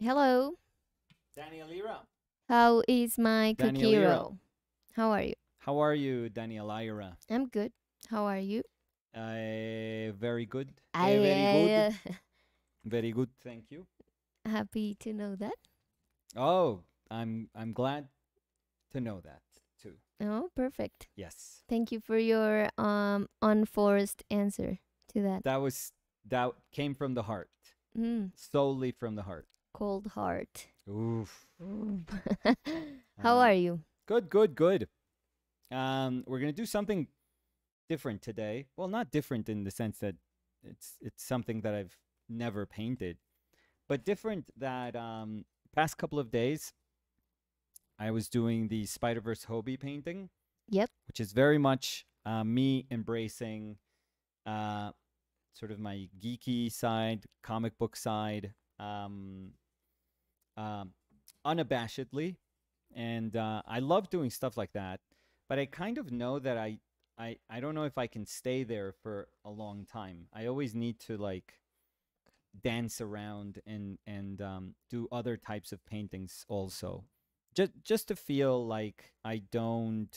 Hello. Ira. How is my Kikiro? How are you? How are you, Ira? I'm good. How are you? Uh, very good. I, uh, very good. Eh, very good. Thank you. Happy to know that. Oh, I'm I'm glad to know that too. Oh, perfect. Yes. Thank you for your um unforced answer to that. That was that came from the heart. Mm. Solely from the heart. Cold Heart. Oof. How um, are you? Good, good, good. Um, we're gonna do something different today. Well, not different in the sense that it's it's something that I've never painted, but different that um past couple of days I was doing the Spider Verse Hobie painting. Yep. Which is very much uh, me embracing uh, sort of my geeky side, comic book side, um, uh, unabashedly, and uh, I love doing stuff like that. But I kind of know that I, I, I don't know if I can stay there for a long time. I always need to like dance around and and um, do other types of paintings also, just just to feel like I don't.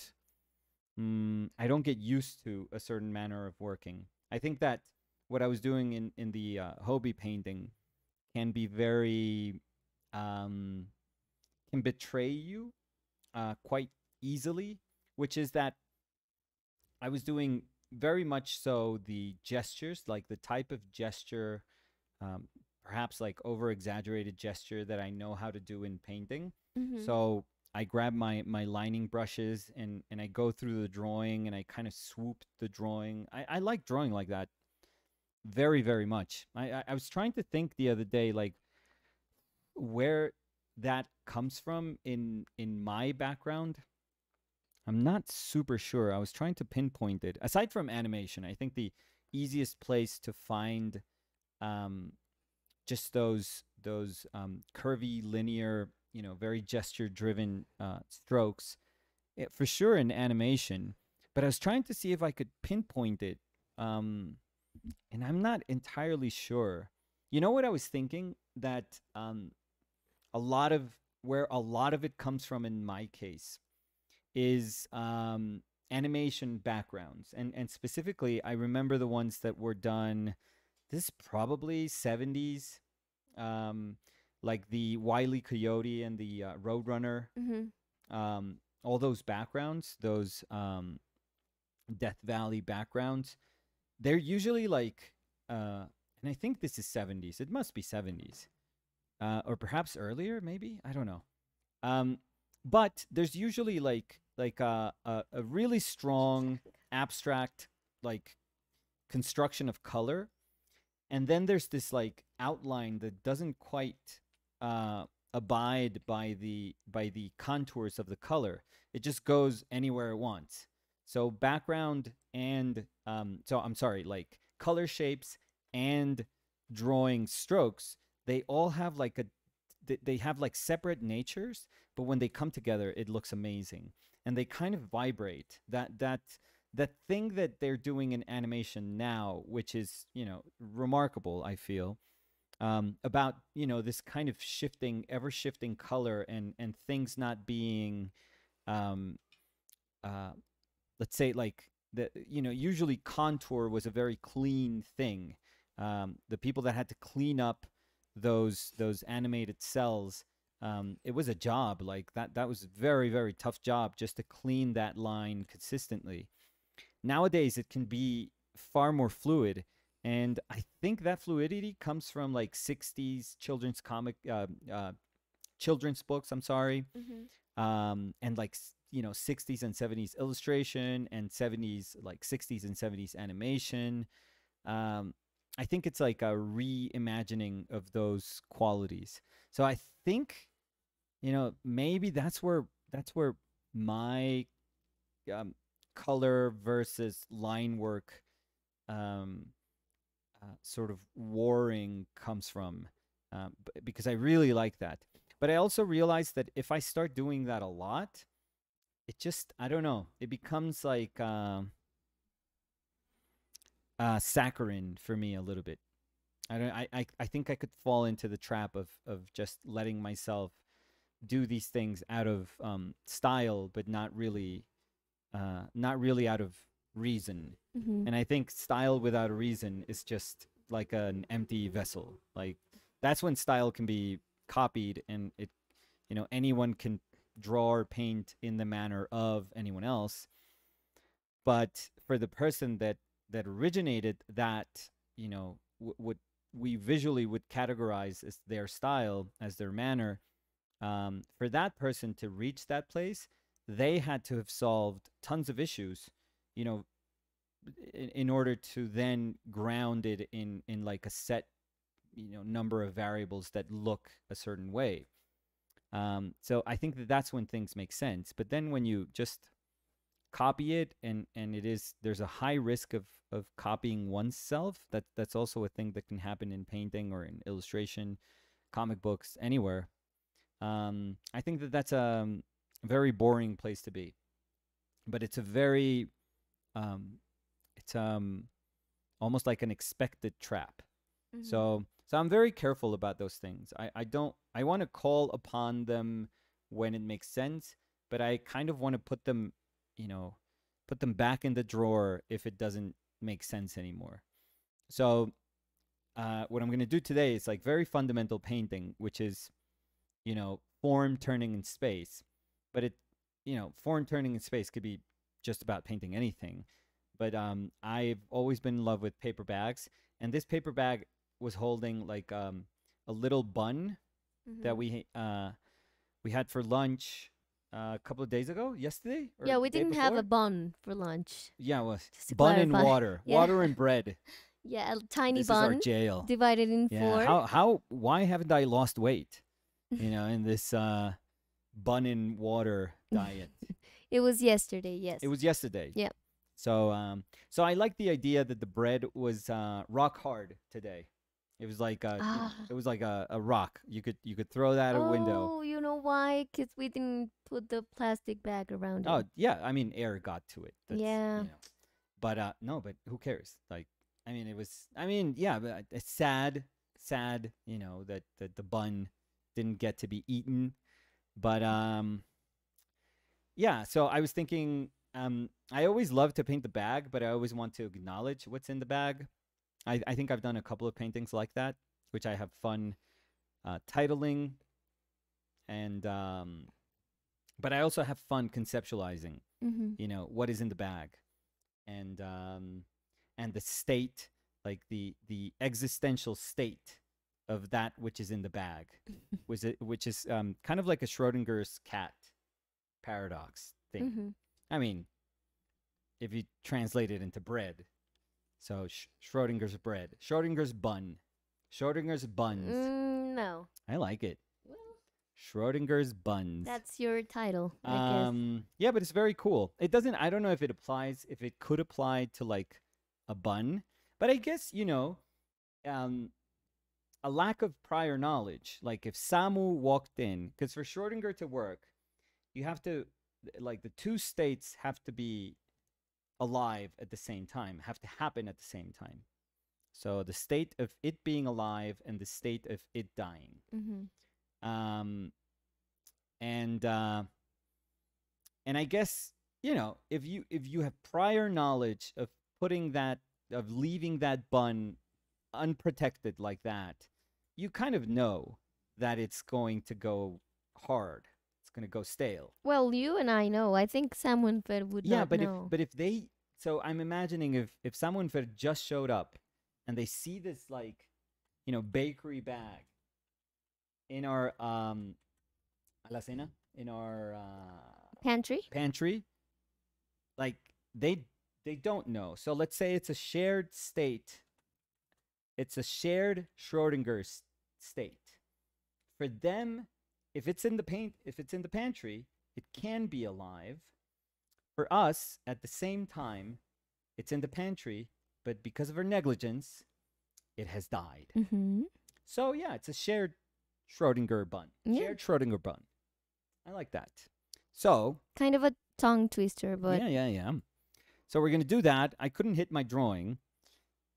Mm, I don't get used to a certain manner of working. I think that what I was doing in in the uh, Hobie painting can be very um, can betray you uh, quite easily, which is that I was doing very much so the gestures, like the type of gesture, um, perhaps like over exaggerated gesture that I know how to do in painting. Mm-hmm. So I grab my my lining brushes and and I go through the drawing and I kind of swoop the drawing. I, I like drawing like that very very much. I I was trying to think the other day like where that comes from in in my background. I'm not super sure. I was trying to pinpoint it. Aside from animation, I think the easiest place to find um, just those those um, curvy, linear, you know, very gesture-driven uh, strokes, it, for sure in animation. But I was trying to see if I could pinpoint it. Um, and I'm not entirely sure. You know what I was thinking that um, a lot of where a lot of it comes from in my case is um, animation backgrounds, and and specifically, I remember the ones that were done. This probably 70s, um, like the Wiley e. Coyote and the uh, Roadrunner. Mm-hmm. Um, all those backgrounds, those um, Death Valley backgrounds they're usually like, uh, and I think this is 70s. It must be 70s, uh, or perhaps earlier, maybe. I don't know. Um, but there's usually like like a, uh, a, a really strong abstract like construction of color and then there's this like outline that doesn't quite uh, abide by the by the contours of the color it just goes anywhere it wants so background and um, so I'm sorry, like color shapes and drawing strokes, they all have like a they have like separate natures, but when they come together, it looks amazing. And they kind of vibrate. That that that thing that they're doing in animation now, which is you know remarkable, I feel, um, about you know this kind of shifting, ever shifting color and and things not being, um, uh, let's say like that you know usually contour was a very clean thing. Um, the people that had to clean up those those animated cells, um, it was a job. Like that that was very very tough job just to clean that line consistently. Nowadays, it can be far more fluid. And I think that fluidity comes from like 60s children's comic, uh, uh, children's books, I'm sorry. Mm -hmm. um, and like you know 60s and 70s illustration and 70s like 60s and 70s animation um, i think it's like a reimagining of those qualities so i think you know maybe that's where that's where my um, color versus line work um, uh, sort of warring comes from uh, because i really like that but i also realized that if i start doing that a lot it just I don't know. It becomes like uh, um, uh, saccharin for me a little bit. I don't. I, I I think I could fall into the trap of of just letting myself do these things out of um, style, but not really, uh, not really out of reason. Mm-hmm. And I think style without a reason is just like an empty vessel. Like that's when style can be copied, and it, you know, anyone can draw or paint in the manner of anyone else but for the person that that originated that you know what we visually would categorize as their style as their manner um, for that person to reach that place they had to have solved tons of issues you know in, in order to then ground it in in like a set you know number of variables that look a certain way um, so I think that that's when things make sense. But then when you just copy it and and it is there's a high risk of of copying oneself that that's also a thing that can happen in painting or in illustration comic books anywhere um, i think that that's a um, very boring place to be but it's a very um, it's um almost like an expected trap mm-hmm. so so I'm very careful about those things. I, I don't, I want to call upon them when it makes sense, but I kind of want to put them, you know, put them back in the drawer if it doesn't make sense anymore. So uh, what I'm going to do today is like very fundamental painting, which is, you know, form turning in space. But it, you know, form turning in space could be just about painting anything. But um, I've always been in love with paper bags. And this paper bag was holding like um, a little bun mm-hmm. that we uh, we had for lunch uh, a couple of days ago, yesterday. yeah, we didn't have a bun for lunch. Yeah, it was bun clarify. and water, yeah. water and bread. yeah, a tiny this bun. Is our jail divided in yeah. four. How, how? Why haven't I lost weight? You know, in this uh, bun and water diet. it was yesterday. Yes. It was yesterday. Yeah. So, um, so I like the idea that the bread was uh, rock hard today. It was like a, ah. it was like a, a rock. You could you could throw that oh, a window. Oh, you know why? Cause we didn't put the plastic bag around oh, it. Oh yeah, I mean air got to it. That's, yeah. You know. But uh, no, but who cares? Like, I mean, it was. I mean, yeah, but uh, it's sad, sad. You know that that the bun didn't get to be eaten, but um, yeah. So I was thinking, um, I always love to paint the bag, but I always want to acknowledge what's in the bag. I, I think I've done a couple of paintings like that, which I have fun uh, titling, and um, but I also have fun conceptualizing. Mm-hmm. You know what is in the bag, and um, and the state, like the the existential state of that which is in the bag, was it which is um, kind of like a Schrodinger's cat paradox thing. Mm-hmm. I mean, if you translate it into bread, so Schrodinger's bread, Schrodinger's bun, Schrodinger's buns. Mm, no. I like it. Schrodinger's buns. That's your title. I um, guess. yeah, but it's very cool. It doesn't. I don't know if it applies. If it could apply to like a bun, but I guess you know, um, a lack of prior knowledge. Like if Samu walked in, because for Schrodinger to work, you have to like the two states have to be alive at the same time, have to happen at the same time. So the state of it being alive and the state of it dying. Mm-hmm. Um, and uh, and I guess you know if you if you have prior knowledge of putting that of leaving that bun unprotected like that, you kind of know that it's going to go hard going to go stale. Well, you and I know. I think Sam Winford would. Yeah, but know. if but if they, so I'm imagining if if Sam Winford just showed up, and they see this like, you know, bakery bag. In our um, la cena, in our uh, pantry. Pantry. Like they they don't know. So let's say it's a shared state. It's a shared Schrodinger's state. For them, if it's in the paint, if it's in the pantry, it can be alive. For us, at the same time, it's in the pantry, but because of our negligence, it has died. Mm-hmm. So yeah, it's a shared Schrodinger bun. Yeah. Shared Schrodinger bun. I like that. So kind of a tongue twister, but yeah, yeah, yeah. So we're gonna do that. I couldn't hit my drawing.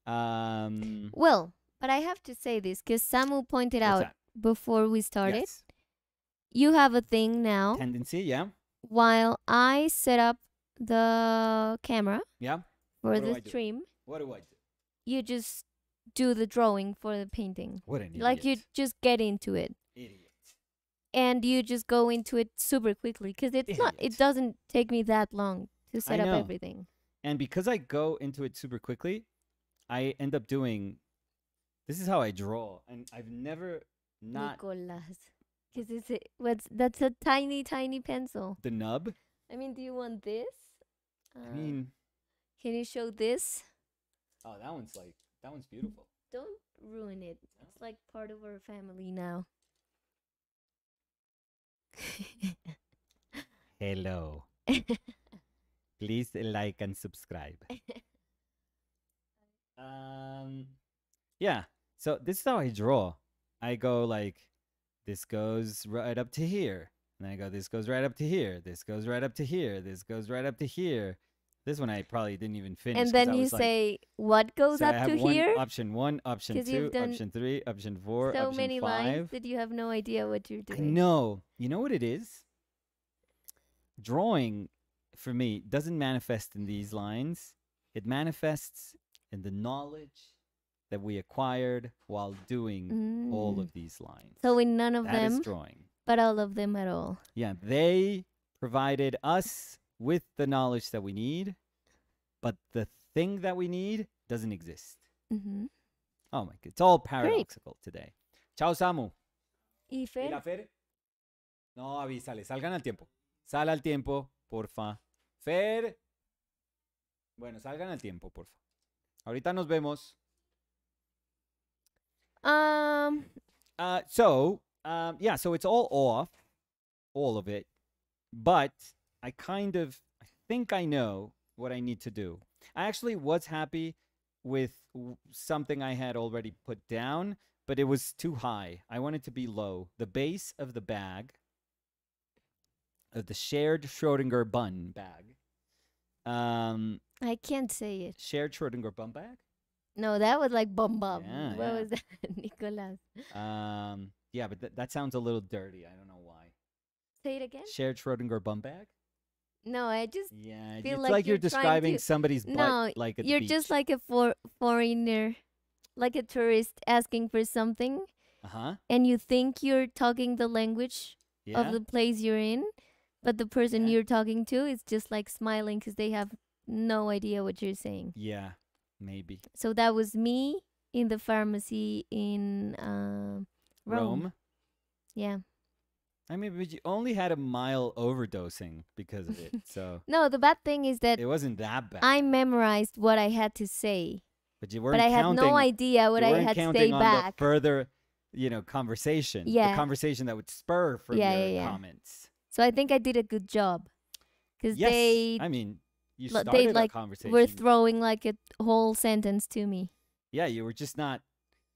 Um. Well, but I have to say this because Samu pointed out that? before we started yes. You have a thing now. Tendency, yeah. While I set up the camera. Yeah. For what the stream. What do I do? You just do the drawing for the painting. What an idiot. Like you just get into it. Idiot. And you just go into it super quickly because it's idiot. not. It doesn't take me that long to set up everything. And because I go into it super quickly, I end up doing. This is how I draw, and I've never not. Nicolas. Because it's it. what's that's a tiny, tiny pencil. The nub. I mean, do you want this? Uh, I mean, can you show this? Oh, that one's like that one's beautiful. Don't ruin it. No. It's like part of our family now. Hello. Please like and subscribe. um, yeah. So this is how I draw. I go like this goes right up to here. And I go, this goes right up to here. This goes right up to here. This goes right up to here. This one I probably didn't even finish. And then you like, say what goes so up to one, here? Option one, option two, option three, option four. So option many lines that you have no idea what you're doing. No. You know what it is? Drawing for me doesn't manifest in these lines. It manifests in the knowledge that we acquired while doing mm. all of mm. these lines. So in none of that them, drawing, but all of them at all. Yeah, they provided us with the knowledge that we need, but the thing that we need doesn't exist. Mm-hmm. Oh my god, it's all paradoxical Great. today. Chao, Samu. ¿Y Fer? ¿Y la Fer? No, avísale, salgan al tiempo. Sal al tiempo, porfa. Fer. Bueno, salgan al tiempo, porfa. Ahorita nos vemos. Um. Uh. So. Um. Yeah. So it's all off, all of it, but I kind of I think I know what I need to do. I actually was happy with something I had already put down, but it was too high. I wanted to be low. The base of the bag, of the shared Schrodinger bun bag. Um, I can't say it. Shared Schrodinger bun bag? No, that was like Bum Bum. Yeah, what yeah. was that? Nicolas. Um, yeah, but th that sounds a little dirty. I don't know why. Say it again. Shared Schrodinger bum bag? No, I just yeah, feel it's like, like you're, you're describing to... somebody's butt no, like you're beach. just like a for foreigner, like a tourist asking for something. Uh-huh. And you think you're talking the language yeah. of the place you're in, but the person yeah. you're talking to is just like smiling because they have no idea what you're saying. Yeah. Maybe. So that was me in the pharmacy in uh, Rome. Rome. Yeah. I mean, but you only had a mile overdosing because of it. So no, the bad thing is that it wasn't that bad. I memorized what I had to say, but you weren't. But I counting, had no idea what I had to say back. further, you know, conversation. Yeah, the conversation that would spur from yeah, your yeah, yeah. comments. So I think I did a good job because yes, they. I mean, you started they, like, conversation. Were throwing like a whole sentence to me. Yeah, you were just not.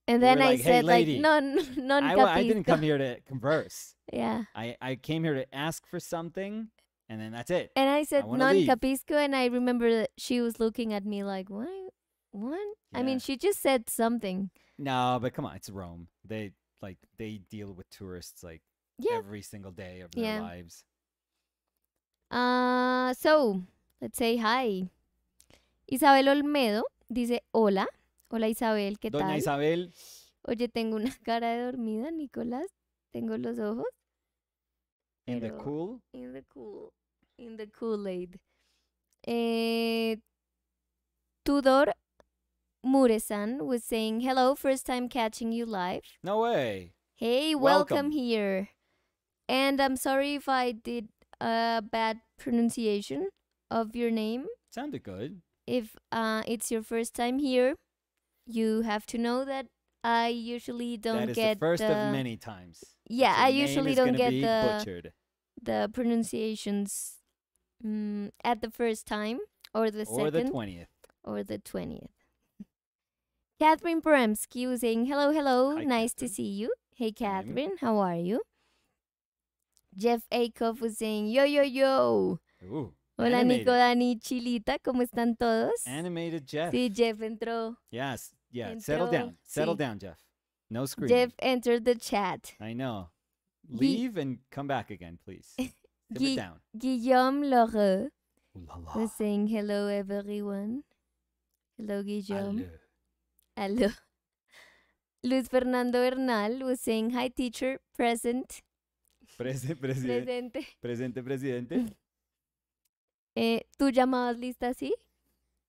And then I said, hey, lady, like, none, none. I, I didn't come here to converse. yeah. I, I came here to ask for something, and then that's it. And I said, I non leave. capisco, and I remember that she was looking at me like, what? What? Yeah. I mean, she just said something. No, but come on, it's Rome. They like they deal with tourists like yeah. every single day of their yeah. lives. Uh, so Let's say hi. Isabel Olmedo dice hola. Hola Isabel, ¿qué tal? Doña Isabel. Oye, tengo una cara de dormida, Nicolás. Tengo los ojos. In the cool. In the cool. In the Kool-Aid. Eh, Tudor Muresan was saying, Hello, first time catching you live. No way. Hey, welcome here. And I'm sorry if I did a bad pronunciation. of your name. Sounded good. If uh, it's your first time here, you have to know that I usually don't that is get the first the, of many times. Yeah, I usually don't get the butchered. the pronunciations um, at the first time or the or second the twentieth or the twentieth. Catherine Peremsky was saying hello, hello, Hi, nice Catherine. to see you. Hey, Catherine, how are you? Jeff Akoff was saying yo, yo, yo. Ooh. Hola Nico, Dani, Chilita, ¿cómo están todos? Animated Jeff. Sí, Jeff entró. Yes, yeah, settle down, settle down, Jeff. No scream. Jeff entered the chat. I know. Leave and come back again, please. Sit down. Guillaume Loreux saying hello, everyone. Hello, Guillaume. Hello. Luis Fernando Bernal was saying hi, teacher, present. Presente, presidente. Presente, presidente. Eh, ¿Tú llamabas lista así?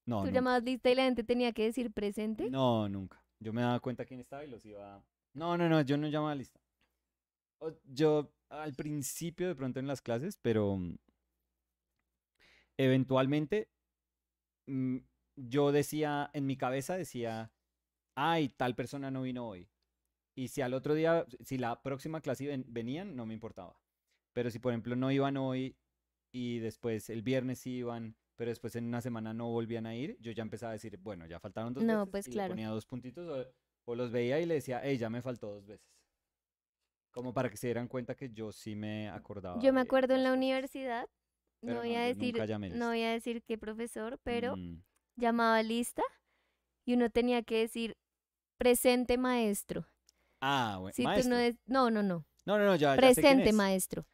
No. ¿Tú llamabas lista y la gente tenía que decir presente? No, nunca. Yo me daba cuenta quién estaba y los iba. No, no, no, yo no llamaba lista. Yo al principio de pronto en las clases, pero mm, eventualmente mm, yo decía, en mi cabeza decía, ay, tal persona no vino hoy. Y si al otro día, si la próxima clase venían, no me importaba. Pero si por ejemplo no iban hoy y después el viernes sí iban, pero después en una semana no volvían a ir, yo ya empezaba a decir, bueno, ya faltaron dos no, pues claro. ponía dos puntitos o, los veía y le decía, hey, ya me faltó dos veces. Como para que se dieran cuenta que yo sí me acordaba. Yo me acuerdo en la universidad, no voy, a decir, no voy a decir qué profesor, pero mm. llamaba lista y uno tenía que decir presente maestro. Ah, bueno. Si Tú no, no, no, no. No, no, no, ya. Presente maestro.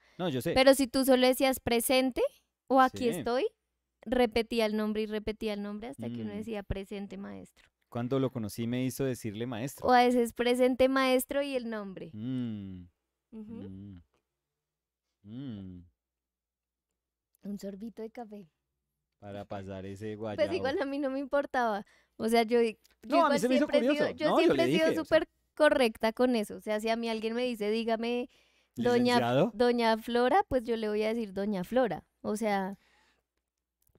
Pero si tú solo decías presente o aquí estoy, repetía el nombre y repetía el nombre hasta que uno mm. decía presente maestro. Cuando lo conocí me hizo decirle maestro. O a veces presente maestro y el nombre. Mm. Mm. Un sorbito de café. Para pasar ese pues guayabo. Pues igual a mí no me importaba. O sea, yo, yo siempre he sido súper correcta con eso. O sea, si a mí alguien me dice, dígame Doña, Doña, Flora, pues yo le voy a decir Doña Flora. O sea,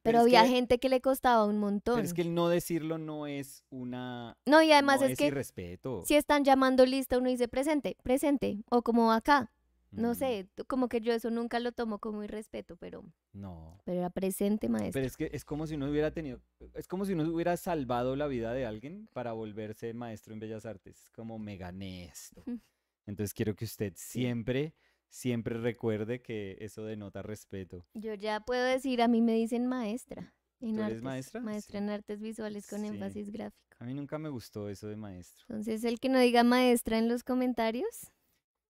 pero, había gente que le costaba un montón. Pero es que el no decirlo no es una. No, y además es, que. Irrespeto. Si están llamando lista, uno dice presente, presente. O como acá. No sé, mm. como que yo eso nunca lo tomo como irrespeto, pero. No. Pero era presente, maestro. Pero es que es como si uno hubiera tenido. Es como si uno hubiera salvado la vida de alguien para volverse maestro en Bellas Artes. Como me gané esto. Entonces quiero que usted siempre, siempre recuerde que eso denota respeto. Yo ya puedo decir, a mí me dicen maestra. ¿Tú eres maestra? Maestra en artes visuales con énfasis gráfico. A mí nunca me gustó eso de maestro. Entonces, el que no diga maestra en los comentarios.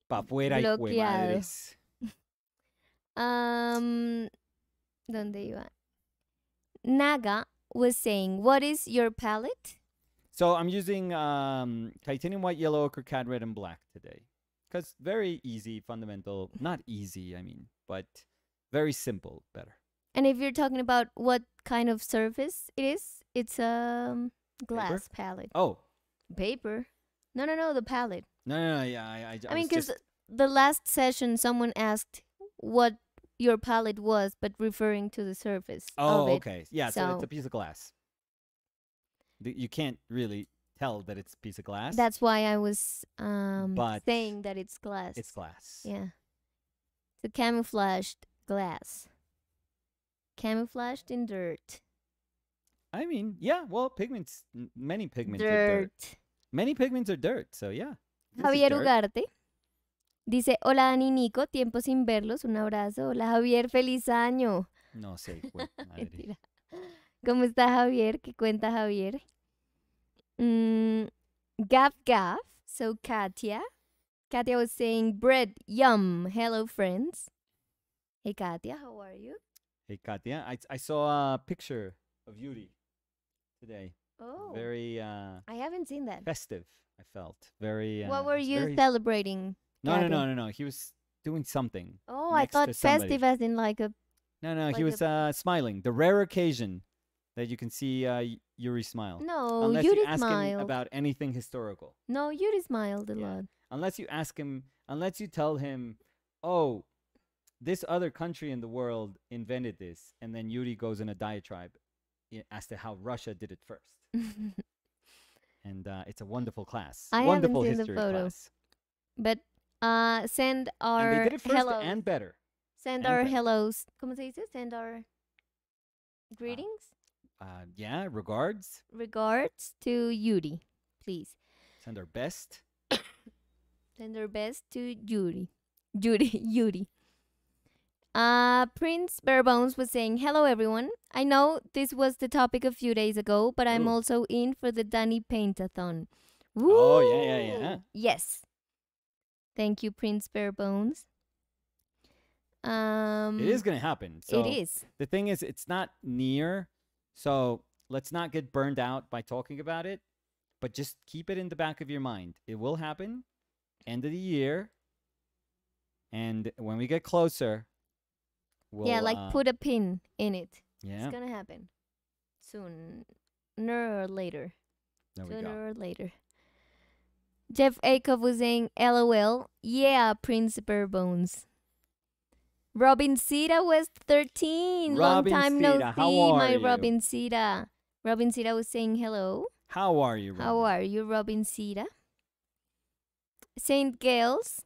Pa' afuera y madres. ¿Dónde iba? Naga was saying, What is your palette? So I'm using um, titanium white, yellow ochre, cad red, and black today. Because very easy, fundamental. Not easy, I mean, but very simple, better. And if you're talking about what kind of surface it is, it's a um, glass Paper? palette. Oh. Paper? No, no, no, the palette. No, no, no, yeah. I, I, I, I mean, because just... the last session someone asked what your palette was, but referring to the surface. Oh, okay. Yeah, so, so it's a piece of glass you can't really tell that it's a piece of glass. That's why I was um, but saying that it's glass. It's glass. Yeah. The camouflaged glass. Camouflaged in dirt. I mean, yeah, well, pigments, many pigments dirt. are dirt. Many pigments are dirt, so yeah. Javier Ugarte dice: Hola, Dani Nico, tiempo sin verlos, un abrazo. Hola, Javier, feliz año. No sé, güey. ¿Cómo está Javier? ¿Qué cuenta Javier? Mm, gaff. so Katya. Katya was saying, bread, yum. Hello, friends. Hey, Katya, how are you? Hey, Katya. I, I saw a picture of Yuri today. Oh. Very. Uh, I haven't seen that. Festive, I felt. Very. Uh, what were you very... celebrating? No, no, no, no, no. He was doing something. Oh, I thought festive as in like a. No, no, like he was uh, smiling. The rare occasion that you can see uh, Yuri smile. No, unless Yuri you ask him about anything historical. No, Yuri smiled a yeah. lot. Unless you ask him, unless you tell him, oh, this other country in the world invented this, and then Yuri goes in a diatribe as to how Russia did it first. and uh, it's a wonderful class. I wonderful haven't seen history the photo, class. But uh, send our and they did it first hellos. and better. Send and our better. hellos. ¿Cómo se dice? Send our uh, greetings uh, yeah, regards. Regards to Yuri, please. Send our best. Send our best to Yuri. Yuri, Yuri. Uh, Prince Barebones was saying, Hello, everyone. I know this was the topic a few days ago, but I'm also in for the Danny Paintathon. Woo! Oh, yeah, yeah, yeah. Yes. Thank you, Prince Barebones. Um, it is going to happen. So it is. The thing is, it's not near so let's not get burned out by talking about it, but just keep it in the back of your mind. It will happen end of the year. And when we get closer, we'll, Yeah, like uh, put a pin in it. Yeah. It's going to happen sooner or later. There sooner or later. Jeff Akoff was saying, LOL, yeah, Prince Bones. Robin Sita was 13. Long time no see, my Robin Sita. Robin Sita was saying hello. How are you, Robin? How are you, Robin Sita? Saint Gales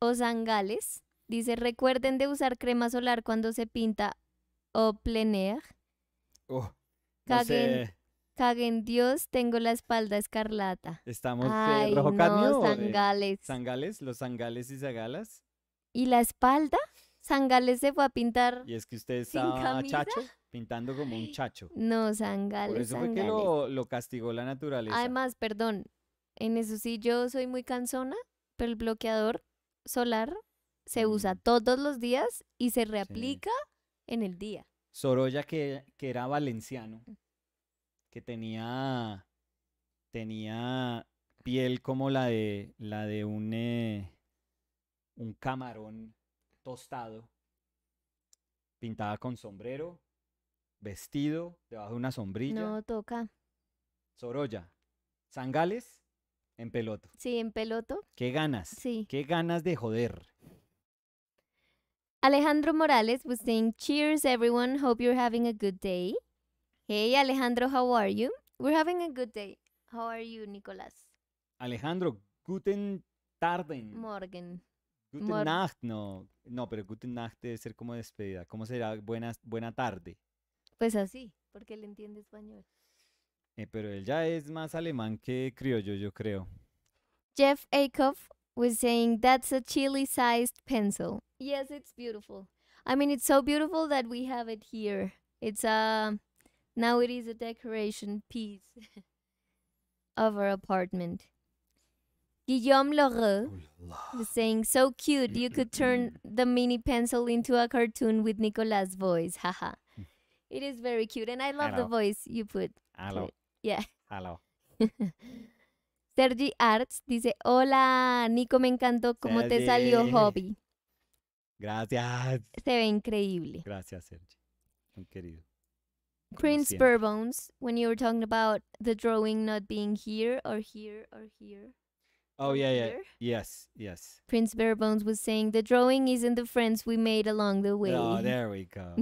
o Zangales dice, recuerden de usar crema solar cuando se pinta o plein air. Oh, Caguen Dios, tengo la espalda escarlata. Estamos en rojo no, cadmio, eh, Zangales. los Zangales y Zagalas. ¿Y la espalda? Zangales se fue a pintar. Y es que usted estaba chacho, pintando como un chacho. No, Zangales. Por eso fue que lo, castigó la naturaleza. Además, perdón, en eso sí yo soy muy cansona, pero el bloqueador solar se usa mm. todos los días y se reaplica en el día. Sorolla, que, que era valenciano, mm. que tenía, tenía piel como la de, la de un, eh, un camarón tostado, pintada con sombrero, vestido, debajo de una sombrilla. No, toca. Sorolla. Zangales en peloto. Sí, en peloto. Qué ganas. Sí. Qué ganas de joder. Alejandro Morales was saying, Cheers, everyone. Hope you're having a good day. Hey, Alejandro, how are you? We're having a good day. How are you, Nicolás? Alejandro, guten Tarden. Morgen. Guten Nacht, no. No, pero Guten Nacht debe ser como despedida. ¿Cómo será buenas, buena tarde? Pues así, porque él entiende español. Eh, pero él ya es más alemán que criollo, yo creo. Jeff Aikoff was saying, That's a chili sized pencil. Yes, it's beautiful. I mean, it's so beautiful that we have it here. It's a. Um, now it is a decoration piece of our apartment. Guillaume Lheureux oh, is saying, so cute, you could turn the mini pencil into a cartoon with Nicolas' voice. Haha. Hmm. it is very cute. And I love Hello. the voice you put. Hello. Yeah. Hello. Sergi Arts dice, hola, Nico, me encantó cómo Sergi. te salió hobby. Gracias. Se ve increíble. Gracias, Sergi. Un querido. Prince Burbones, when you were talking about the drawing not being here or here or here. Oh yeah, yeah, yes, yes. Prince Barebones was saying the drawing isn't the friends we made along the way. Oh, there we go.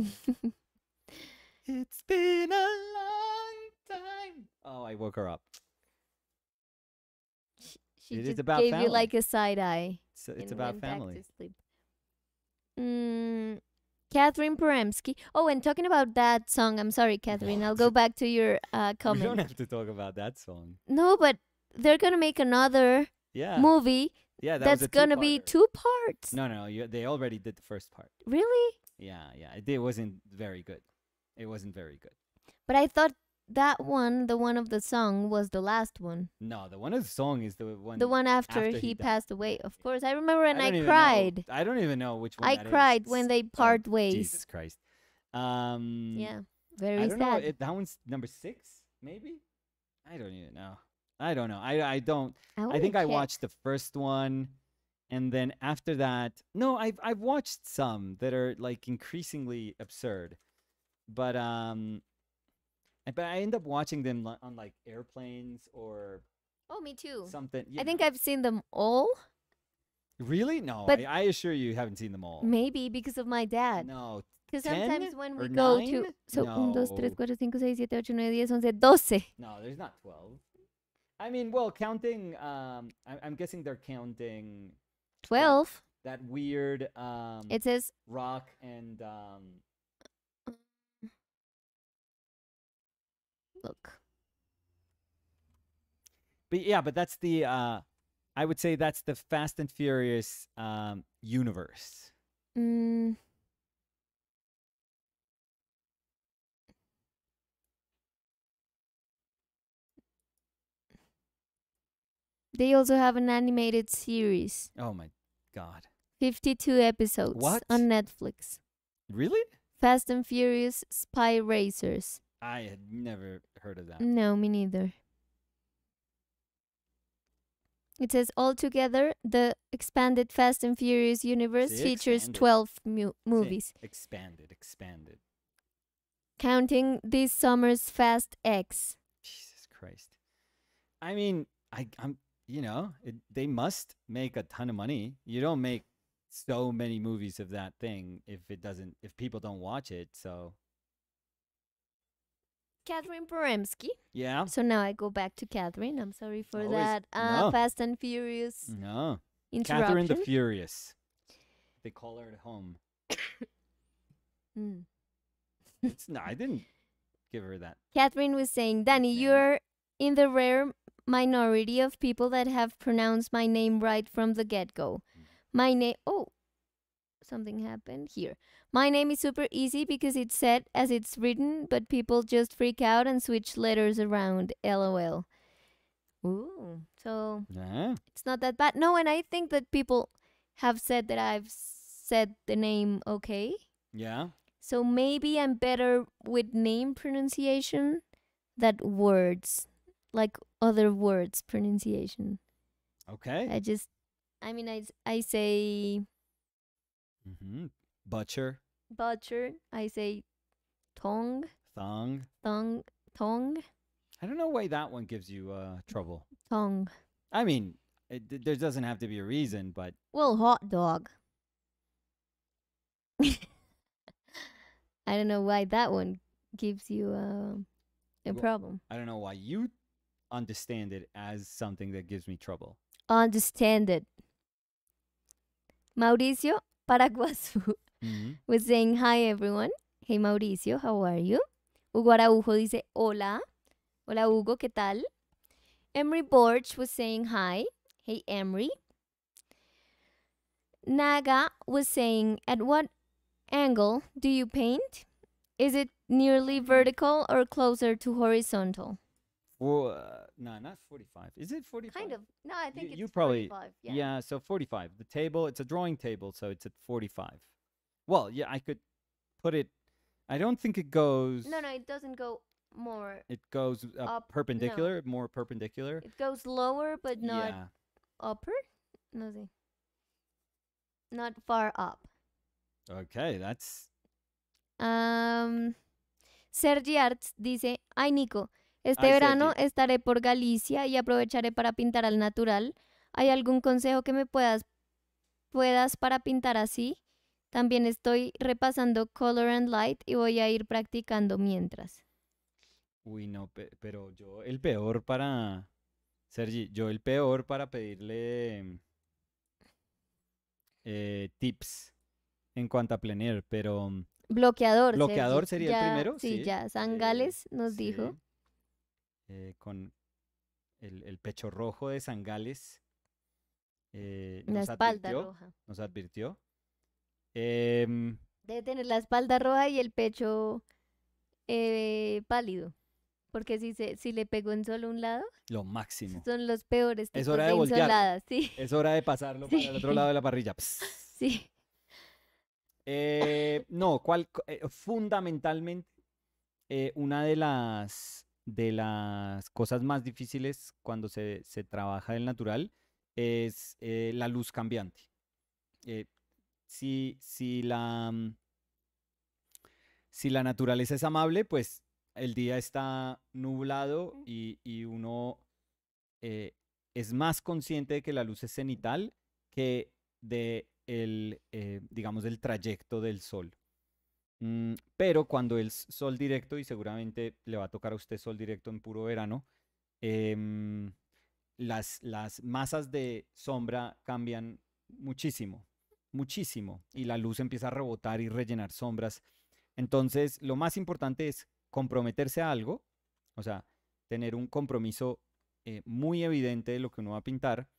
it's been a long time. Oh, I woke her up. She, she it just is about gave family. you like a side eye. So it's about family. Mm, Catherine Peremsky. Oh, and talking about that song, I'm sorry, Catherine. What? I'll go back to your uh, comment. You don't have to talk about that song. No, but they're gonna make another yeah. movie yeah, that that's going to be two parts. No, no, you, they already did the first part. Really? Yeah, yeah. It, it wasn't very good. It wasn't very good. But I thought that one, the one of the song, was the last one. No, the one of the song is the one. The one after, after he, he passed away. Of course, I remember, and I, I cried. Know, I don't even know which one. I cried is. when they oh, part oh, ways. Jesus Christ. Um, yeah, very I don't sad. Know, it, that one's number six, maybe. I don't even know. I don't know. I I don't. I, I think I watched the first one, and then after that, no, I've I've watched some that are like increasingly absurd, but um, but I end up watching them on like airplanes or. Oh, me too. Something. I know. think I've seen them all. Really? No, but I, I, assure you, you haven't seen them all. Maybe because of my dad. No. Because sometimes when we go nine? to so 1, 2, 3, 4, 5, 6, 7, 8, 9, 10, 11, No, there's not 12. I mean, well, counting. Um, I, am guessing they're counting. Twelve. That, that weird. Um, it says rock and. Um... Look. But yeah, but that's the. Uh, I would say that's the Fast and Furious um, universe. Mm. They also have an animated series. Oh my god. 52 episodes what? on Netflix. Really? Fast and Furious Spy Racers. I had never heard of that. No, me neither. It says altogether, the expanded Fast and Furious universe See, features expanded. 12 mu movies. See, expanded, expanded. Counting this summer's Fast X. Jesus Christ. I mean, I, I'm you know, it, they must make a ton of money. You don't make so many movies of that thing if it doesn't if people don't watch it. So Catherine Poremsky. Yeah. So now I go back to Catherine. I'm sorry for Always, that. Uh, no. Fast and Furious. No. Catherine the Furious. They call her at home. mm. it's no, I didn't give her that. Catherine was saying, Danny, yeah. you're in the rare minority of people that have pronounced my name right from the get go. Mm. My name, oh, something happened here. My name is super easy because it's said as it's written, but people just freak out and switch letters around. LOL. Ooh, so yeah. it's not that bad. No, and I think that people have said that I've said the name okay. Yeah. So maybe I'm better with name pronunciation than words like other words pronunciation. Okay. I just, I mean, I I say. Mm-hmm. Butcher. Butcher. I say, tongue. Thong. Thong. Tongue. I don't know why that one gives you uh trouble. Tongue. I mean, it, there doesn't have to be a reason, but. Well, hot dog. I don't know why that one gives you uh, a well, problem. I don't know why you understand it as something that gives me trouble. Understand it. Mauricio Paraguasu mm-hmm. was saying, Hi everyone. Hey Mauricio, how are you? Hugo Araujo dice, Hola. Hola Hugo, ¿qué tal? Emery Borch was saying, Hi. Hey Emery. Naga was saying, At what angle do you paint? Is it nearly vertical or closer to horizontal? Uh, no, not 45. Is it 45? Kind of. No, I think you, you probably, 45. Yeah. yeah, so 45. The table, it's a drawing table, so it's at 45. Well, yeah, I could put it. I don't think it goes. No, no, it doesn't go more. It goes uh, up, perpendicular, no. more perpendicular. It goes lower, but not yeah. upper. Nothing. Not far up. Okay, that's. Um, Sergi Arts dice, ay Nico, Este verano estaré por Galicia y aprovecharé para pintar al natural. ¿Hay algún consejo que me puedas, puedas para pintar así? También estoy repasando Color and Light y voy a ir practicando mientras. Uy, no, pero yo el peor para... Sergi, yo el peor para pedirle eh, tips en cuanto a planear, pero... Mm, bloqueador. Bloqueador sería el primero. Sí, ya. Sangales nos dijo. Eh, con el, pecho rojo de Sangales. Eh, la espalda roja. Nos advirtió. Eh, Debe tener la espalda roja y el pecho eh, pálido. Porque si, se, si le pegó en solo un lado. Lo máximo. Son los peores. es hora de, de Sí. Es hora de pasarlo para el otro lado de la parrilla. Sí. no, cual, fundamentalmente, una de las de las cosas más difíciles cuando se, se trabaja el natural es eh, la luz cambiante. Eh, si, la, mm, si la naturaleza es amable, pues el día está nublado y, uno eh, es más consciente de que la luz es cenital que de el, digamos, el trayecto del sol. Mm, pero cuando el sol directo, y seguramente le va a tocar a usted sol directo en puro verano, em, las, las masas de sombra cambian muchísimo, muchísimo, y la luz empieza a rebotar y rellenar sombras. Entonces, lo más importante es comprometerse a algo, o sea, tener un compromiso eh, muy evidente de lo que uno va a pintar.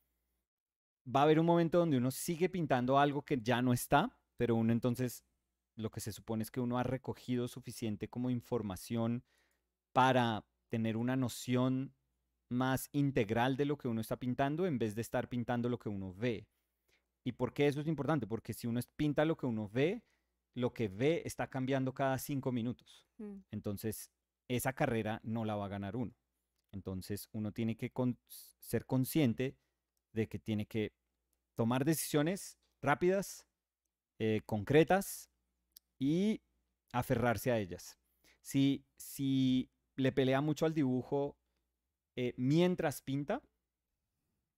Va a haber un momento donde uno sigue pintando algo que ya no está, pero uno entonces lo que se supone es que uno ha recogido suficiente como información para tener una noción más integral de lo que uno está pintando en vez de estar pintando lo que uno ve. ¿Y por qué eso es importante? Porque si uno pinta lo que uno ve, lo que ve está cambiando cada cinco minutos. Mm. Entonces, esa carrera no la va a ganar uno. Entonces, uno tiene que ser consciente de que tiene que tomar decisiones rápidas, eh, concretas y aferrarse a ellas. Si, si le pelea mucho al dibujo eh, mientras pinta,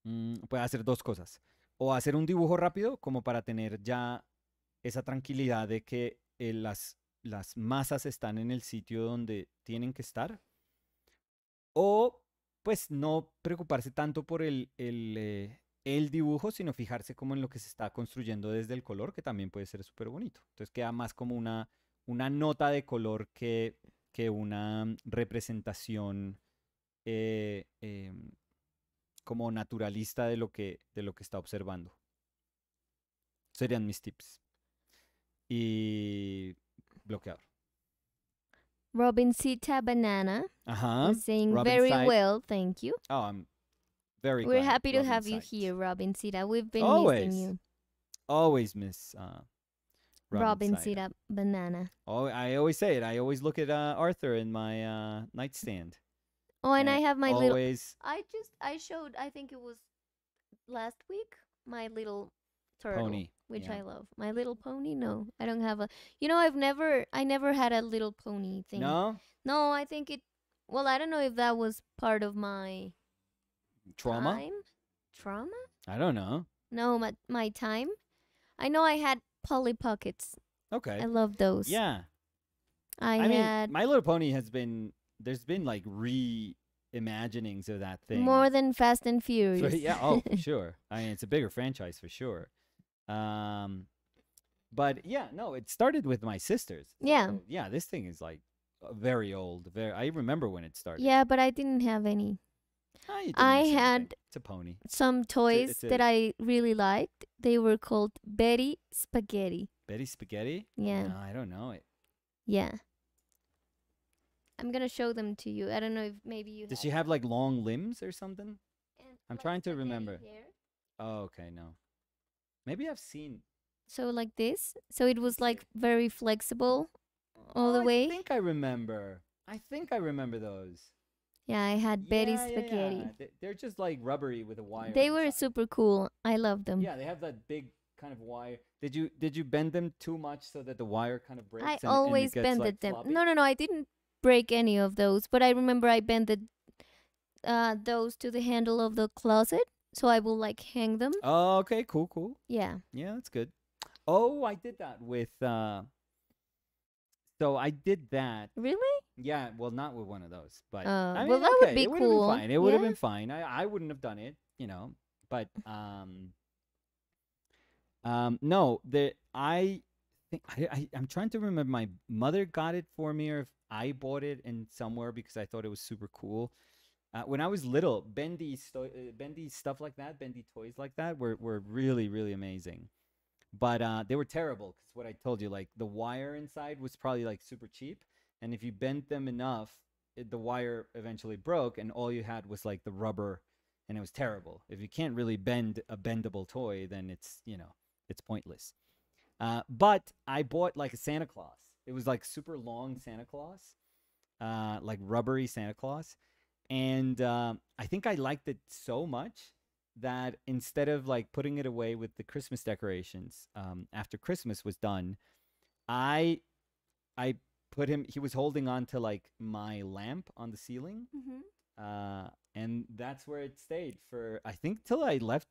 mm, puede hacer dos cosas. O hacer un dibujo rápido como para tener ya esa tranquilidad de que eh, las, las masas están en el sitio donde tienen que estar. O pues no preocuparse tanto por el, eh, el dibujo, sino fijarse como en lo que se está construyendo desde el color, que también puede ser súper bonito. Entonces queda más como una, una nota de color que, que una mm, representación eh, em, como naturalista de lo, que, de lo que está observando. Serían mis tips. Y Robin cita Banana. Ajá. Saying very well, thank you. Oh, I'm Very We're glad, happy to have you here, Robin Sita. We've been Always. missing you. Always miss uh, Robin, Robin Sita banana. Oh, I always say it. I always look at uh, Arthur in my uh, nightstand. Oh, and, and I have my always... little. I just I showed. I think it was last week. My little turtle, pony. which yeah. I love. My little pony. No, I don't have a. You know, I've never. I never had a little pony thing. No. No, I think it. Well, I don't know if that was part of my Trauma? Time? Trauma? I don't know. No, my, my time. I know I had Polly Pockets. Okay. I love those. Yeah. I, I had. Mean, my Little Pony has been. There's been like reimaginings of that thing. More than Fast and Furious. So, yeah. Oh, sure. I mean, it's a bigger franchise for sure. Um, but yeah, no, it started with my sisters. Yeah. So, yeah, this thing is like very old. Very. I remember when it started. Yeah, but I didn't have any. Oh, I had it's a pony. some toys it's a, it's a that I really liked. They were called Betty Spaghetti. Betty Spaghetti? Yeah. No, I don't know it. Yeah. I'm gonna show them to you. I don't know if maybe you. Does she have like long limbs or something? And I'm trying to remember. Hair. Oh, okay, no. Maybe I've seen. So like this. So it was like very flexible, all oh, the way. I think I remember. I think I remember those. Yeah, I had Betty yeah, spaghetti. Yeah, yeah. They're just like rubbery with a wire. They were inside. super cool. I love them. Yeah, they have that big kind of wire. Did you did you bend them too much so that the wire kind of breaks? I and, always and bended like them. Floppy? No, no, no. I didn't break any of those, but I remember I bended uh, those to the handle of the closet, so I will like hang them. Oh, okay, cool, cool. Yeah. Yeah, that's good. Oh, I did that with. Uh, so I did that. Really? Yeah, well, not with one of those, but uh, I mean, well, that okay, would be it cool. Been fine. It would have yeah. been fine. I, I wouldn't have done it, you know. But um, um, no, the I think I, I I'm trying to remember. My mother got it for me, or if I bought it in somewhere because I thought it was super cool. Uh, when I was little, bendy, sto- uh, bendy stuff like that, bendy toys like that were were really really amazing but uh, they were terrible because what I told you, like the wire inside was probably like super cheap, and if you bent them enough, it, the wire eventually broke, and all you had was like the rubber, and it was terrible. If you can't really bend a bendable toy, then it's you know it's pointless. Uh, but I bought like a Santa Claus. It was like super long Santa Claus, uh, like rubbery Santa Claus, and uh, I think I liked it so much that instead of like putting it away with the Christmas decorations um, after Christmas was done, I I put him. He was holding on to like my lamp on the ceiling, mm-hmm. uh, and that's where it stayed for I think till I left.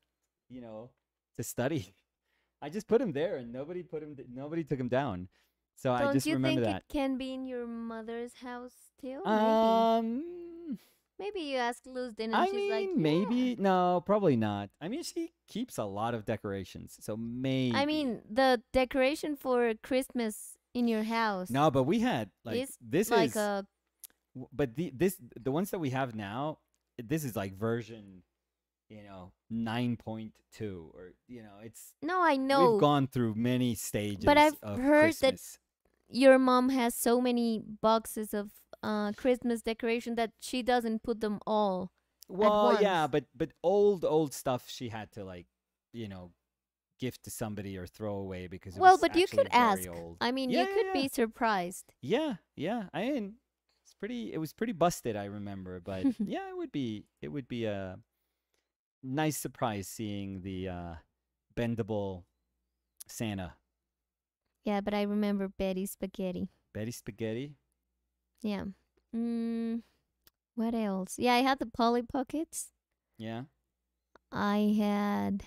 You know, to study. I just put him there, and nobody put him. Nobody took him down. So Don't I just remember that. Don't you think it can be in your mother's house still? Um. Maybe you ask Luz dinner. I she's mean, like, yeah. maybe no, probably not. I mean, she keeps a lot of decorations, so maybe. I mean, the decoration for Christmas in your house. No, but we had like this, this like is a, but the this the ones that we have now, this is like version, you know, nine point two or you know, it's no, I know we've gone through many stages. But I've heard Christmas. that your mom has so many boxes of uh, Christmas decoration that she doesn't put them all. Well, yeah, but but old old stuff she had to like, you know, gift to somebody or throw away because well, but you could ask. Old. I mean, yeah, you could yeah. be surprised. Yeah, yeah. I mean, it's pretty. It was pretty busted. I remember, but yeah, it would be. It would be a nice surprise seeing the uh, bendable Santa. Yeah, but I remember Betty Spaghetti. Betty Spaghetti. Yeah. Mm, what else? Yeah, I had the Polly Pockets. Yeah. I had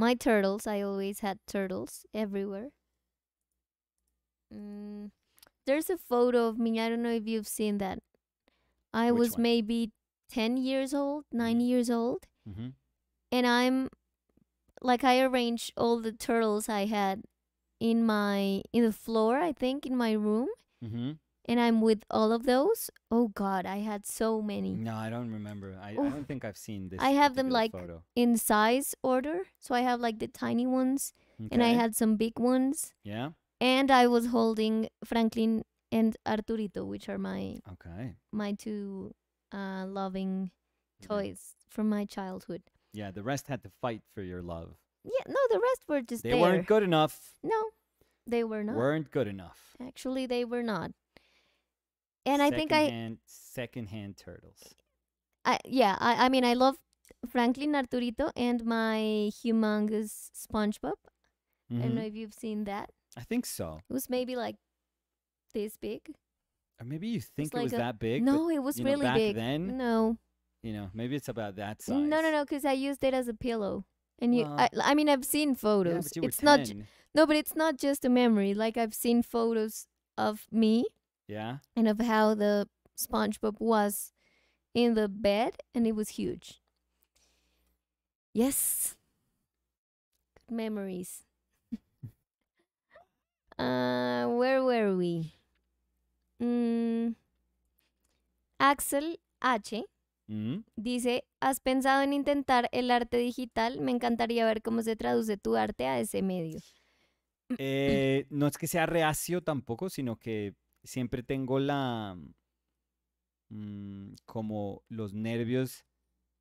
my turtles, I always had turtles everywhere. Mm, there's a photo of me, I don't know if you've seen that. I Which was one? maybe 10 years old, 9 mm-hmm. years old. Mm-hmm. And I'm like, I arranged all the turtles I had in my, in the floor, I think, in my room. Mm-hmm and I'm with all of those. Oh God, I had so many. No, I don't remember. I, oh. I don't think I've seen this. I have them like photo. in size order, so I have like the tiny ones, okay. and I had some big ones. Yeah. And I was holding Franklin and Arturito, which are my okay my two uh, loving toys yeah. from my childhood. Yeah, the rest had to fight for your love. Yeah, no, the rest were just they there. weren't good enough. No, they were not. Weren't good enough. Actually, they were not and I think I secondhand turtles. I yeah, I, I mean I love Franklin Arturito and my humongous SpongeBob. Mm-hmm. I don't know mm-hmm. if you've seen that. I think so. It was maybe like this big. Or maybe you think it was, like it was a, that big. No, it was really know, back big. Then no. You know, maybe it's about that size. No, no, no, because I used it as a pillow. And you, I, I, mean, I've seen photos. Yeah, it's not, no, but it's not just a memory. Like I've seen photos of me y And of how the SpongeBob was in the bed and it was huge. Yes. memories. Uh, where were we? Mm. Axel H. Mm. Dice, ¿has pensado en intentar el arte digital? Me encantaría ver cómo se traduce tu arte a ese medio. Eh, no es que sea reacio tampoco, sino que siempre tengo la... Mm, como los nervios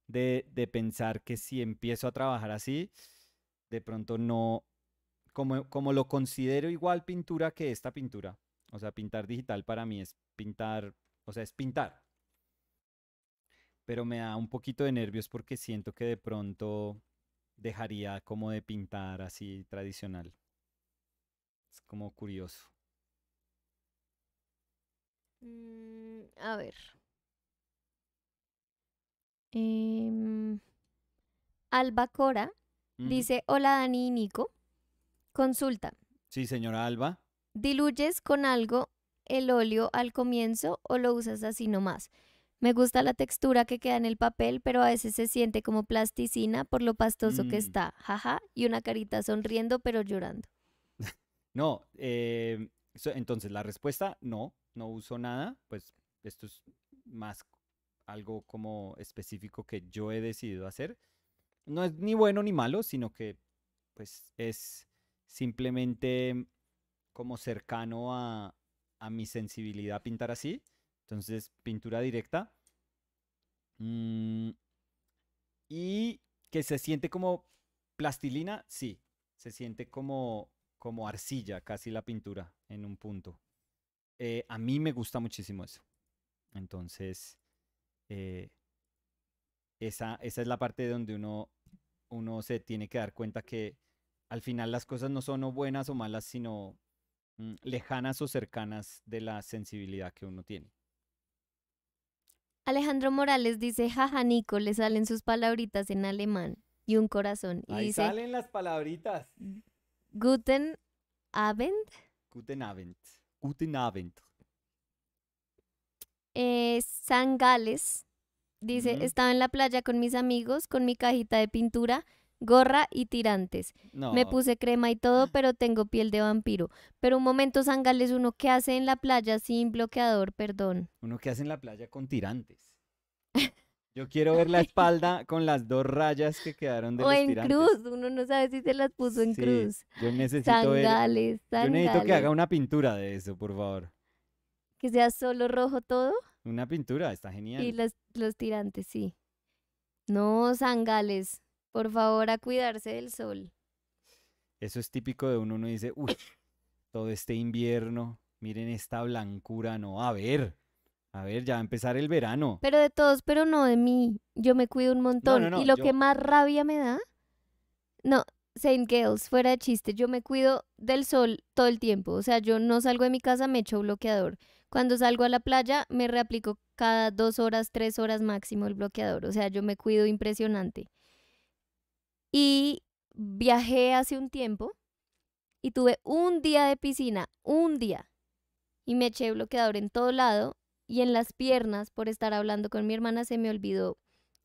de, de pensar que si empiezo a trabajar así, de pronto no, como, como, lo considero igual pintura que esta pintura. O sea, pintar digital para mí es pintar, o sea, es pintar. Pero me da un poquito de nervios porque siento que de pronto dejaría como de pintar así tradicional. Es como curioso. Mm, a ver. Em, Alba Cora dice: Hola Dani y Nico. Consulta. Sí, señora Alba. ¿Diluyes con algo el óleo al comienzo o lo usas así nomás? Me gusta la textura que queda en el papel, pero a veces se siente como plasticina por lo pastoso que mm. está. Jaja, y una carita sonriendo pero llorando. no, em, entonces la respuesta no, no uso nada, pues esto es más algo como específico que yo he decidido hacer. No es ni bueno ni malo, sino que pues es simplemente como cercano a, mi sensibilidad pintar así. Entonces, pintura directa. Mm, y que se siente como plastilina, sí. Se siente como, como arcilla, casi la pintura en un punto. Eh, a mí me gusta muchísimo eso. Entonces, eh, esa, esa es la parte donde uno, uno se tiene que dar cuenta que al final las cosas no son buenas o malas, sino mm, lejanas o cercanas de la sensibilidad que uno tiene. Alejandro Morales dice, jaja Nico, le salen sus palabritas en alemán y un corazón. Y Ahí salen las palabritas. Guten Abend. Guten Abend. Guten Eh, San Gales dice, estaba en la playa con mis amigos, con mi cajita de pintura, gorra y tirantes. Me puse crema y todo, pero tengo piel de vampiro. Pero un momento, San Gales, uno que hace en la playa sin bloqueador, perdón. Uno que hace en la playa con tirantes. Yo quiero ver la espalda con las dos rayas que quedaron de O en cruz, uno no sabe si se las puso en Sí, cruz. Yo necesito ver- Yo necesito que haga una pintura de eso, por favor. Que sea solo rojo todo Una pintura, está genial. y los tirantes, sí. No, sangales. Por favor, a cuidarse del sol. Eso es típico de uno, uno dice, uy, todo este invierno, miren esta blancura, no, a ver, a ver, ya va a empezar el verano. Pero de todos, pero no de mí. Yo me cuido un montón. y lo que más rabia me da. No, Saint Gales, fuera de chiste. Yo me cuido del sol todo el tiempo. O sea, yo no salgo de mi casa, me echo bloqueador. Cuando salgo a la playa, me reaplico cada dos horas, tres horas máximo el bloqueador. O sea, yo me cuido impresionante. Y viajé hace un tiempo y tuve un día de piscina, un día. Y me eché bloqueador en todo lado y en las piernas por estar hablando con mi hermana se me olvidó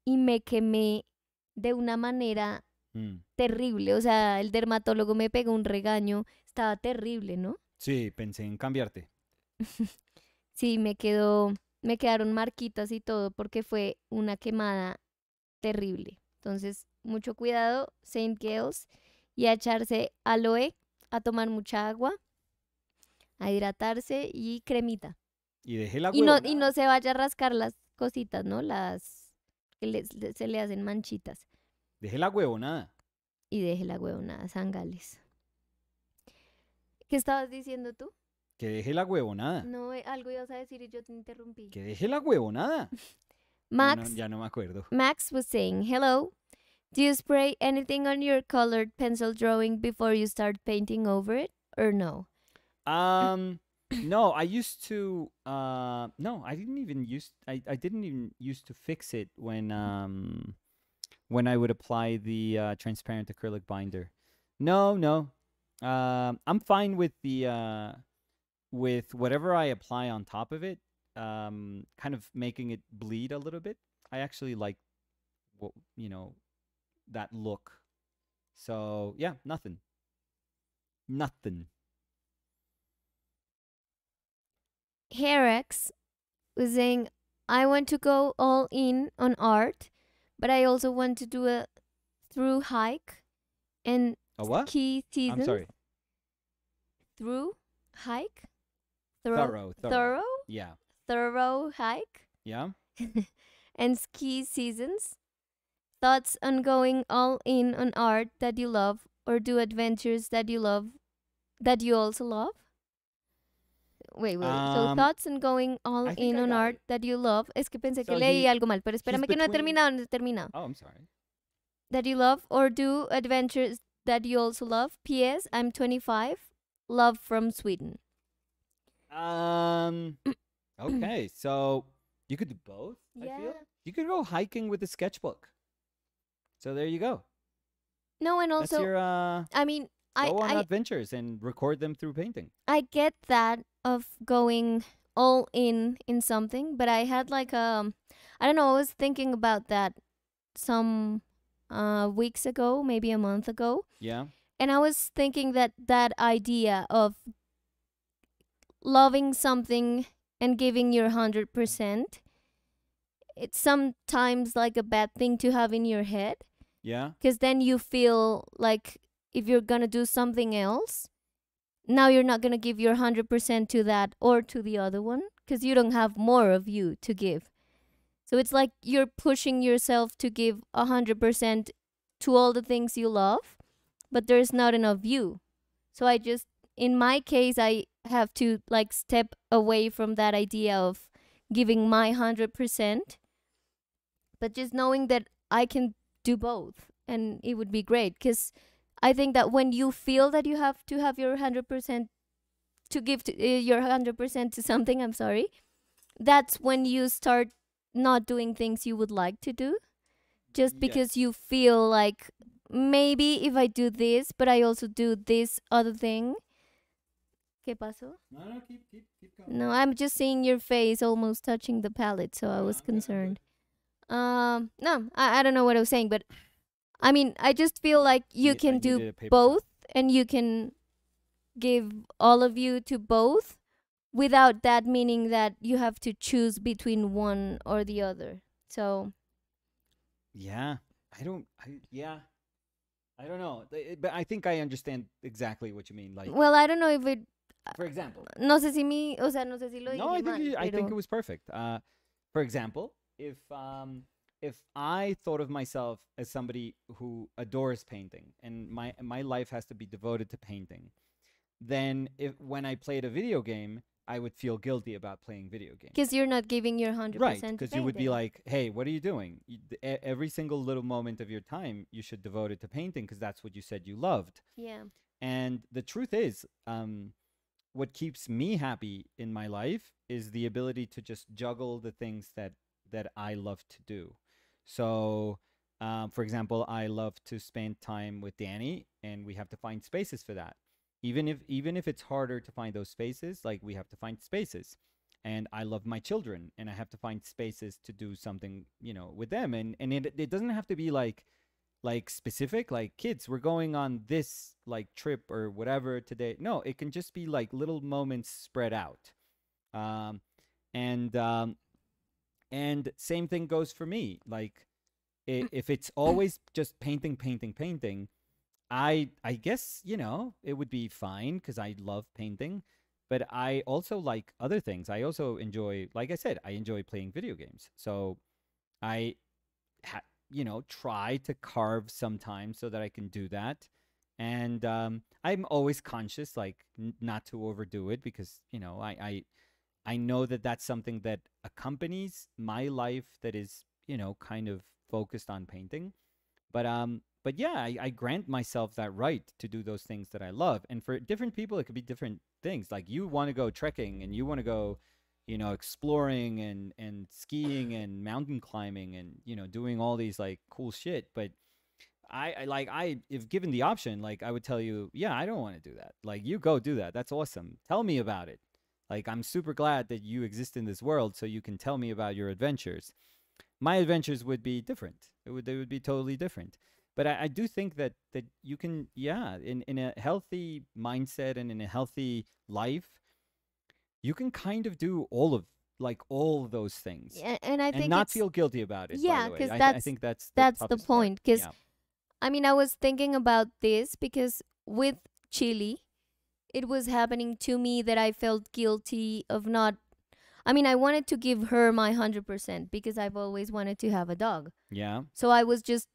y me quemé de una manera mm. terrible. O sea, el dermatólogo me pegó un regaño, estaba terrible, ¿no? Sí, pensé en cambiarte. sí, me quedó, me quedaron marquitas y todo porque fue una quemada terrible. Entonces, mucho cuidado, Saint Gales, y a echarse aloe, a tomar mucha agua, a hidratarse y cremita. Y no, se vaya a rascar las cositas, ¿no? Las que se le hacen manchitas. Deje la huevonada. Y deje la huevonada, sangales. ¿Qué estabas diciendo tú? Que deje la huevonada. No, eh, algo ibas a decir y yo te interrumpí. Que deje la huevonada. Max. ya no me acuerdo. Max was saying, hello. Do you spray anything on your colored pencil drawing before you start painting over it or no? Um, no, I used to. Uh, no, I didn't even use. I, I didn't even used to fix it when mm. um, when I would apply the uh, transparent acrylic binder. No, no, um, I'm fine with the uh, with whatever I apply on top of it. Um, kind of making it bleed a little bit. I actually like what you know that look. So yeah, nothing. Nothing. Herricks, was saying, I want to go all in on art, but I also want to do a through hike and a what? ski season. I'm sorry. Through hike? Thorough, thorough. Thorough? thorough? Yeah. Thorough hike? Yeah. and ski seasons. Thoughts on going all in on art that you love or do adventures that you love that you also love? Wait, wait. Um, so thoughts on going all I in on art it. that you love. Es que pensé so que leí algo mal, pero espérame que no he terminado, no he terminado. Oh, I'm sorry. That you love or do adventures that you also love. P.S. I'm 25. Love from Sweden. Um. okay, so you could do both. Yeah. I feel. You could go hiking with a sketchbook. So there you go. No, and also, your, uh, I mean, go I go on I, adventures and record them through painting. I get that, of going all in in something, but I had like um I don't know, I was thinking about that some uh weeks ago, maybe a month ago. Yeah. And I was thinking that that idea of loving something and giving your 100% it's sometimes like a bad thing to have in your head. Yeah. Cuz then you feel like if you're going to do something else, now you're not going to give your 100% to that or to the other one because you don't have more of you to give. So it's like you're pushing yourself to give 100% to all the things you love, but there's not enough you. So I just, in my case, I have to like step away from that idea of giving my 100%, but just knowing that I can do both and it would be great because I think that when you feel that you have to have your 100% to give to, uh, your 100% to something, I'm sorry, that's when you start not doing things you would like to do just because you feel like maybe if I do this, but I also do this other thing. ¿Qué pasó? No, no, keep, keep, keep no I'm just seeing your face almost touching the palette, so I ah, was concerned. Um, no, I, I don't know what I was saying, but I mean, I just feel like you I can do cut. both and you can give all of you to both without that meaning that you have to choose between one or the other. So, Yeah, I don't. I, yeah, I don't know, but I think I understand exactly what you mean. Like, well, I don't know if it uh, for example, no sé si mi, o sea, no sé si lo dije no, I think mal, you, I think it was perfect. Uh, for example, if um, if I thought of myself as somebody who adores painting and my my life has to be devoted to painting, then if when I played a video game, I would feel guilty about playing video games. Because you're not giving your 100%. Right, because you would be like, hey, what are you doing? You, every single little moment of your time, you should devote it to painting because that's what you said you loved. Yeah. And the truth is, um, what keeps me happy in my life is the ability to just juggle the things that, that I love to do. So, um, for example, I love to spend time with Danny, and we have to find spaces for that. Even if even if it's harder to find those spaces, like we have to find spaces. And I love my children, and I have to find spaces to do something, you know, with them. And and it, it doesn't have to be like like specific like kids we're going on this like trip or whatever today no it can just be like little moments spread out um, and um, and same thing goes for me. Like mm. if it's always just painting, painting, painting, I I guess, you know, it would be fine cuz I love painting, but I also like other things. I also enjoy like I said, I enjoy playing video games. So I ha- you know, try to carve sometimes so that I can do that. And um, I'm always conscious, like, n- not to overdo it because, you know, I, I I know that that's something that accompanies my life that is, you know, kind of focused on painting. But um but yeah, I, I, grant myself that right to do those things that I love. And for different people, it could be different things. Like you want to go trekking and you want to go, you know, exploring and and skiing and mountain climbing and you know doing all these like cool shit. But I, I like I if given the option, like I would tell you, yeah, I don't want to do that. Like you go do that. That's awesome. Tell me about it. Like, I'm super glad that you exist in this world so you can tell me about your adventures. My adventures would be different. It would, they would be totally different. But I, I do think that, that you can, yeah, in, in a healthy mindset and in a healthy life, you can kind of do all of like all those things yeah, and i think and not feel guilty about it yeah because that's I, I, think that's the that's the point because yeah. i mean i was thinking about this because with chile it was happening to me that I felt guilty of not. I mean, I wanted to give her my 100% because I've always wanted to have a dog. Yeah. So I was just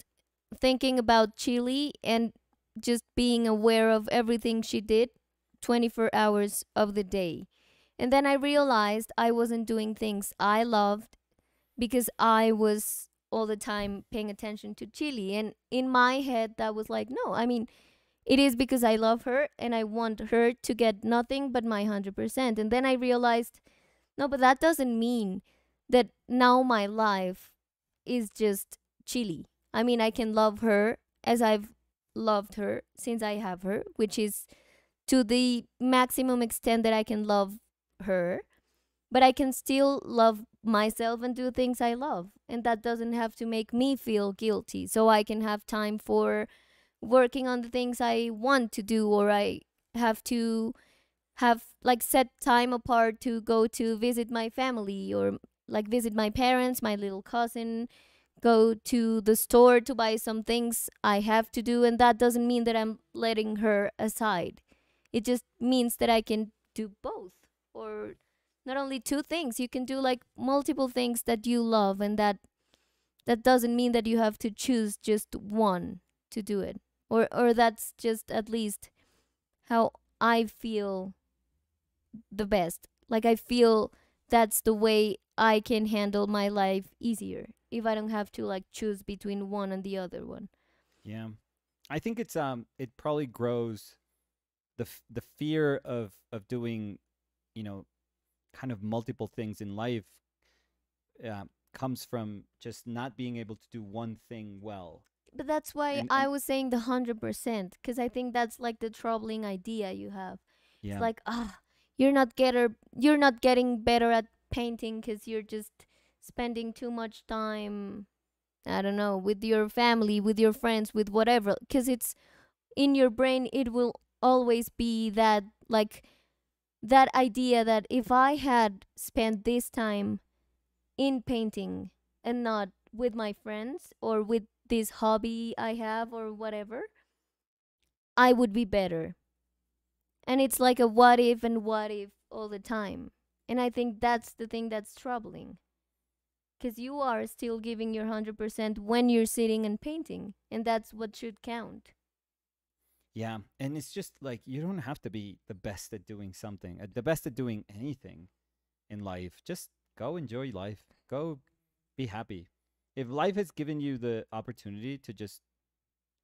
thinking about Chili and just being aware of everything she did 24 hours of the day. And then I realized I wasn't doing things I loved because I was all the time paying attention to Chili. And in my head, that was like, no, I mean, it is because I love her and I want her to get nothing but my 100%. And then I realized, no, but that doesn't mean that now my life is just chilly. I mean, I can love her as I've loved her since I have her, which is to the maximum extent that I can love her, but I can still love myself and do things I love. And that doesn't have to make me feel guilty. So I can have time for working on the things I want to do or I have to have like set time apart to go to visit my family or like visit my parents, my little cousin, go to the store to buy some things I have to do and that doesn't mean that I'm letting her aside. It just means that I can do both or not only two things. You can do like multiple things that you love and that that doesn't mean that you have to choose just one to do it or or that's just at least how I feel the best. Like I feel that's the way I can handle my life easier if I don't have to like choose between one and the other one. Yeah. I think it's um it probably grows the the fear of of doing, you know, kind of multiple things in life uh, comes from just not being able to do one thing well. But that's why and, I was saying the 100%, because I think that's like the troubling idea you have. Yeah. It's like, ah, oh, you're not getter, you're not getting better at painting because you're just spending too much time, I don't know, with your family, with your friends, with whatever. Because it's in your brain, it will always be that, like, that idea that if I had spent this time in painting and not with my friends or with this hobby I have or whatever, I would be better. And it's like a what if and what if all the time. And I think that's the thing that's troubling. Because you are still giving your 100% when you're sitting and painting. And that's what should count. Yeah. And it's just like you don't have to be the best at doing something, uh, the best at doing anything in life. Just go enjoy life, go be happy, if life has given you the opportunity to just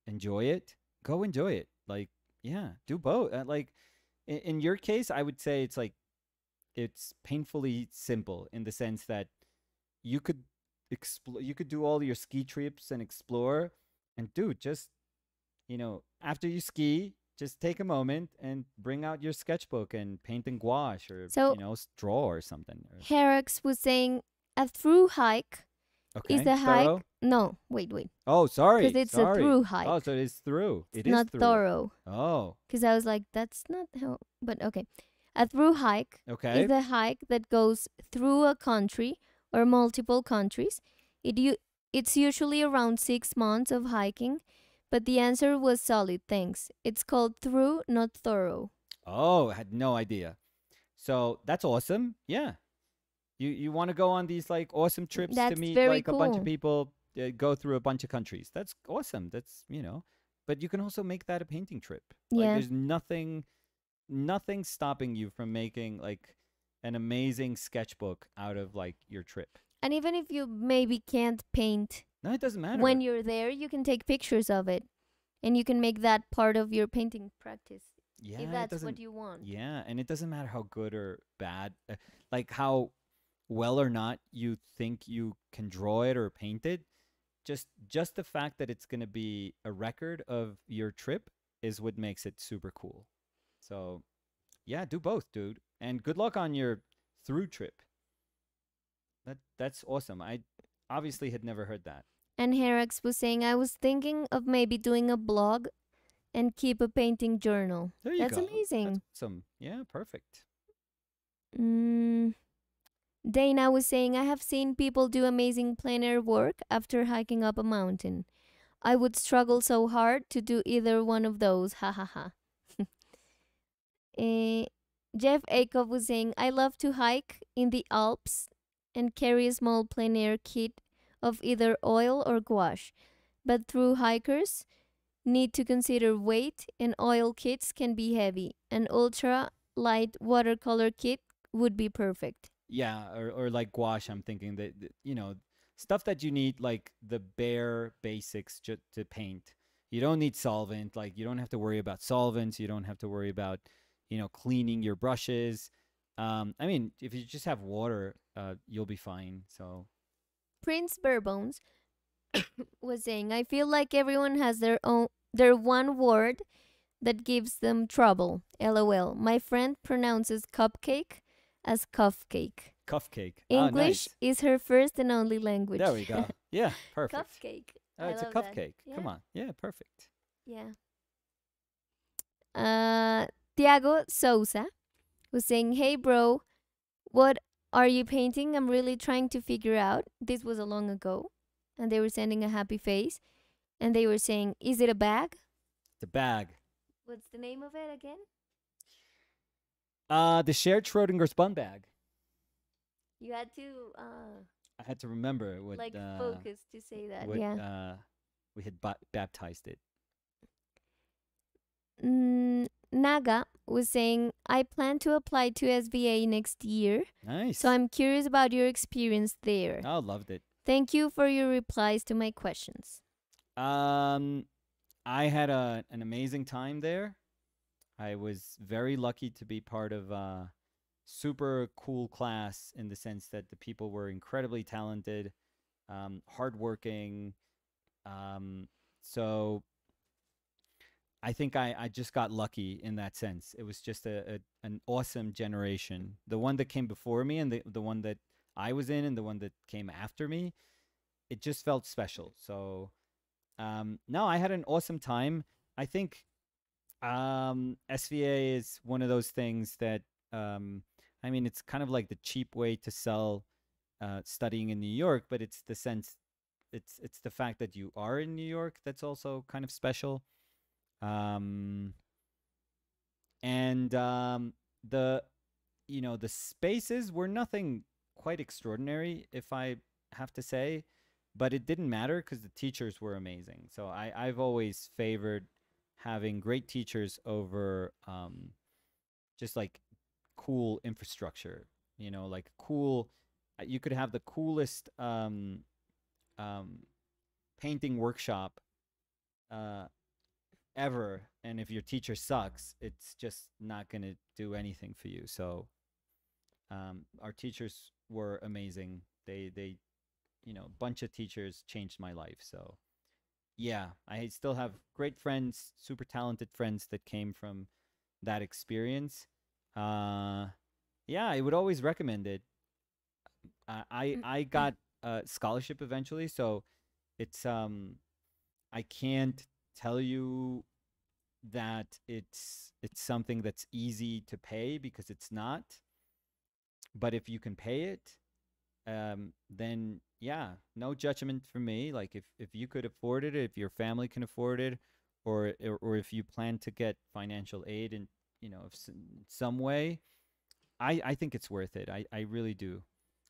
enjoy it, go enjoy it. Like, yeah, do both. Uh, like, in, in your case, I would say it's like it's painfully simple in the sense that you could explore, you could do all your ski trips and explore, and do just, you know, after you ski, just take a moment and bring out your sketchbook and paint in gouache or so, you know draw or something. Herrex was saying a through hike Okay. Is the thorough? hike? No, wait, wait. Oh, sorry. Because it's sorry. a through hike. Oh, so it's through. It's it not through. thorough. Oh. Because I was like, that's not how. But okay, a through hike okay. is a hike that goes through a country or multiple countries. It you it's usually around six months of hiking, but the answer was solid. Thanks. It's called through, not thorough. Oh, I had no idea. So that's awesome. Yeah. You you want to go on these like awesome trips That's to meet like cool. a bunch of people, uh, go through a bunch of countries. That's awesome. That's you know, but you can also make that a painting trip. Like, yeah. There's nothing, nothing stopping you from making like an amazing sketchbook out of like your trip. And even if you maybe can't paint, no, it doesn't matter. When you're there, you can take pictures of it, and you can make that part of your painting practice. Yeah, if that's what you want. Yeah, and it doesn't matter how good or bad, uh, like how well or not you think you can draw it or paint it just just the fact that it's going to be a record of your trip is what makes it super cool so yeah do both dude and good luck on your through trip that that's awesome i obviously had never heard that and Herax was saying i was thinking of maybe doing a blog and keep a painting journal there you that's go. amazing that's awesome yeah perfect mm. Dana was saying, I have seen people do amazing plein air work after hiking up a mountain. I would struggle so hard to do either one of those. Ha ha ha. Eh, Jeff Akoff was saying, I love to hike in the Alps and carry a small plein air kit of either oil or gouache. But through hikers, need to consider weight and oil kits can be heavy. An ultra light watercolor kit would be perfect yeah or, or like gouache i'm thinking that, that you know stuff that you need like the bare basics just to paint you don't need solvent like you don't have to worry about solvents you don't have to worry about you know cleaning your brushes um, i mean if you just have water uh, you'll be fine so prince barebones was saying i feel like everyone has their own their one word that gives them trouble lol my friend pronounces cupcake as Cuffcake. Cuffcake. Ah, English cake. nice. is her first and only language. There we go. Yeah, perfect. Cuffcake. Oh, I it's a cupcake. cake. Come on. Yeah, perfect. Yeah. Uh, Tiago Souza was saying, Hey, bro, what are you painting? I'm really trying to figure out. This was a long ago. And they were sending a happy face. And they were saying, Is it a bag? The bag. What's the name of it again? Uh, the shared Schrodinger's bun bag. You had to. Uh, I had to remember what. Like uh, focus to say that. What, yeah. Uh, we had baptized it. Mm, Naga was saying, I plan to apply to SBA next year. Nice. So I'm curious about your experience there. I oh, loved it. Thank you for your replies to my questions. Um, I had a, an amazing time there. I was very lucky to be part of a super cool class in the sense that the people were incredibly talented, um, hardworking. Um, so I think I, I just got lucky in that sense. It was just a, a, an awesome generation. The one that came before me and the, the one that I was in and the one that came after me, it just felt special. So um, no, I had an awesome time. I think um, SVA is one of those things that, um, I mean, it's kind of like the cheap way to sell uh, studying in New York, but it's the sense, it's it's the fact that you are in New York that's also kind of special. Um, and um, the, you know, the spaces were nothing quite extraordinary, if I have to say, but it didn't matter because the teachers were amazing. So I I've always favored having great teachers over um, just like cool infrastructure. You know, like cool. Uh, you could have the coolest um, um, painting workshop uh, ever, and if your teacher sucks, it's just not going to do anything for you. So, um, our teachers were amazing. They they, you know, a bunch of teachers changed my life. So yeah, I still have great friends, super talented friends that came from that experience. Uh, yeah, I would always recommend it. I I mm, mm. got a scholarship eventually, so it's um, I can't tell you that it's it's something that's easy to pay because it's not. But if you can pay it, um, then yeah, no judgment for me. Like if if you could afford it, if your family can afford it, or or if you plan to get financial aid in you know some way, I I think it's worth it. I I really do.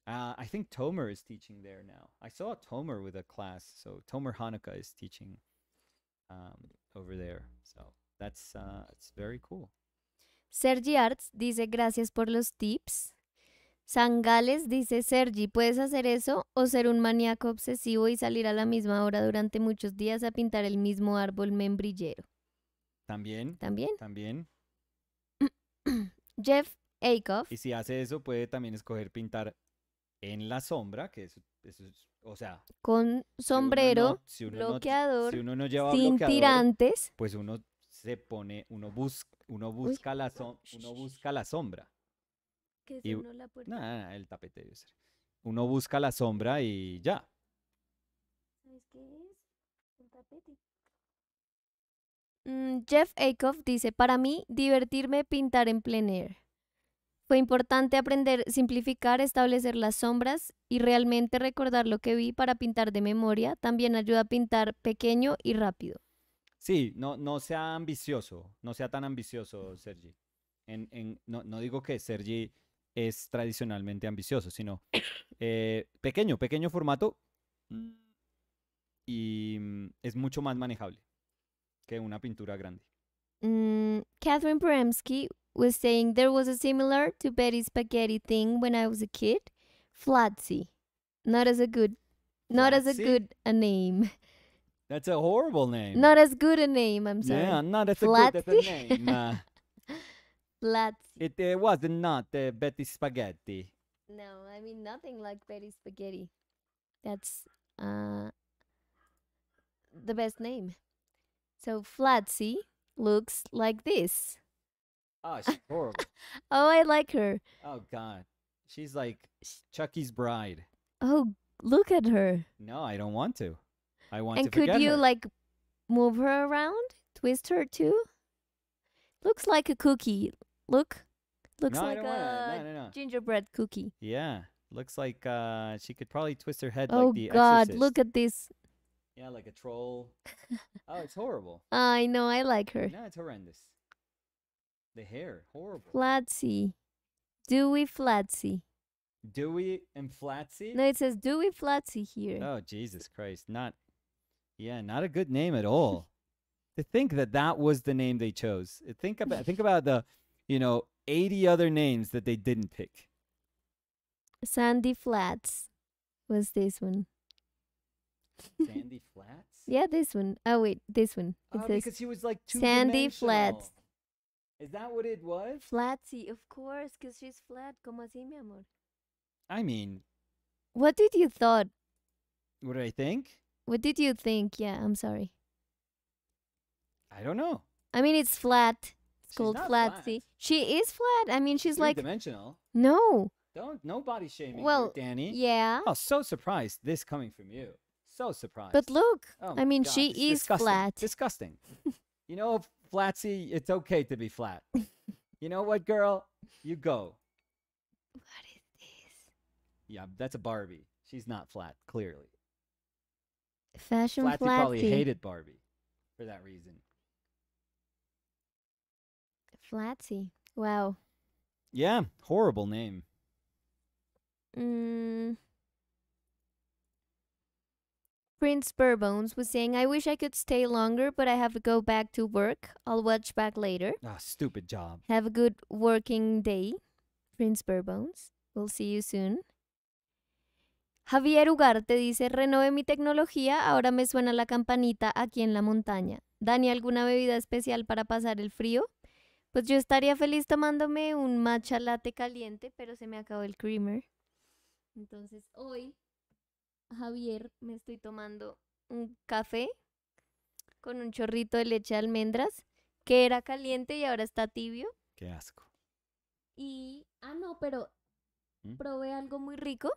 Uh, I think Tomer is teaching there now. I saw Tomer with a class, so Tomer Hanukkah is teaching um, over there. So that's uh, it's very cool. Sergi Arts dice gracias por los tips. Sangales dice Sergi, ¿puedes hacer eso o ser un maníaco obsesivo y salir a la misma hora durante muchos días a pintar el mismo árbol membrillero? También. También. También. Jeff Aikoff. Y si hace eso, puede también escoger pintar en la sombra, que es, o sea. Con sombrero, bloqueador, uno sin tirantes. Pues uno se pone, uno, busca, uno busca la sombra. Que uno la puerta. el tapete debe ser. Uno busca la sombra y ya. ¿Sabes qué es? tapete. Mm, Jeff Aikoff dice, para mí, divertirme pintar en plein air. Fue importante aprender, simplificar, establecer las sombras y realmente recordar lo que vi para pintar de memoria. También ayuda a pintar pequeño y rápido. Sí, no, no sea ambicioso, no sea tan ambicioso, Sergi. En, no, no digo que Sergi es tradicionalmente ambicioso, sino eh, pequeño, pequeño formato mm, y mm, es mucho más manejable que una pintura grande. Mm, Catherine Premsky was saying there was a similar to Betty Spaghetti thing when I was a kid, Flatsy. Not as a good, not as a good a name. That's a horrible name. Not as good a name, I'm sorry. Yeah, not as a good name. Lazzi. It was not uh, Betty Spaghetti. No, I mean nothing like Betty Spaghetti. That's uh, the best name. So Flatsy looks like this. Oh, she's horrible. oh, I like her. Oh God, she's like Chucky's bride. Oh, look at her. No, I don't want to. I want and to. And could you her. like move her around, twist her too? Looks like a cookie. Look. Looks no, like a no, no, gingerbread cookie. Yeah. Looks like uh, she could probably twist her head oh like the God, exorcist. look at this. Yeah, like a troll. oh, it's horrible. I know, I like her. No, it's horrendous. The hair, horrible. Flatsy. Dewey Flatsy. Dewey and Flatsy? No, it says Dewey Flatsy here. Oh, Jesus Christ. Not, yeah, not a good name at all to think that that was the name they chose. Uh, think about think about the, you know, 80 other names that they didn't pick. Sandy Flats was this one. Sandy Flats? yeah, this one. Oh wait, this one. oh, because he was like two Sandy Flats. Is that what it was? Flatsy, of course, because she's flat. Como así, mi amor? I mean. What did you thought? What did I think? What did you think? Yeah, I'm sorry. I don't know. I mean, it's flat. It's she's called flat. flat. See, she is flat. I mean, she's like dimensional. No. Don't no body shaming. Well, Danny. Yeah. Oh, so surprised this coming from you. So surprised. But look, oh I mean, God, she is disgusting. flat. Disgusting. you know, flatsy, it's okay to be flat. you know what, girl? You go. What is this? Yeah, that's a Barbie. She's not flat, clearly. Fashion flatsy, flatsy. probably hated Barbie for that reason. Flatsy. Wow. Yeah, horrible name. Mm. Prince Burbones was saying, I wish I could stay longer, but I have to go back to work. I'll watch back later. Ah, stupid job. Have a good working day, Prince Burbones. We'll see you soon. Javier Ugarte dice, renove mi tecnología, ahora me suena la campanita aquí en la montaña. Dani, ¿alguna bebida especial para pasar el frío? Pues yo estaría feliz tomándome un matcha latte caliente, pero se me acabó el creamer. Entonces hoy, Javier, me estoy tomando un café con un chorrito de leche de almendras, que era caliente y ahora está tibio. Qué asco. Y, ah, no, pero ¿Mm? probé algo muy rico.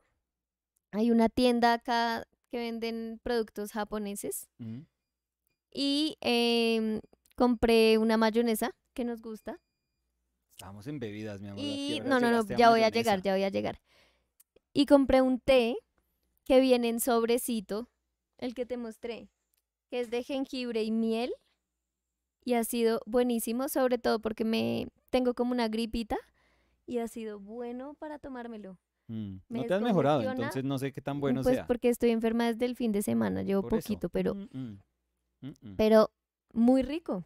Hay una tienda acá que venden productos japoneses. ¿Mm? Y em, compré una mayonesa que nos gusta? estamos en bebidas, mi amor. Y no, no, no, ya voy a llegar, ya voy a llegar. Y compré un té que viene en sobrecito, el que te mostré, que es de jengibre y miel. Y ha sido buenísimo, sobre todo porque me tengo como una gripita y ha sido bueno para tomármelo. Mm, no te has mejorado, entonces no sé qué tan bueno pues sea. Pues porque estoy enferma desde el fin de semana, llevo poquito, pero, mm, mm, pero muy rico.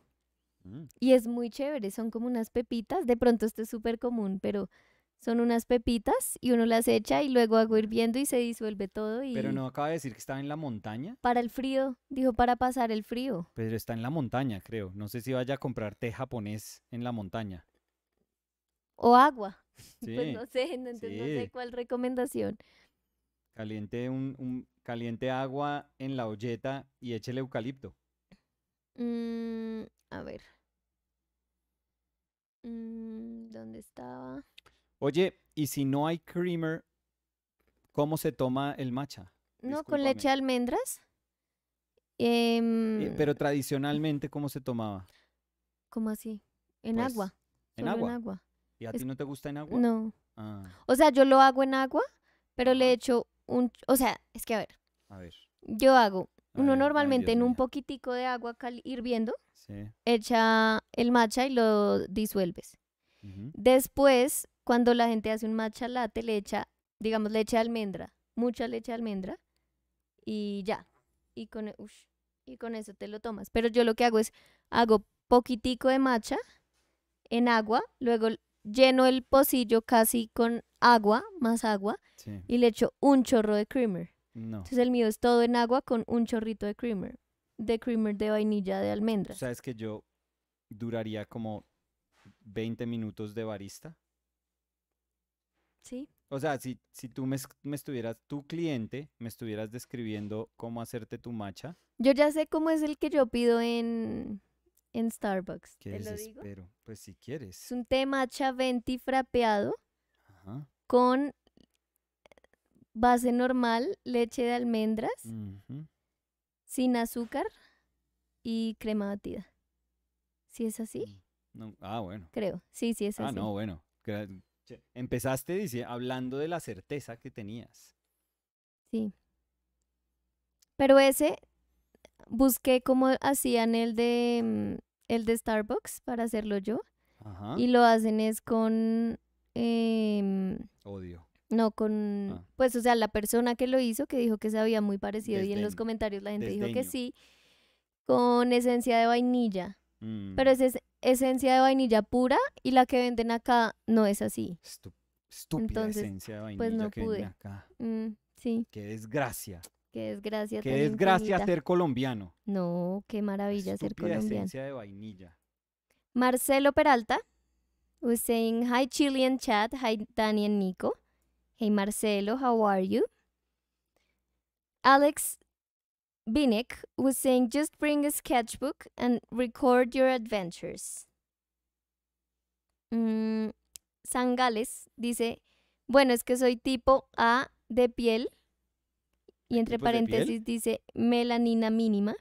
Mm. Y es muy chévere, son como unas pepitas, de pronto esto es súper común, pero son unas pepitas y uno las echa y luego hago hirviendo y se disuelve todo. Y... Pero no acaba de decir que estaba en la montaña. Para el frío, dijo para pasar el frío. Pero está en la montaña, creo. No sé si vaya a comprar té japonés en la montaña. O agua. pues no sé, no, no sé cuál recomendación. Caliente, un, caliente agua en la olleta y el eucalipto. Mm, a ver. Mm, ¿Dónde estaba? Oye, ¿y si no hay creamer, cómo se toma el matcha? No, con leche de almendras. Eh, em, pero tradicionalmente, ¿cómo se tomaba? ¿Cómo así? En pues, agua. En agua. ¿Y a ti no te gusta en agua? No. Ah. O sea, yo lo hago en agua, pero le echo un... O sea, es que a ver. A ver. Yo hago uno normalmente en un poquitico de agua hirviendo echa el matcha y lo disuelves. Después, cuando la gente hace un matcha latte, le echa, digamos, leche de almendra, mucha leche de almendra y ya. Y con, e, y con eso te lo tomas. Pero yo lo que hago es, hago poquitico de matcha en agua, luego lleno el pocillo casi con agua, más agua, y le echo un chorro de creamer. Entonces el mío es todo en agua con un chorrito de creamer. De creamer de vainilla de almendras. ¿Sabes que yo duraría como 20 minutos de barista? Sí. O sea, si, si tú me, estuvieras, tu cliente, me estuvieras describiendo cómo hacerte tu matcha. Yo ya sé cómo es el que yo pido en, Starbucks. ¿Qué ¿Te lo Pues si quieres. Es un té matcha venti frapeado Ajá. con base normal, leche de almendras, sin azúcar y crema batida. ¿Sí es así? Mm, ah, bueno. Creo, sí, sí es ah, así. Ah, no, bueno. Empezaste dice, hablando de la certeza que tenías. Sí. Pero ese busqué cómo hacían el de mm, el de Starbucks para hacerlo yo. Ajá. Y lo hacen es con em, odio. No, con, ah. pues, o sea, la persona que lo hizo, que dijo que se había muy parecido y en los comentarios la gente dijo que sí, con esencia de vainilla. Pero mm. esa es esencia de vainilla pura y la que venden acá no es así. estúpida Entonces, esencia de pues, vainilla pues no pude. Mm, sí. Qué desgracia. Qué desgracia. Qué desgracia ser colombiano. No, qué maravilla ser colombiano. esencia de vainilla. Marcelo Peralta Usain, hi Chilean chat, hi Dani and Nico. Hey Marcelo, how are you? Alex Binek was saying just bring a sketchbook and record your adventures. Mm, Sangales dice, bueno, es que soy tipo A de piel. Y entre paréntesis dice melanina mínima.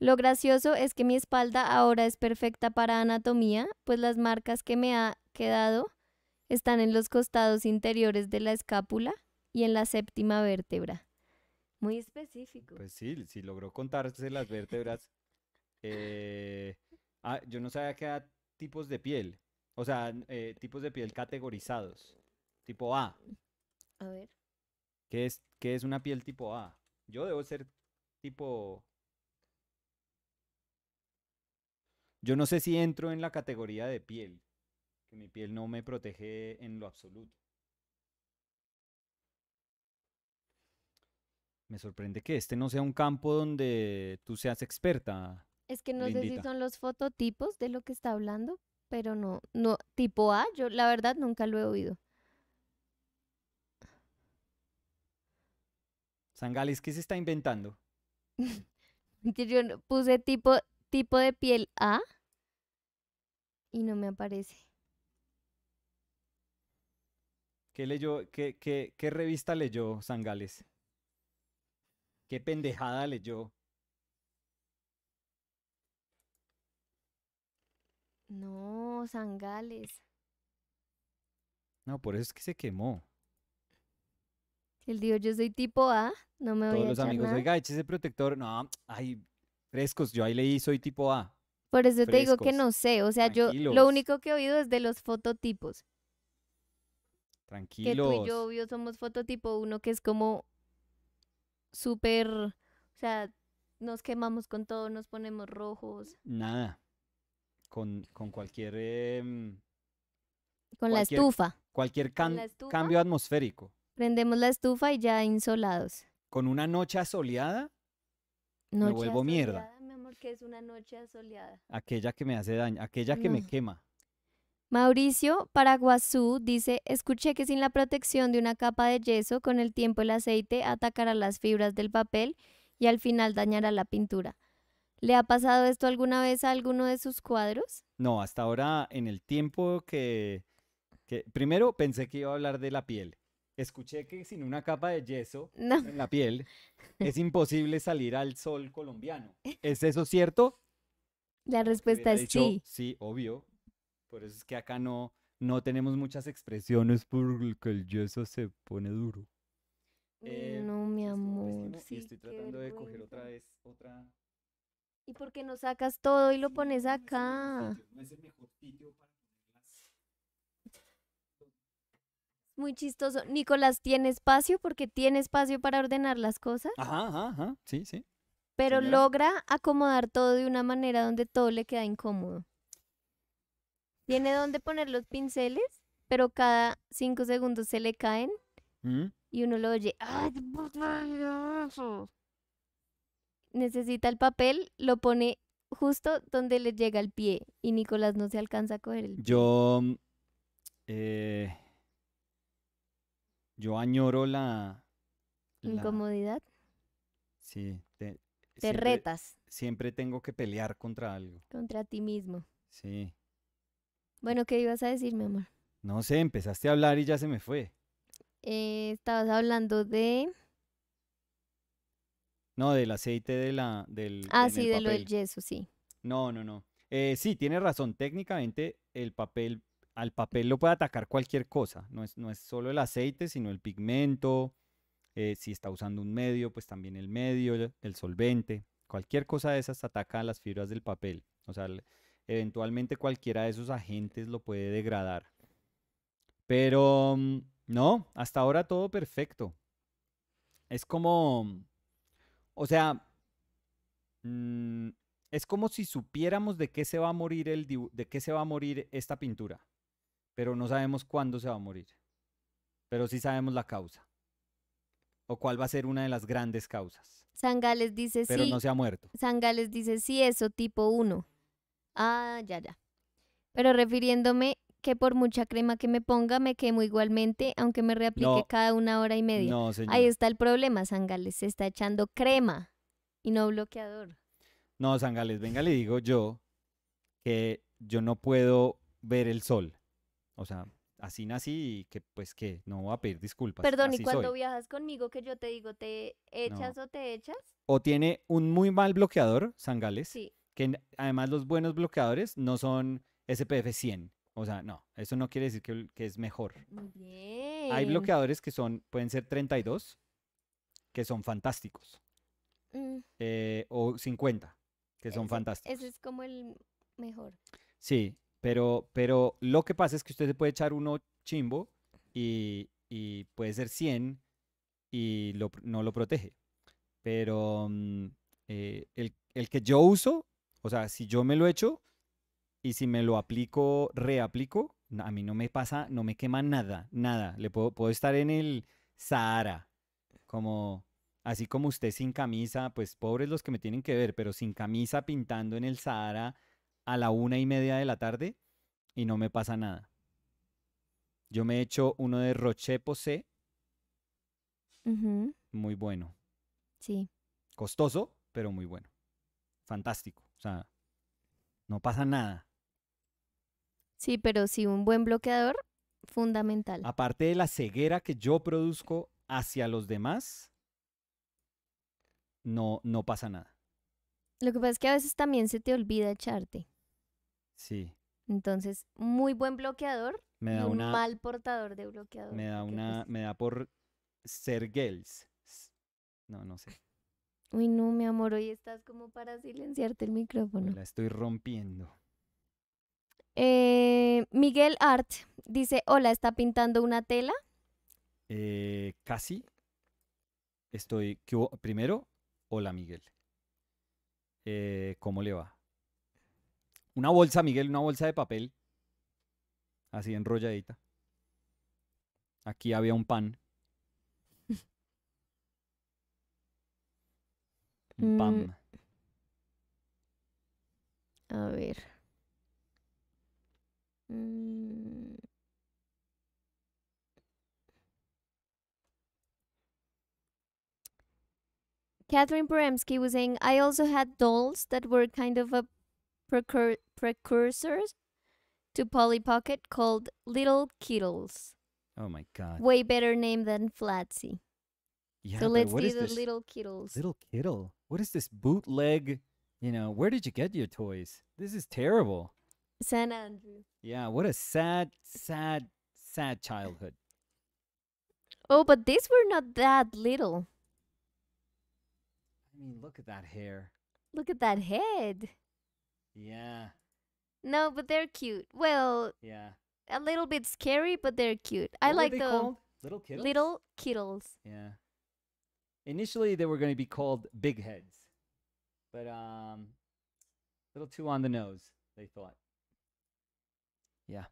Lo gracioso es que mi espalda ahora es perfecta para anatomía, pues las marcas que me ha quedado están en los costados interiores de la escápula y en la séptima vértebra. Muy específico. Pues sí, si logró contarse las vértebras. Eh, ah, yo no sabía que era tipos de piel. O sea, eh, tipos de piel categorizados. Tipo A. A ver. ¿Qué es, ¿Qué es una piel tipo A? Yo debo ser tipo... Yo no sé si entro en la categoría de piel mi piel no me protege en lo absoluto. Me sorprende que este no sea un campo donde tú seas experta. Es que no sé si son los fototipos de lo que está hablando, pero no, no, tipo A, yo la verdad nunca lo he oído. Sangales, ¿qué se está inventando? yo puse tipo, tipo de piel A y no me aparece. ¿Qué leyó, qué, qué, revista leyó Sangales? ¿Qué pendejada leyó? No, Sangales. No, por eso es que se quemó. Él dijo, yo soy tipo A, no me voy Todos los amigos, oiga, ese protector. No, hay frescos, yo ahí leí, soy tipo A. Por eso te digo que no sé, o sea, yo lo único que he oído es de los fototipos. Tranquilos. Que tú y yo, somos fototipo uno que es como súper, o sea, nos quemamos con todo, nos ponemos rojos. Nada. Con, con cualquier... Em, con la estufa. Cualquier cambio atmosférico. Prendemos la estufa y ya insolados. Con una noche asoleada, noche me vuelvo mierda. Mi amor, que es una noche asoleada. Aquella que me hace daño, aquella que me quema. Mauricio Paraguazú dice, escuché que sin la protección de una capa de yeso, con el tiempo el aceite atacará las fibras del papel y al final dañará la pintura. ¿Le ha pasado esto alguna vez a alguno de sus cuadros? No, hasta ahora en el tiempo que, primero pensé que iba a hablar de la piel. Escuché que sin una capa de yeso en la piel es imposible salir al sol colombiano. ¿Es eso cierto? La respuesta es sí. Sí, obvio. Por eso es que acá no, no tenemos muchas expresiones porque el yeso se pone duro. Eh, no, mi amor. Sí, estoy tratando de coger otra vez otra. ¿Y por qué no sacas todo y lo pones acá? es mejor sitio para Muy chistoso. Nicolás, ¿tiene espacio? Porque tiene espacio para ordenar las cosas. Ajá, ajá, ajá. Sí, sí. Pero logra acomodar todo de una manera donde todo le queda incómodo. Tiene donde poner los pinceles, pero cada cinco segundos se le caen ¿Mm? y uno lo oye. Necesita el papel, lo pone justo donde le llega el pie y Nicolás no se alcanza a coger el pie. Yo, mm, eh, yo añoro la, incomodidad. Sí, te, retas. Siempre tengo que pelear contra algo. Contra ti mismo. Sí. Bueno, ¿qué ibas a decir, mi amor? No sé, empezaste a hablar y ya se me fue. Eh, estabas hablando de... No, del aceite de la, del... Ah, sí, de lo del yeso, sí. No, no, no. Eh, sí, tienes razón. Técnicamente el papel, al papel lo puede atacar cualquier cosa. No es, no es solo el aceite, sino el pigmento. Eh, si está usando un medio, pues también el medio, el, solvente. Cualquier cosa de esas ataca a las fibras del papel. O sea, eventualmente cualquiera de esos agentes lo puede degradar. Pero mm, no, hasta ahora todo perfecto. Es como, o sea, mm, es como si supiéramos de qué se va a morir el de qué se va a morir esta pintura, pero no sabemos cuándo se va a morir. Pero sí sabemos la causa. O cuál va a ser una de las grandes causas. Sangales dice sí. Pero no se ha muerto. Sangales dice sí, eso tipo 1. Ah, ya, ya. Pero refiriéndome que por mucha crema que me ponga, me quemo igualmente, aunque me reaplique cada una hora y media. No, señor. Ahí está el problema, Sangales. Se está echando crema y no bloqueador. No, Sangales, venga, le digo yo que yo no puedo ver el sol. O sea, así nací y que pues que no voy a pedir disculpas. Perdón, ¿y cuando viajas conmigo que yo te digo, te echas o te echas? O tiene un muy mal bloqueador, Sangales. Sí que además los buenos bloqueadores no son SPF 100. O sea, no, eso no quiere decir que, que es mejor. Hay bloqueadores que son, pueden ser 32, que son fantásticos. Mm. Eh, o 50, que son fantásticos. Ese es como el mejor. Sí, pero, pero lo que pasa es que usted se puede echar uno chimbo y, y puede ser 100 y lo, no lo protege. Pero mm, eh, el, el que yo uso o sea, si yo me lo echo y si me lo aplico, reaplico, a mí no me pasa, no me quema nada, nada. Le puedo, estar en el Sahara, como así como usted sin camisa, pues pobres los que me tienen que ver, pero sin camisa pintando en el Sahara a la una y media de la tarde y no me pasa nada. Yo me he hecho uno de Roche Posay. Muy bueno. Sí. Costoso, pero muy bueno. Fantástico. O sea, no pasa nada. Sí, pero sí, un buen bloqueador, fundamental. Aparte de la ceguera que yo produzco hacia los demás, no, no pasa nada. Lo que pasa es que a veces también se te olvida echarte. Sí. Entonces, muy buen bloqueador me da y un mal portador de bloqueador. Me da una, pues me da por ser gels. No, no sé. Uy, no, mi amor, hoy estás como para silenciarte el micrófono. La estoy rompiendo. Eh, Miguel Art dice, hola, ¿está pintando una tela? Eh, casi. Estoy, primero, hola Miguel. Eh, ¿Cómo le va? Una bolsa, Miguel, una bolsa de papel. Así enrolladita. Aquí había un pan. Bam. Mm. A ver. Mm. Catherine Peremsky was saying, I also had dolls that were kind of a precur precursors to Polly Pocket called Little Kittles. Oh my god. Way better name than Flatsy. Yeah, so let's do the this? little kiddles. Little kiddle. What is this bootleg? You know, where did you get your toys? This is terrible. San Andrew. Yeah, what a sad, sad, sad childhood. Oh, but these were not that little. I mean, look at that hair. Look at that head. Yeah. No, but they're cute. Well, yeah. A little bit scary, but they're cute. What I like the called? little kittles. Little kittles. Yeah. Initially, they were going to be called big heads, but um, a little too on the nose, they thought. Yeah.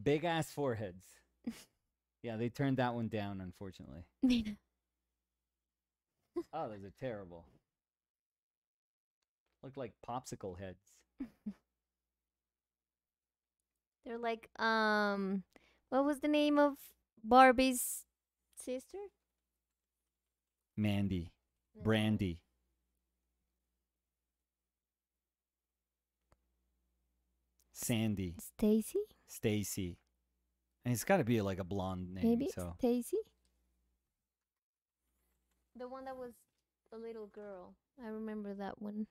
Big ass foreheads. yeah, they turned that one down, unfortunately. oh, those are terrible. Look like popsicle heads. They're like, um, what was the name of Barbie's sister? Mandy, mm-hmm. Brandy. Sandy. Stacy? Stacy. And it's got to be like a blonde name. Maybe so. Stacy? The one that was the little girl. I remember that one.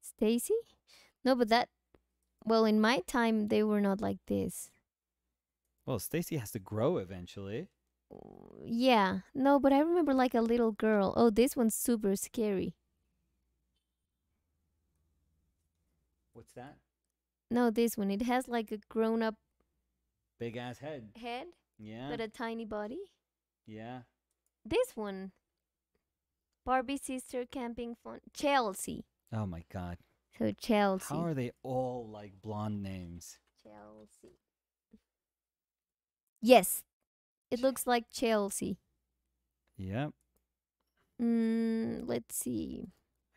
Stacy? No, but that well, in my time they were not like this. Well, Stacy has to grow eventually yeah, no, but I remember like a little girl. Oh, this one's super scary. What's that? No, this one. It has like a grown up big ass head. Head? Yeah. But a tiny body? Yeah. This one. Barbie sister camping fun Chelsea. Oh my god. So Chelsea. How are they all like blonde names? Chelsea. Yes, it looks like Chelsea. Yeah. Mm, let's see.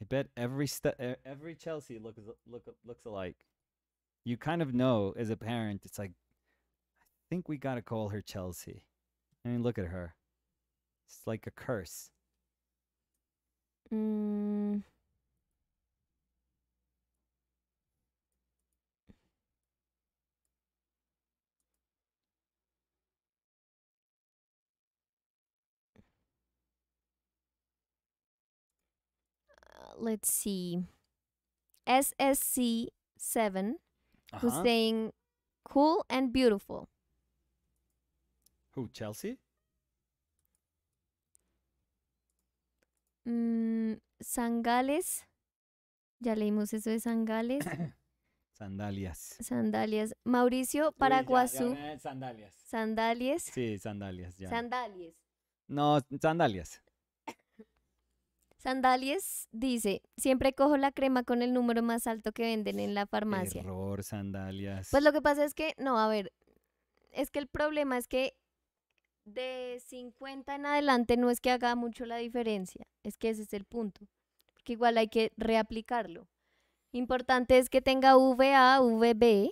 I bet every st- every Chelsea looks look looks alike. You kind of know as a parent, it's like, I think we gotta call her Chelsea. I mean, look at her. It's like a curse. Mm. let's see, SSC7, who's saying cool and beautiful. Who, Chelsea? Mm, Sangales. Ya leímos eso de Sangales. Sandalias. Sandalias. Mauricio Paraguasú. sandalias. Sandalias. Sí, sandalias. Sandalias. No, sandalias. Sandalias, dice, siempre cojo la crema con el número más alto que venden en la farmacia. Error, sandalias. Pues lo que pasa es que, no, a ver, es que el problema es que de 50 en adelante no es que haga mucho la diferencia, es que ese es el punto, que igual hay que reaplicarlo. Importante es que tenga VA, VB,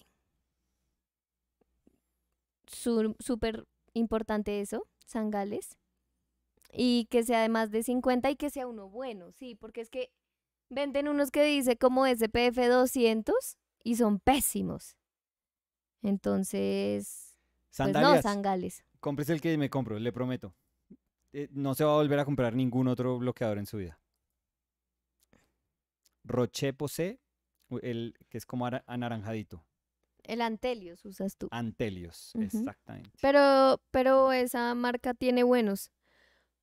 súper importante eso, sangales y que sea de más de 50 y que sea uno bueno, sí, porque es que venden unos que dice como SPF 200 y son pésimos. Entonces, pues no, sangales. Compres el que me compro, le prometo. Eh, no se va a volver a comprar ningún otro bloqueador en su vida. Roche posee el que es como anaranjadito. El Antelios usas tú. Antelios, exactamente. Pero, pero esa marca tiene buenos.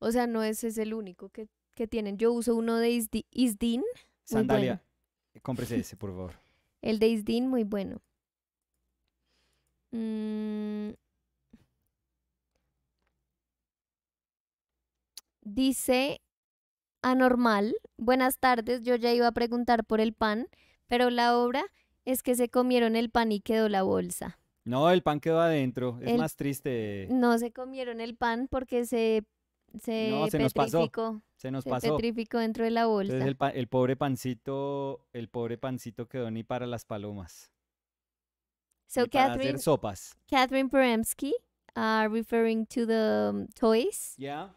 O sea, no ese es el único que, tienen. Yo uso uno de Isdin. Sandalia. Eh, cómprese ese, por favor. el de Isdin, muy bueno. Mm. Dice anormal. Buenas tardes, yo ya iba a preguntar por el pan, pero la obra es que se comieron el pan y quedó la bolsa. No, el pan quedó adentro, es más triste. No se comieron el pan porque se se, no, se petrificó. Nos pasó. Se nos se pasó. petrificó dentro de la bolsa. Entonces el, el, pobre pancito, el pobre pancito quedó ni para las palomas. So Catherine, para hacer sopas. Catherine Peremsky, uh, referring to the um, toys. Yeah.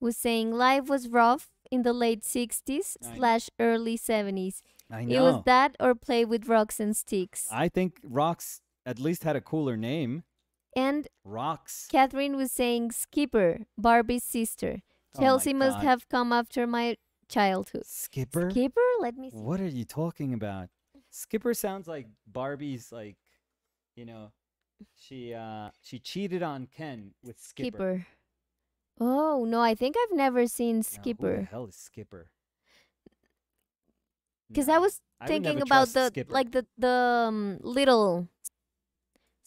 Who's saying life was rough in the late 60s slash early 70s. I know. It was that or play with rocks and sticks. I think rocks at least had a cooler name. And rocks. Catherine was saying Skipper, Barbie's sister. Oh Chelsea oh must have come after my childhood. Skipper? Skipper? Let me see. What are you talking about? Skipper sounds like Barbie's like you know she uh she cheated on Ken with Skipper. Skipper. Oh no, I think I've never seen Skipper. Now, who the hell is Skipper? Because no, I was thinking I about the Skipper. like the the um, little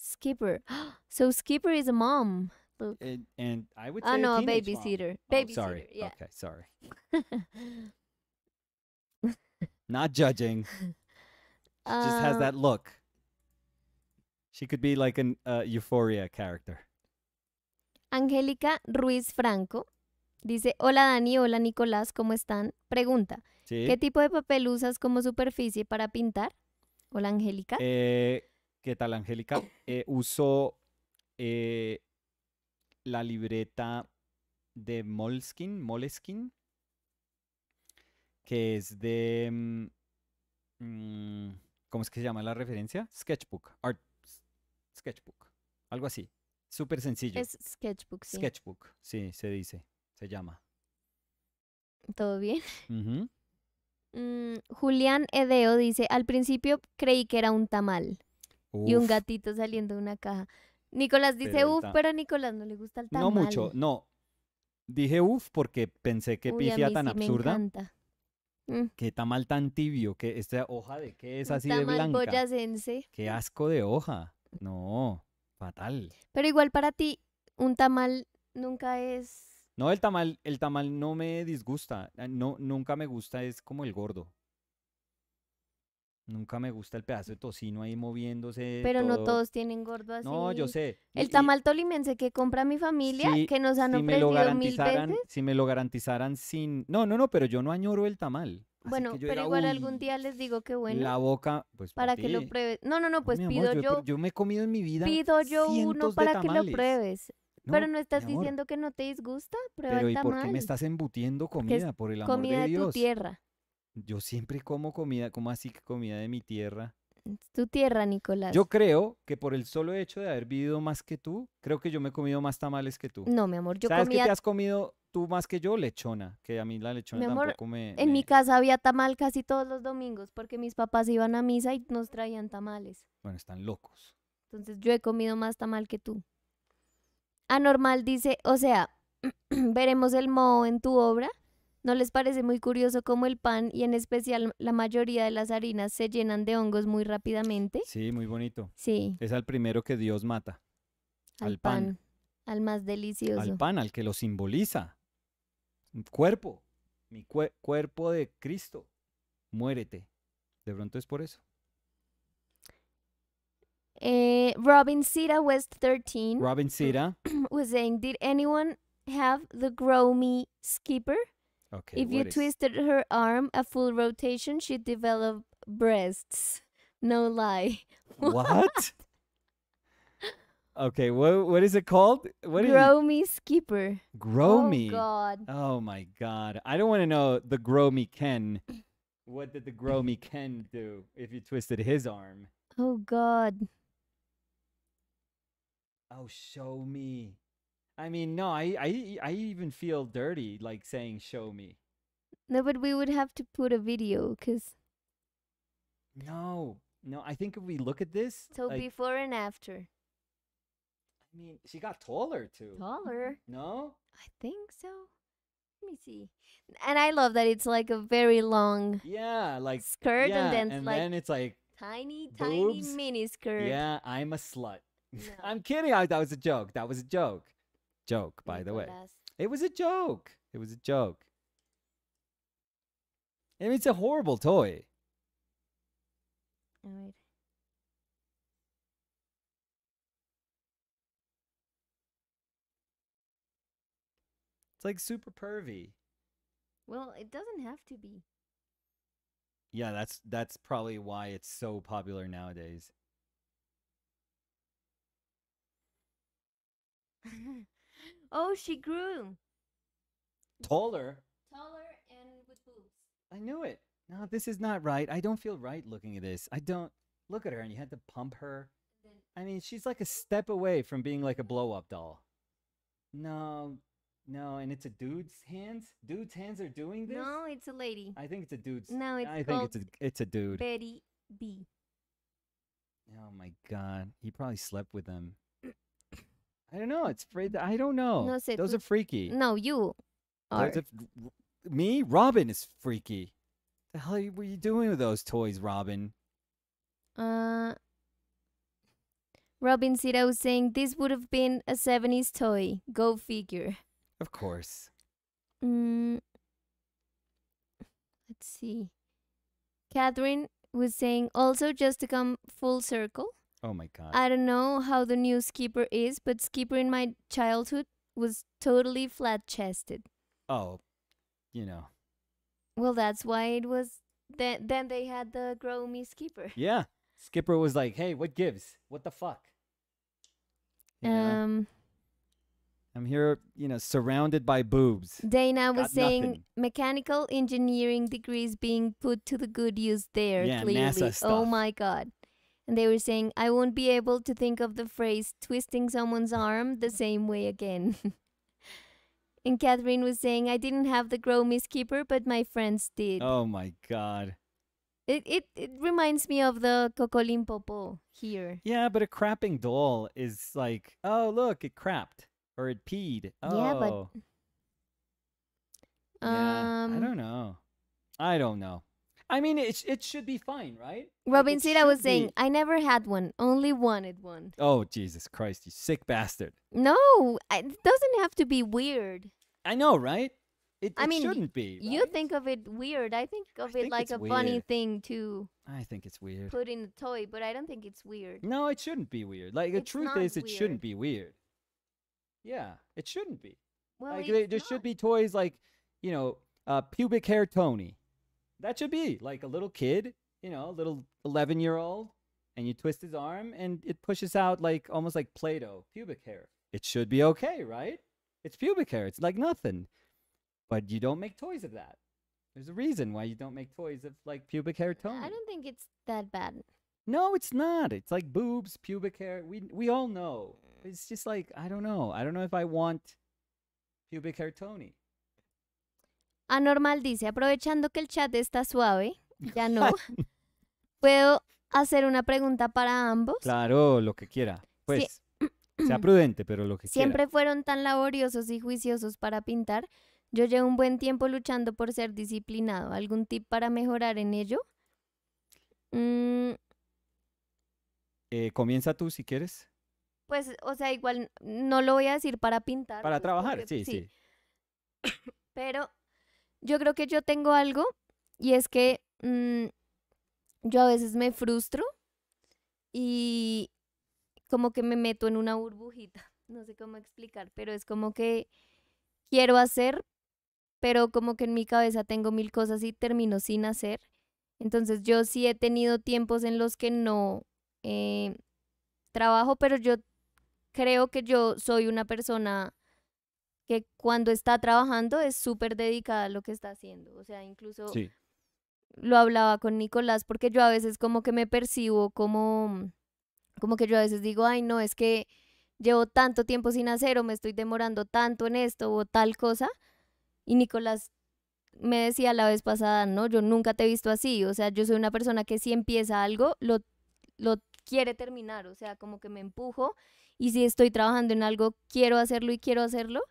Skipper. so Skipper is a mom. Eh, and, I would ah, say. Oh no, a babysitter. Babysitter. sorry. Okay, sorry. Not judging. just has uh, that look. She could be like an uh, Euphoria character. Angélica Ruiz Franco dice, hola Dani, hola Nicolás, ¿cómo están? Pregunta, ¿qué tipo de papel usas como superficie para pintar? Hola Angélica. Eh, ¿Qué tal, Angélica? Eh, uso usó eh, la libreta de Moleskin, Moleskin, que es de... Mm, mm, ¿Cómo es que se llama la referencia? Sketchbook, Art Sketchbook, algo así. Súper sencillo. Es Sketchbook, sí. Sketchbook, sí, se dice, se llama. ¿Todo bien? Mm, Julián Edeo dice, al principio creí que era un tamal y un gatito saliendo de una caja. Nicolás dice uff, uf, pero a Nicolás no le gusta el tamal. No mucho, no. Dije uf porque pensé que Uy, tan absurda. Me encanta. Mm. Qué tamal tan tibio, que esta hoja de qué es así de blanca. Boyacense. Qué asco de hoja. No, fatal. Pero igual para ti un tamal nunca es No, el tamal, el tamal no me disgusta, eh, no nunca me gusta es como el gordo. Nunca me gusta el pedazo de tocino ahí moviéndose. Pero no todos tienen gordo así. No, yo sé. El tamal tolimense que compra mi familia, que nos han ofrecido mil veces. Si me lo garantizaran sin... No, no, no, pero yo no añoro el tamal. Bueno, pero igual algún día les digo que bueno. La boca, pues para que lo pruebes. No, no, no, pues pido yo, yo. me he comido en mi vida. Pido yo uno para que lo pruebes. pero no estás diciendo que no te disgusta, prueba el tamal. por qué me estás embutiendo comida? Por el amor comida de, Dios. de tu tierra. Yo siempre como comida, como así que comida de mi tierra. Mm, tu tierra, Nicolás. Yo creo que por el solo hecho de haber vivido más que tú, creo que yo me he comido más tamales que tú. No, mi amor, yo ¿Sabes que te has comido tú más que yo? Lechona, que a mí la lechona tampoco me... En mi casa había tamal casi todos los domingos porque mis papás iban a misa y nos traían tamales. Bueno, están locos. Entonces yo he comido más tamal que tú. Anormal dice, o sea, veremos el moho en tu obra. ¿No les parece muy curioso cómo el pan y en especial la mayoría de las harinas se llenan de hongos muy rápidamente? Sí, muy bonito. Sí. Es al primero que Dios mata. Al, pan, Al más delicioso. Al pan, al que lo simboliza. Mm, cuerpo. Mi cuerpo de Cristo. Muérete. De pronto es por eso. Eh, Robin Sira West 13. Robin Sira. Was saying, did anyone have the Grow Me Skipper? Okay. If you is... twisted her arm a full rotation, she developed breasts. No lie. What? okay, what what is it called? What Grow is me skipper. Grow oh, me. Oh god. Oh my god. I don't want to know the grow me Ken. what did the grow me Ken do if you twisted his arm? Oh god. Oh show me. I mean, no, I, I, I even feel dirty like saying "show me." No, but we would have to put a video, cause. No, no. I think if we look at this, so like, before and after. I mean, she got taller too. Taller. No. I think so. Let me see. And I love that it's like a very long. Yeah, like skirt, yeah, and then and like then it's like tiny, boobs. tiny mini skirt. Yeah, I'm a slut. No. I'm kidding. I, that was a joke. That was a joke joke, by the way. It was a joke. It was a joke. I mean, it's a horrible toy. All right. It's like super pervy. Well, it doesn't have to be. Yeah, that's that's probably why it's so popular nowadays. Oh, she grew taller. Taller and with boobs. I knew it. No, this is not right. I don't feel right looking at this. I don't look at her, and you had to pump her. I mean, she's like a step away from being like a blow-up doll. No, no, and it's a dude's hands. Dude's hands are doing this. No, it's a lady. I think it's a dude's. No, it's I think it's a it's a dude. Betty B. Oh my god, he probably slept with them. I don't know. It's free. I don't know. No Those tú, are freaky. No, you. Are. me? Robin is freaky. The hell you, were you doing with those toys, Robin? Uh. Robin said I was saying this would have been a 70s toy. Go figure. Of course. Mm, let's see. Catherine was saying also just to come full circle. Oh my god. I don't know how the new skipper is, but skipper in my childhood was totally flat chested. Oh, you know. Well, that's why it was. Then then they had the grow me skipper. Yeah, skipper was like, "Hey, what gives? What the fuck?" You um. Know? I'm here, you know, surrounded by boobs. Dana was Got saying nothing. mechanical engineering degrees being put to the good use there. Yeah, clearly. NASA oh stuff. Oh my god and they were saying, I won't be able to think of the phrase twisting someone's arm the same way again. and Catherine was saying, I didn't have the Grow Keeper, but my friends did. Oh my God. It, it, it reminds me of the Cocolin Popo here. Yeah, but a crapping doll is like, oh, look, it crapped or it peed. Oh. Yeah, but. Um, yeah, I don't know. I don't know. I mean, it it should be fine, right? Robin like, Sita was saying, "I never had one. Only wanted one." Oh Jesus Christ! You sick bastard! No, it doesn't have to be weird. I know, right? It, I it mean, shouldn't be. Right? You think of it weird. I think of I it think like a weird. funny thing to. I think it's weird. Put in a toy, but I don't think it's weird. No, it shouldn't be weird. Like it's the truth is, weird. it shouldn't be weird. Yeah, it shouldn't be. Well, like, there, there should be toys like, you know, uh, pubic hair Tony that should be like a little kid, you know, a little 11 year old, and you twist his arm and it pushes out like almost like Play Doh pubic hair. It should be okay, right? It's pubic hair, it's like nothing. But you don't make toys of that. There's a reason why you don't make toys of like pubic hair tone. I don't think it's that bad. No, it's not. It's like boobs, pubic hair. We we all know. It's just like I don't know. I don't know if I want pubic hair Tony. Anormal dice, aprovechando que el chat está suave, ya no, ¿puedo hacer una pregunta para ambos? Claro, lo que quiera. Pues... Sea prudente, pero lo que Siempre fueron tan laboriosos y juiciosos para pintar. Yo llevo un buen tiempo luchando por ser disciplinado. ¿Algún tip para mejorar en ello? Mm. Eh, comienza tú si quieres. Pues, o sea, igual no lo voy a decir para pintar. Para pues, trabajar, sí, sí. Pero yo creo que yo tengo algo y es que mm, yo a veces me frustro y como que me meto en una burbujita. No sé cómo explicar, pero es como que quiero hacer, pero como que en mi cabeza tengo mil cosas y termino sin hacer. Entonces yo sí he tenido tiempos en los que no eh, trabajo, pero yo creo que yo soy una persona que cuando está trabajando es súper dedicada a lo que está haciendo. O sea, incluso lo hablaba con Nicolás porque yo a veces como que me percibo como, como que yo a veces digo, ay, no, es que llevo tanto tiempo sin hacer o me estoy demorando tanto en esto o tal cosa. Y Nicolás me decía la vez pasada, no, yo nunca te he visto así. O sea, yo soy una persona que si empieza algo, lo, lo quiere terminar. O sea, como que me empujo y si estoy trabajando en algo, quiero hacerlo y quiero hacerlo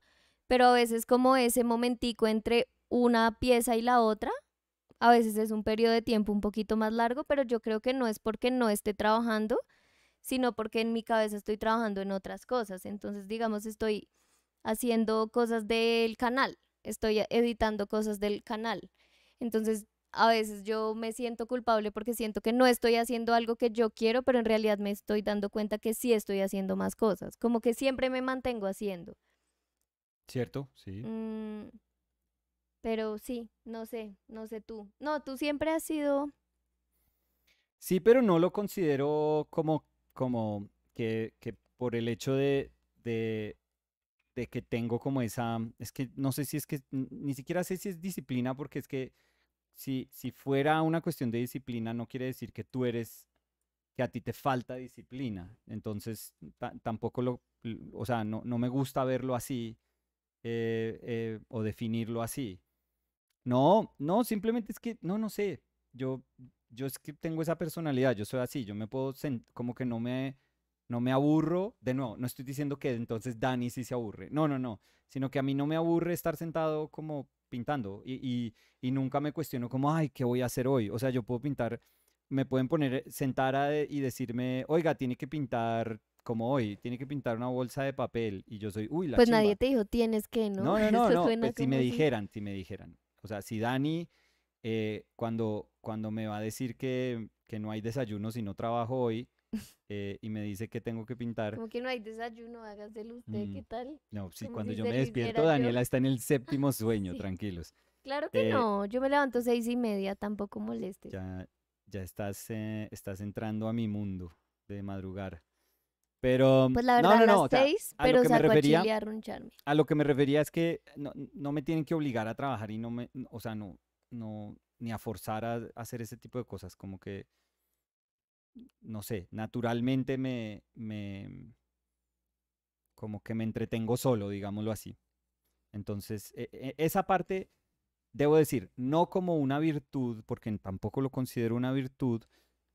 pero a veces como ese momentico entre una pieza y la otra, a veces es un periodo de tiempo un poquito más largo, pero yo creo que no es porque no esté trabajando, sino porque en mi cabeza estoy trabajando en otras cosas. Entonces, digamos, estoy haciendo cosas del canal, estoy e-, editando cosas del canal. Entonces, a veces yo me siento culpable porque siento que no estoy haciendo algo que yo quiero, pero en realidad me estoy dando cuenta que sí estoy haciendo más cosas, como que siempre me mantengo haciendo. Cierto, sí. Mm, pero sí, no sé, no sé tú. No, tú siempre has sido... Sí, pero no lo considero como, como que, que por el hecho de, de, de, que tengo como esa, es que no sé si es que, ni siquiera sé si es disciplina, porque es que si, si fuera una cuestión de disciplina, no quiere decir que tú eres, que a ti te falta disciplina. Entonces, tampoco lo, o sea, no, no me gusta verlo así, eh, eh, o definirlo así. No, no, simplemente es que, no, no sé, yo, yo es que tengo esa personalidad, yo soy así, yo me puedo, como que no me, no me aburro, de nuevo, no estoy diciendo que entonces Dani sí se aburre, no, no, no, sino que a mí no me aburre estar sentado como pintando y, y, nunca me cuestiono como, ay, ¿qué voy a hacer hoy? O sea, yo puedo pintar, me pueden poner, eh, sentar y decirme, oiga, tiene que pintar como hoy, tiene que pintar una bolsa de papel y yo soy, uy, la Pues nadie te dijo tienes que, ¿no? No, no, no, pues si me dijeran, si me dijeran. O sea, si Dani, eh, cuando, cuando me va a decir que, no hay desayuno si no trabajo hoy, eh, y me dice que tengo que pintar. Como que no hay desayuno, hágaselo usted, ¿qué mm, tal? No, sí, cuando yo me despierto, Daniela está en el séptimo sueño, tranquilos. Claro que eh, no, yo me levanto seis y media, tampoco moleste. Ya, estás, estás entrando a mi mundo de madrugar. Pero. Pues, no, no, no, a lo que me refería es que no, no, me tienen que obligar a trabajar y no me. O sea, no. no ni a forzar a, hacer ese tipo de cosas. Como que. No sé, naturalmente me. me como que me entretengo solo, digámoslo así. Entonces, e, e, esa parte, debo decir, no como una virtud, porque tampoco lo considero una virtud,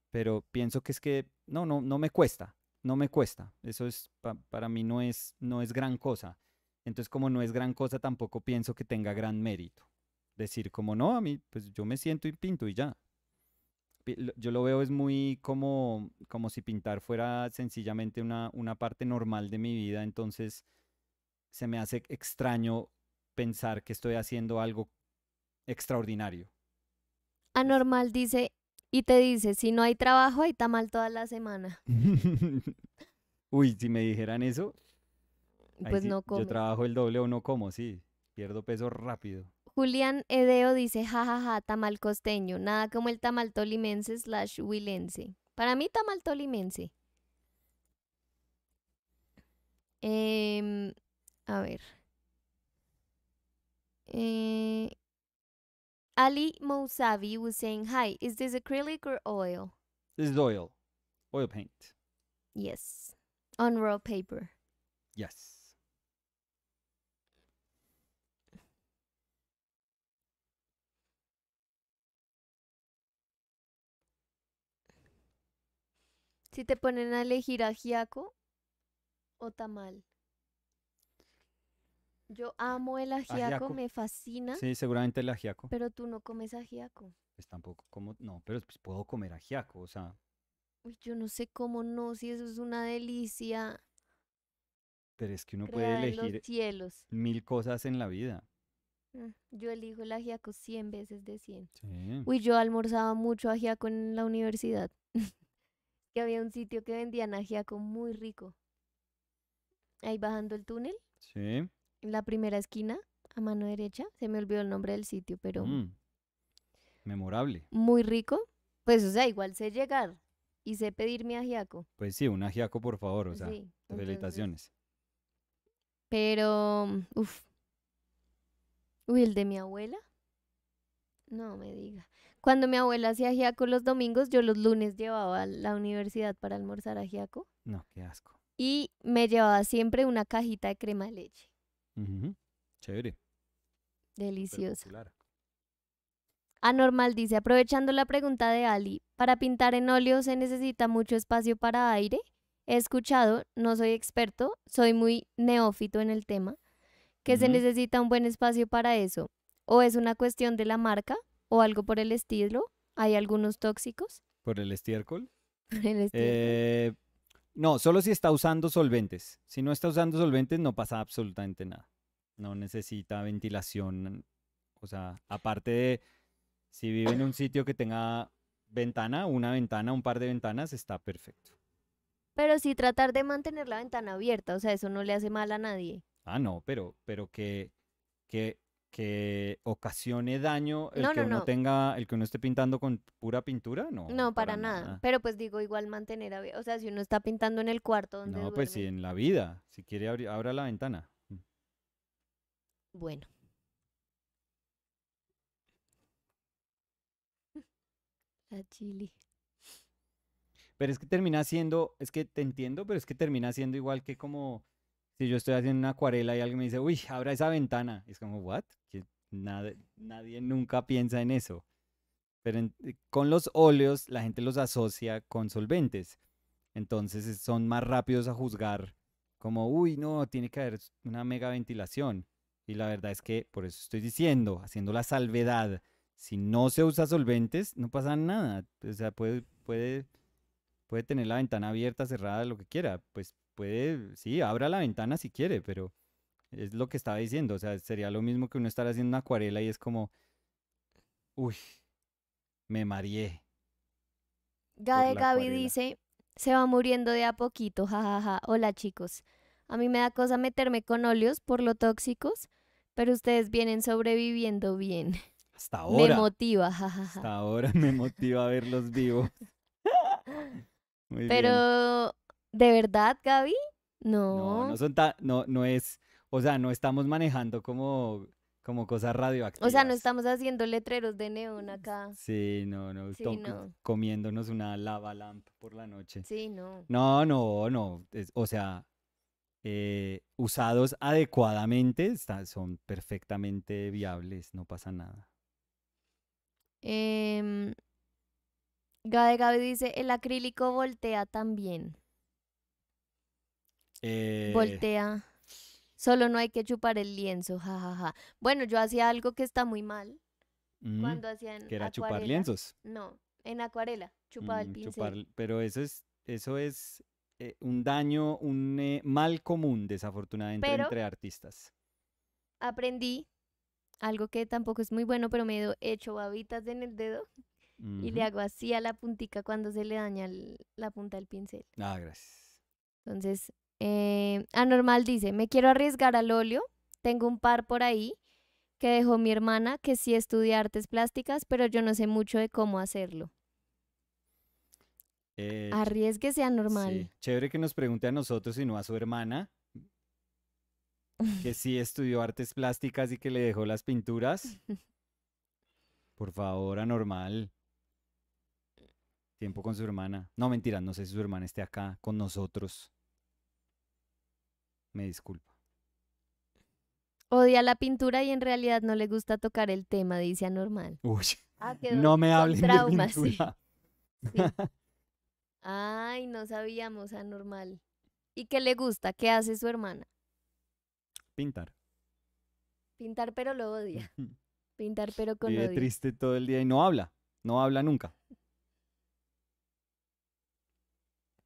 pero pienso que es que no, no, no me cuesta no me cuesta. Eso es, para mí no es, no es gran cosa. Entonces, como no es gran cosa, tampoco pienso que tenga gran mérito. Decir como no, a mí, pues yo me siento y pinto y ya. Yo lo veo es muy como, como si pintar fuera sencillamente una, una parte normal de mi vida, entonces se me hace extraño pensar que estoy haciendo algo extraordinario. Anormal dice, y te dice, si no hay trabajo, hay tamal toda la semana. Uy, si me dijeran eso, pues no como. Yo trabajo el doble o no como, sí, pierdo peso rápido. Julián Edeo dice, jajaja, ja, tamal costeño, nada como el tamal tolimense slash huilense. Para mí tamal tolimense. Em, a ver. Eh, Ali Mousavi was saying, Hi, is this acrylic or oil? This is oil. Oil paint. Yes. On raw paper. Yes. Si te ponen a elegir ajiaco o tamal. Yo amo el ajiaco, me fascina. Sí, seguramente el ajiaco. Pero tú no comes ajiaco. Pues tampoco como, no, pero pues puedo comer ajiaco, o sea. Uy, yo no sé cómo no, si eso es una delicia. Pero es que uno puede elegir mil cosas en la vida. Mm, yo elijo el ajiaco Cien veces de cien Uy, yo almorzaba mucho ajiaco en la universidad. que había un sitio que vendían ajiaco muy rico. Ahí bajando el túnel. Sí la primera esquina, a mano derecha. Se me olvidó el nombre del sitio, pero. Mm. Memorable. Muy rico. Pues, o sea, igual sé llegar y sé pedir mi ajiaco. Pues sí, un ajiaco, por favor, o sea, felicitaciones. Pero, uff. Uy, el de mi abuela. No me diga. Cuando mi abuela hacía ajiaco los domingos, yo los lunes llevaba a la universidad para almorzar ajiaco. No, qué asco. Y me llevaba siempre una cajita de crema de leche. Chévere. Delicioso. Anormal dice, aprovechando la pregunta de Ali, ¿para pintar en óleo se necesita mucho espacio para aire? He escuchado, no soy experto, soy muy neófito en el tema, que se necesita un buen espacio para eso. ¿O es una cuestión de la marca o algo por el estilo? ¿Hay algunos tóxicos? ¿Por el estiércol? Por el estiércol. Eh, no, solo si está usando solventes. Si no está usando solventes, no pasa absolutamente nada. No necesita ventilación. O sea, aparte de si vive en un sitio que tenga ventana, una ventana, un par de ventanas, está perfecto. Pero si tratar de mantener la ventana abierta, o sea, eso no le hace mal a nadie. Ah, no, pero, pero que, que que ocasione daño el que uno tenga, el que uno esté pintando con pura pintura, no. No, para, nada. Pero pues digo, igual mantener O sea, si uno está pintando en el cuarto donde. No, pues sí, en la vida. Si quiere abrir, abra la ventana. Mm. Bueno. La chili. Pero es que termina siendo, es que te entiendo, pero es que termina siendo igual que como si yo estoy haciendo una acuarela y alguien me dice, uy, abra esa ventana, es como, ¿what? Que nadie, nadie nunca piensa en eso. Pero eh, con los óleos la gente los asocia con solventes. Entonces son más rápidos a juzgar como, uy, no, tiene que haber una mega ventilación. Y la verdad es que por eso estoy diciendo, haciendo la salvedad, si no se usa solventes, no pasa nada. O sea, puede, puede, puede tener la ventana abierta, cerrada, lo que quiera. Pues puede, sí, abra la ventana si quiere, pero es lo que estaba diciendo. O sea, sería lo mismo que uno estar haciendo una acuarela y es como, uy, me mareé. Gade eh, Gaby dice, se va muriendo de a poquito, jajaja. Hola chicos, a mí me da cosa meterme con óleos por lo tóxicos, pero ustedes vienen sobreviviendo bien. Hasta ahora. Me motiva, jajaja. Hasta ahora me motiva verlos vivos. Muy pero ¿De verdad, Gaby? No. No, son tan, no, es, o sea, no estamos manejando como, como cosas radioactivas. O sea, no estamos haciendo letreros de neón acá. Sí, no, no, comiéndonos una lava lamp por la noche. Sí, no. No, no, no, o sea, eh, usados adecuadamente son perfectamente viables, no pasa nada. Eh, Gaby dice, el acrílico voltea también. Eh, Voltea. Solo no hay que chupar el lienzo, jajaja. Bueno, yo hacía algo que está muy mal. Mm, cuando ¿Que era chupar lienzos? No, en acuarela, chupaba el mm, pincel. pero eso es, eso es eh, un daño, un eh, mal común, desafortunadamente, entre artistas. Aprendí algo que tampoco es muy bueno, pero me he hecho babitas en el dedo y le hago así a la puntica cuando se le daña la punta del pincel. Ah, gracias. Entonces, eh, anormal dice, me quiero arriesgar al óleo, tengo un par por ahí que dejó mi hermana que sí estudia artes plásticas, pero yo no sé mucho de cómo hacerlo. Eh, Arriesguese normal Chévere que nos pregunte a nosotros y no a su hermana, que sí estudió artes plásticas y que le dejó las pinturas. Por favor, anormal. Tiempo con su hermana. No, mentira, no sé si su hermana esté acá con nosotros. Me disculpa. Odia la pintura y en realidad no le gusta tocar el tema, dice anormal. Uy, ah, no me hablen de pintura. Ay, no sabíamos, anormal. ¿Y qué le gusta? ¿Qué hace su hermana? Pintar. Pintar pero lo odia. Pintar pero con Vive triste todo el día y no habla. No habla nunca.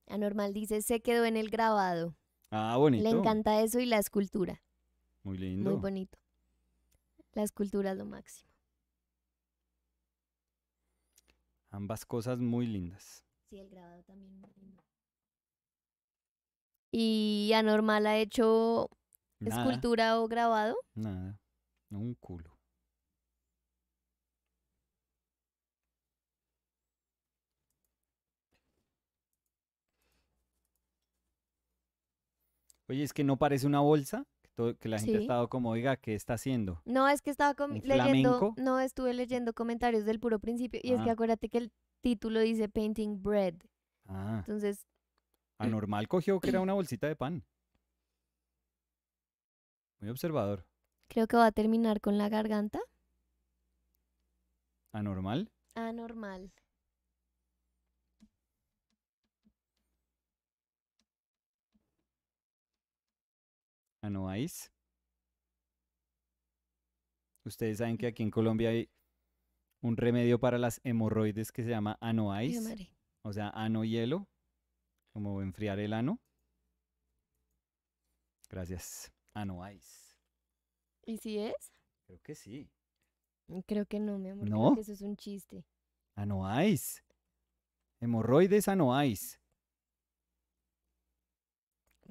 Anormal dice, se quedó en el grabado. Ah, bonito. Le encanta eso y la escultura. Muy lindo. Muy bonito. La escultura es lo máximo. Ambas cosas muy lindas. Sí, el grabado también muy lindo. ¿Y Anormal ha hecho escultura o grabado? Nada, un culo. Oye, es que no parece una bolsa, que, la gente ha estado como, oiga, ¿qué está haciendo? No, es que estaba leyendo, no, estuve leyendo comentarios del puro principio y es que ah. acuérdate que el título dice Painting Bread. Ah. Entonces... Anormal ah, mm, cogió que era una bolsita de pan. Muy observador. Creo que va a terminar con la garganta. ¿Anormal? Anormal. Anoáis. Ustedes saben que mm. aquí en Colombia hay un remedio para las hemorroides que se llama anoáis. O sea, ano hielo, como enfriar el ano. Gracias. Anoáis. ¿Y si es? Creo que sí. Creo que no, mi amor. No. que eso es un chiste. Anoáis. Hemorroides anoáis.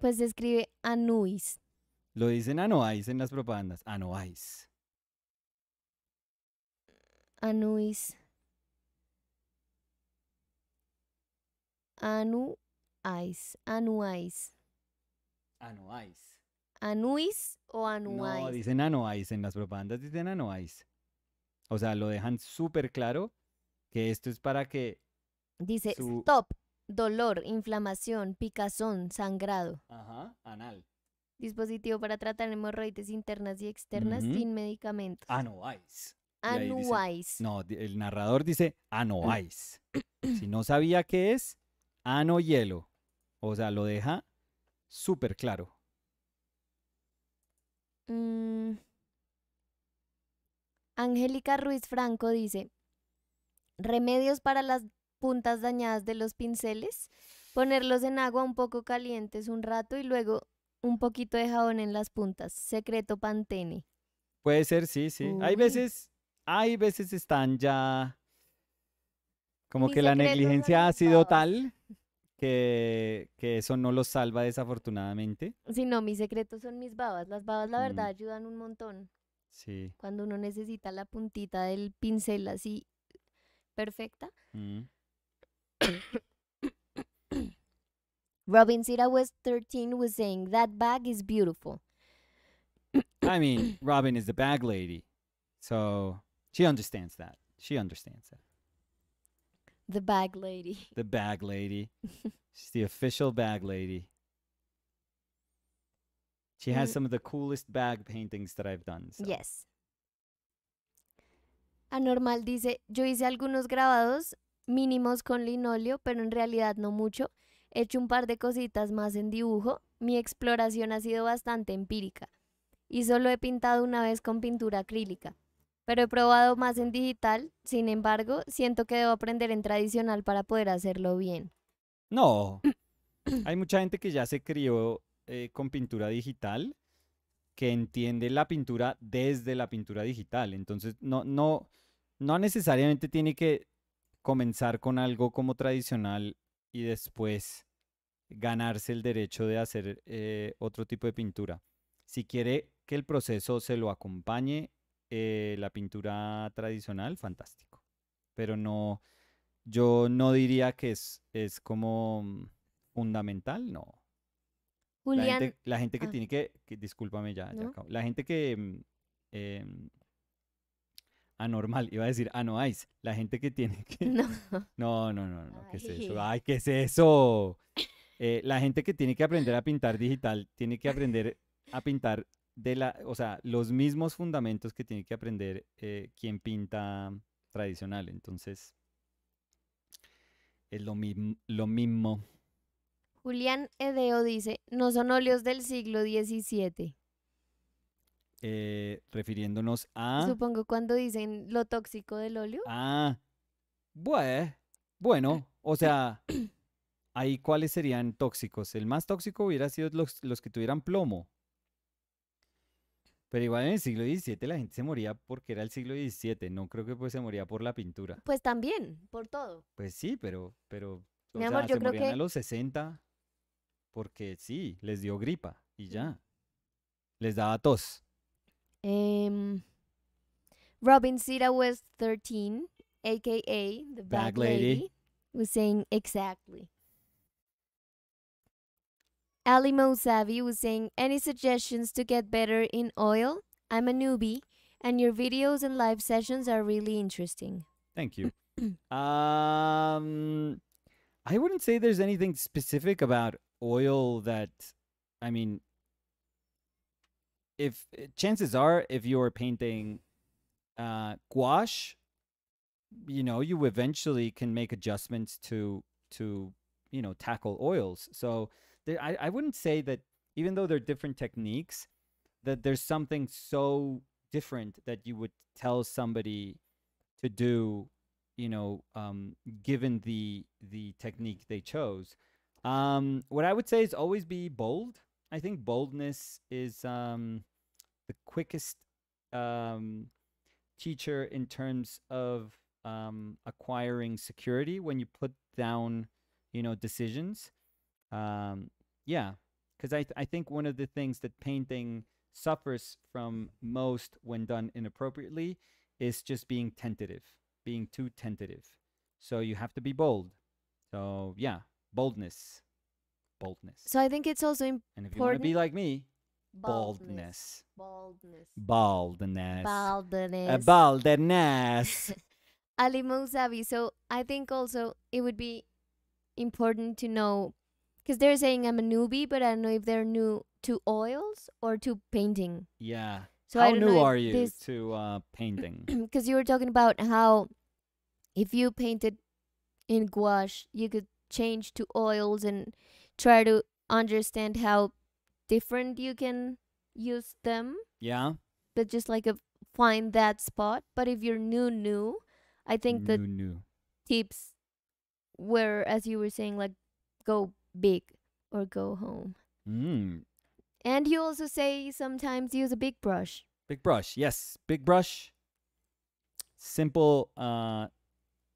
Pues se escribe anuis. Lo dicen anuais ah, en las propagandas. Anuais. Ah, Anuis. Anuáis. Anuais. Anuais. Anuis o anuais. No, dicen anuais ah, En las propagandas dicen anuais. O sea, lo dejan súper claro que esto es para que. Dice stop, dolor, inflamación, picazón, sangrado. Ajá, anal. Dispositivo para tratar hemorroides internas y externas sin medicamentos. Anoáis. ice No, el narrador dice ano-ice. si no sabía qué es, ano hielo. O sea, lo deja súper claro. Mm. Angélica Ruiz Franco dice, remedios para las puntas dañadas de los pinceles, ponerlos en agua un poco calientes un rato y luego un poquito de jabón en las puntas. Secreto Pantene. Puede ser, sí, sí. Hay veces, hay veces están ya como que la negligencia ha sido tal que, eso no los salva desafortunadamente. Sí, no, mis secretos son mis babas. Las babas, la verdad, mm. ayudan un montón. Sí. Cuando uno necesita la puntita del pincel así perfecta. Mm. Robincita was 13 was saying, That bag is beautiful. I mean, Robin is the bag lady. So she understands that. She understands that. The bag lady. The bag lady. She's the official bag lady. She has mm. some of the coolest bag paintings that I've done. So. Yes. Anormal dice, yo hice algunos grabados mínimos con linoleo, pero en realidad no mucho. He hecho un par de cositas más en dibujo. Mi exploración ha sido bastante empírica y solo he pintado una vez con pintura acrílica. Pero he probado más en digital, sin embargo, siento que debo aprender en tradicional para poder hacerlo bien. No, hay mucha gente que ya se crió eh, con pintura digital, que entiende la pintura desde la pintura digital. Entonces, no, no, no necesariamente tiene que comenzar con algo como tradicional y después ganarse el derecho de hacer eh, otro tipo de pintura. Si quiere que el proceso se lo acompañe eh, la pintura tradicional, fantástico. Pero no, yo no diría que es, es como mm, fundamental, no. La gente, que ah. tiene que, discúlpame ya, la gente que mm, em, anormal, iba a decir anoáis, ah, la gente que tiene que... No, no, no, no, ¿qué es eso? Ay, ¿qué es eso? Eh, la gente que tiene que aprender a pintar digital, tiene que aprender a pintar de la, o sea, los mismos fundamentos que tiene que aprender eh, quien pinta tradicional, entonces es lo, lo mismo. Julián Edeo dice, no son óleos del siglo XVII. Eh, refiriéndonos a... Supongo cuando dicen lo tóxico del óleo. Ah, bueno, bueno, o sea, ahí cuáles serían tóxicos. El más tóxico hubiera sido los, que tuvieran plomo. Pero igual en el siglo XVII la gente se moría porque era el siglo XVII, no creo que pues se moría por la pintura. Pues también, por todo. Pues sí, pero, pero, yo creo que- a los 60 porque sí, les dio gripa y ya. Les daba tos. Um, Robin Sita was 13, aka the Bag, Bag lady. lady. was saying exactly. Ali Mousavi was saying, Any suggestions to get better in oil? I'm a newbie, and your videos and live sessions are really interesting. Thank you. um, I wouldn't say there's anything specific about oil that, I mean, if eh, chances are if you're painting uh, gouache you know you eventually can make adjustments to to you know tackle oils so there, I, I wouldn't say that even though they're different techniques that there's something so different that you would tell somebody to do you know um, given the the technique they chose um, what i would say is always be bold I think boldness is um, the quickest um, teacher in terms of um, acquiring security when you put down, you know, decisions. Um, yeah, because I, th- I think one of the things that painting suffers from most when done inappropriately is just being tentative, being too tentative. So you have to be bold. So yeah, boldness boldness. So I think it's also important. And if you want to be like me, baldness. Baldness. Baldness. Baldness. baldness. Ali Mousavi. So I think also it would be important to know because they're saying I'm a newbie, but I don't know if they're new to oils or to painting. Yeah. So how new are you this... to uh, painting? Because you were talking about how if you painted in gouache, you could change to oils and try to understand how different you can use them. Yeah. But just like a find that spot. But if you're new, new, I think the new. tips were, as you were saying, like go big or go home. Mm. And you also say sometimes use a big brush. Big brush, yes, big brush. Simple, uh,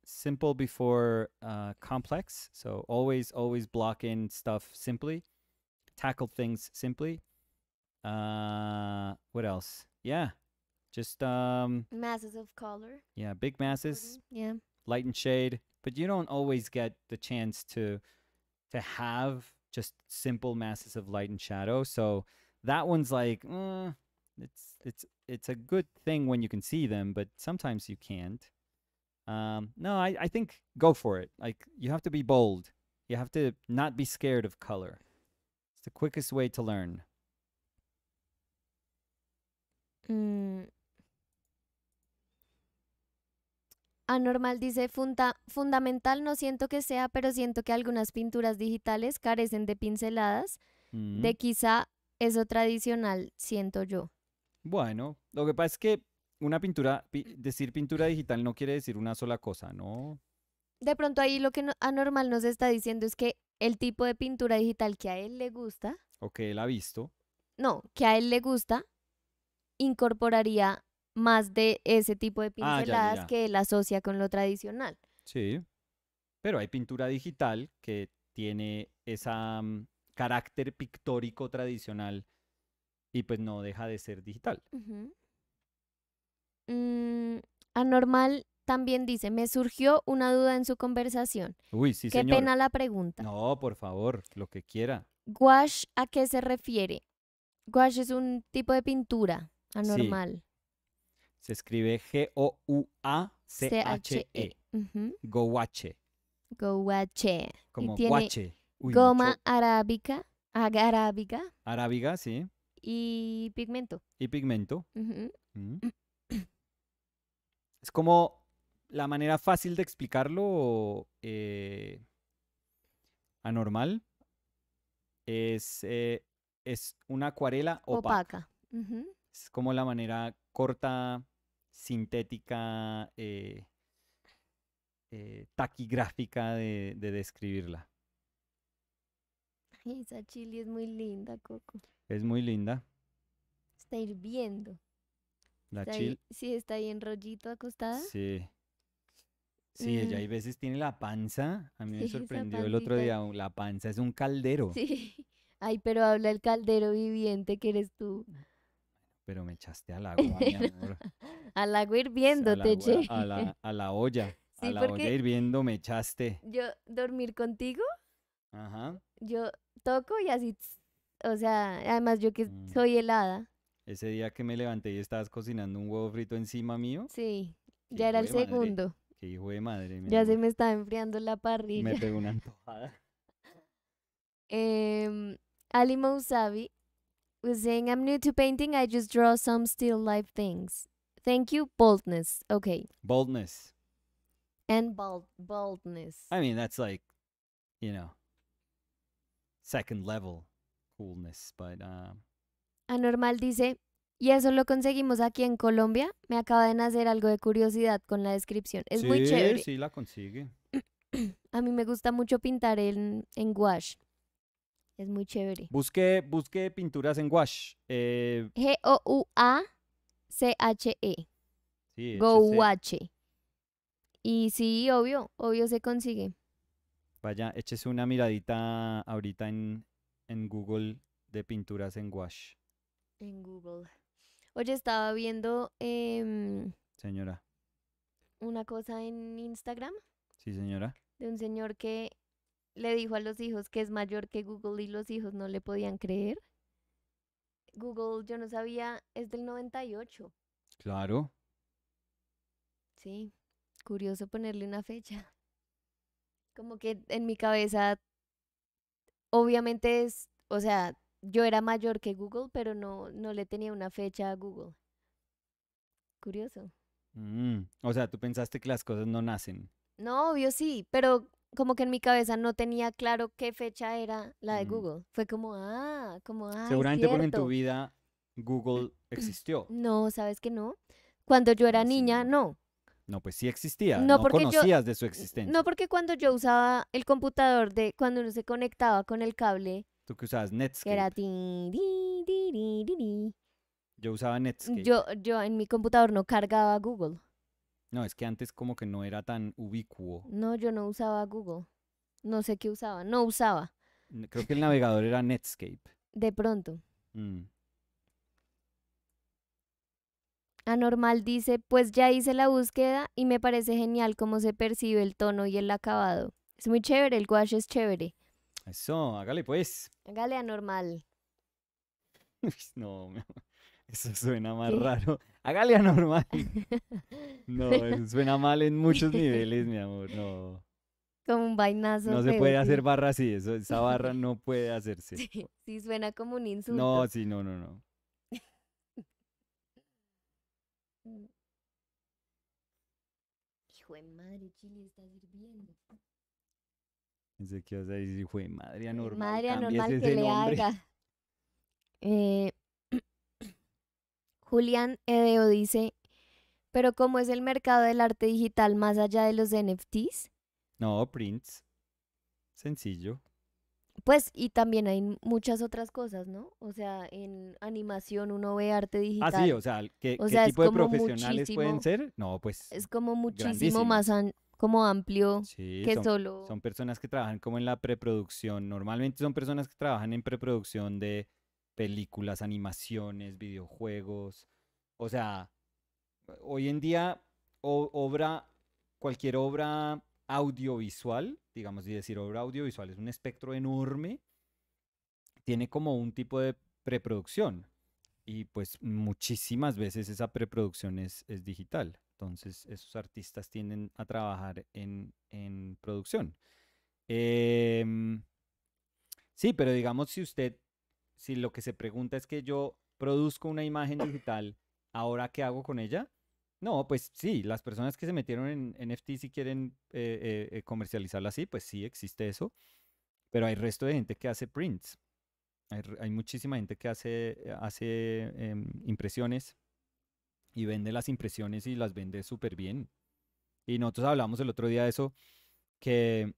simple before uh, complex. So always, always block in stuff simply, tackle things simply. Uh, what else? Yeah, just um, masses of color. Yeah, big masses. Mm-hmm. Yeah, light and shade. But you don't always get the chance to to have just simple masses of light and shadow. So that one's like, mm, it's it's it's a good thing when you can see them, but sometimes you can't. Um, no, I, I think go for it. Like you have to be bold. You have to not be scared of color. It's the quickest way to learn. Mm. Anormal dice, Funda fundamental no siento que sea, pero siento que algunas pinturas digitales carecen de pinceladas, mm. de quizá eso tradicional, siento yo. Bueno, lo que pasa es que una pintura, decir pintura digital no quiere decir una sola cosa, ¿no? De pronto ahí lo que Anormal nos está diciendo es que el tipo de pintura digital que a él le gusta. O que él ha visto. No, que a él le gusta, incorporaría más de ese tipo de ah, pinceladas que él asocia con lo tradicional. Sí, pero hay pintura digital que tiene ese mm, carácter pictórico tradicional y pues no deja de ser digital. Mm, anormal también dice, me surgió una duda en su conversación. Uy, sí, Qué pena la pregunta. No, por favor, lo que quiera. Gouache, ¿a qué se refiere? Guache es un tipo de pintura anormal. Se escribe G-O-U-A-C-H-E. E, Gouache. Gouache. Como guache. goma arábica. Arábiga. sí. Y pigmento. Y pigmento. Es como la manera fácil de explicarlo eh, anormal es, eh, es una acuarela opaca. Es como la manera corta, sintética, eh, taquigráfica de, describirla. esa chili es muy linda, Coco. Es muy linda. Está hirviendo. La está Ahí, sí, está ahí en rollito acostada. Sí. Sí, ella hay mm. veces tiene la panza. A mí me sorprendió el otro día. La panza es un caldero. Sí. Ay, pero habla el caldero viviente que eres tú. Mm. Pero me echaste al agua, al agua hirviendo, te A la, olla. a la olla hirviendo me echaste. Yo dormir contigo. Ajá. Yo toco y así. O sea, además yo que mm. soy helada. Ese día que me levanté y estabas cocinando un huevo frito encima mío. Sí, ya era el segundo. Qué hijo de madre. ya se me estaba enfriando la parrilla. Me pegó una antojada. Em, Ali Mousavi was saying, I'm new to painting. I just draw some still life things. Thank you, boldness. Okay. Boldness. And bold boldness. I mean, that's like, you know, second level coolness, but um, Anormal dice, y eso lo conseguimos aquí en Colombia. Me acaba de nacer algo de curiosidad con la descripción. Es muy chévere. Sí, sí, la consigue. A mí me gusta mucho pintar en, en gouache. Es muy chévere. Busque, pinturas en gouache. Eh, G-O-U-A-C-H-E. Sí, gouache. Y sí, obvio, obvio se consigue. Vaya, échese una miradita ahorita en, en Google de pinturas en gouache. En Google. Oye, estaba viendo. Em, señora. Una cosa en Instagram. Sí, señora. De un señor que le dijo a los hijos que es mayor que Google y los hijos no le podían creer. Google, yo no sabía, es del 98. Claro. Sí, curioso ponerle una fecha. Como que en mi cabeza, obviamente es, o sea, yo era mayor que Google, pero no, no le tenía una fecha a Google. Curioso. Mm, o sea, tú pensaste que las cosas no nacen. No, obvio sí, pero como que en mi cabeza no tenía claro qué fecha era la de mm. Google. Fue como, ah, como, ah. Seguramente porque en tu vida Google existió. No, sabes que no. Cuando yo era niña, no. No, pues sí existía. No, conocías de su existencia. No, porque cuando yo usaba el computador, de cuando uno se conectaba con el cable ¿Tú que usabas? Netscape. era ti, Yo usaba Netscape. Yo, yo en mi computador no cargaba Google. No, es que antes como que no era tan ubicuo. No, yo no usaba Google. No sé qué usaba. No usaba. Creo que el navegador era Netscape. De pronto. Mm. Anormal dice, pues ya hice la búsqueda y me parece genial cómo se percibe el tono y el acabado. Es muy chévere, el gouache es chévere. Eso, hágale pues. Hágale anormal. no, eso suena más raro. Hágale anormal. no, suena mal en muchos niveles, mi amor. No. Como un vainazo. No se puede hacer barra así, esa barra no puede hacerse. Sí, suena como un insulto. No, sí, no, no, no. Hijo de madre, Chile está hirviendo a decir, madre anormal. Madre que le haga. Eh, Julián Edeo dice, pero ¿cómo es el mercado del arte digital más allá de los NFTs? No, prints. Sencillo. Pues, y también hay muchas otras cosas, ¿no? O sea, en animación uno ve arte digital. Ah, sí, o sea, ¿qué, tipo de profesionales pueden ser? No, pues. Es como muchísimo más como amplio que solo... Son personas que trabajan como en la preproducción. Normalmente son personas que trabajan en preproducción de películas, animaciones, videojuegos. O sea, hoy en día obra, cualquier obra audiovisual, digamos, y decir obra audiovisual es un espectro enorme, tiene como un tipo de preproducción. Y pues muchísimas veces esa preproducción es digital. Entonces, esos artistas tienden a trabajar en, producción. Em, sí, pero digamos, si usted, si lo que se pregunta es que yo produzco una imagen digital, ¿ahora qué hago con ella? No, pues sí, las personas que se metieron en NFT si quieren eh, eh, eh, comercializarla así, pues sí existe eso. Pero hay resto de gente que hace prints. Hay, hay muchísima gente que hace, hace em, impresiones y vende las impresiones y las vende súper bien. Y nosotros hablamos el otro día de eso, que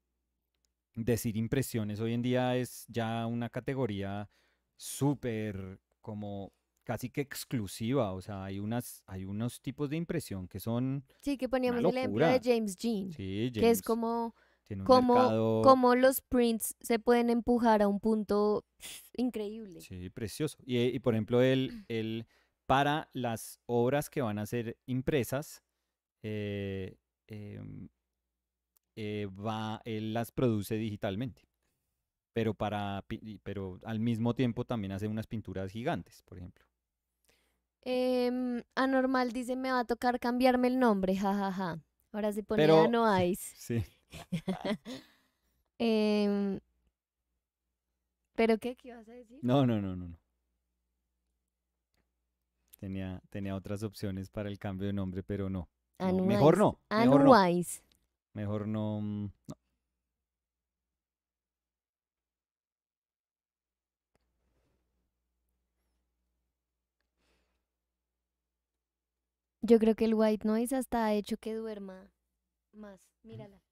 decir impresiones hoy en día es ya una categoría súper como casi que exclusiva, o sea, hay unas hay unos tipos de impresión que son Sí, que poníamos el ejemplo de James Jean, sí, James que es como como, como los prints se pueden empujar a un punto increíble. Sí, precioso. Y, y por ejemplo, él el para las obras que van a ser impresas, eh, em, eh, él las produce digitalmente. Pero, para, pero al mismo tiempo también hace unas pinturas gigantes, por ejemplo. Em, anormal dice, me va a tocar cambiarme el nombre, jajaja. Ahora se pone pero, Sí. Em, ¿Pero qué? ¿Qué ibas a decir? no, no, no. no tenía, otras opciones para el cambio de nombre, pero no. mejor no. Mejor no. Mejor mm, no, Yo creo que el white noise hasta ha hecho que duerma más. Mírala.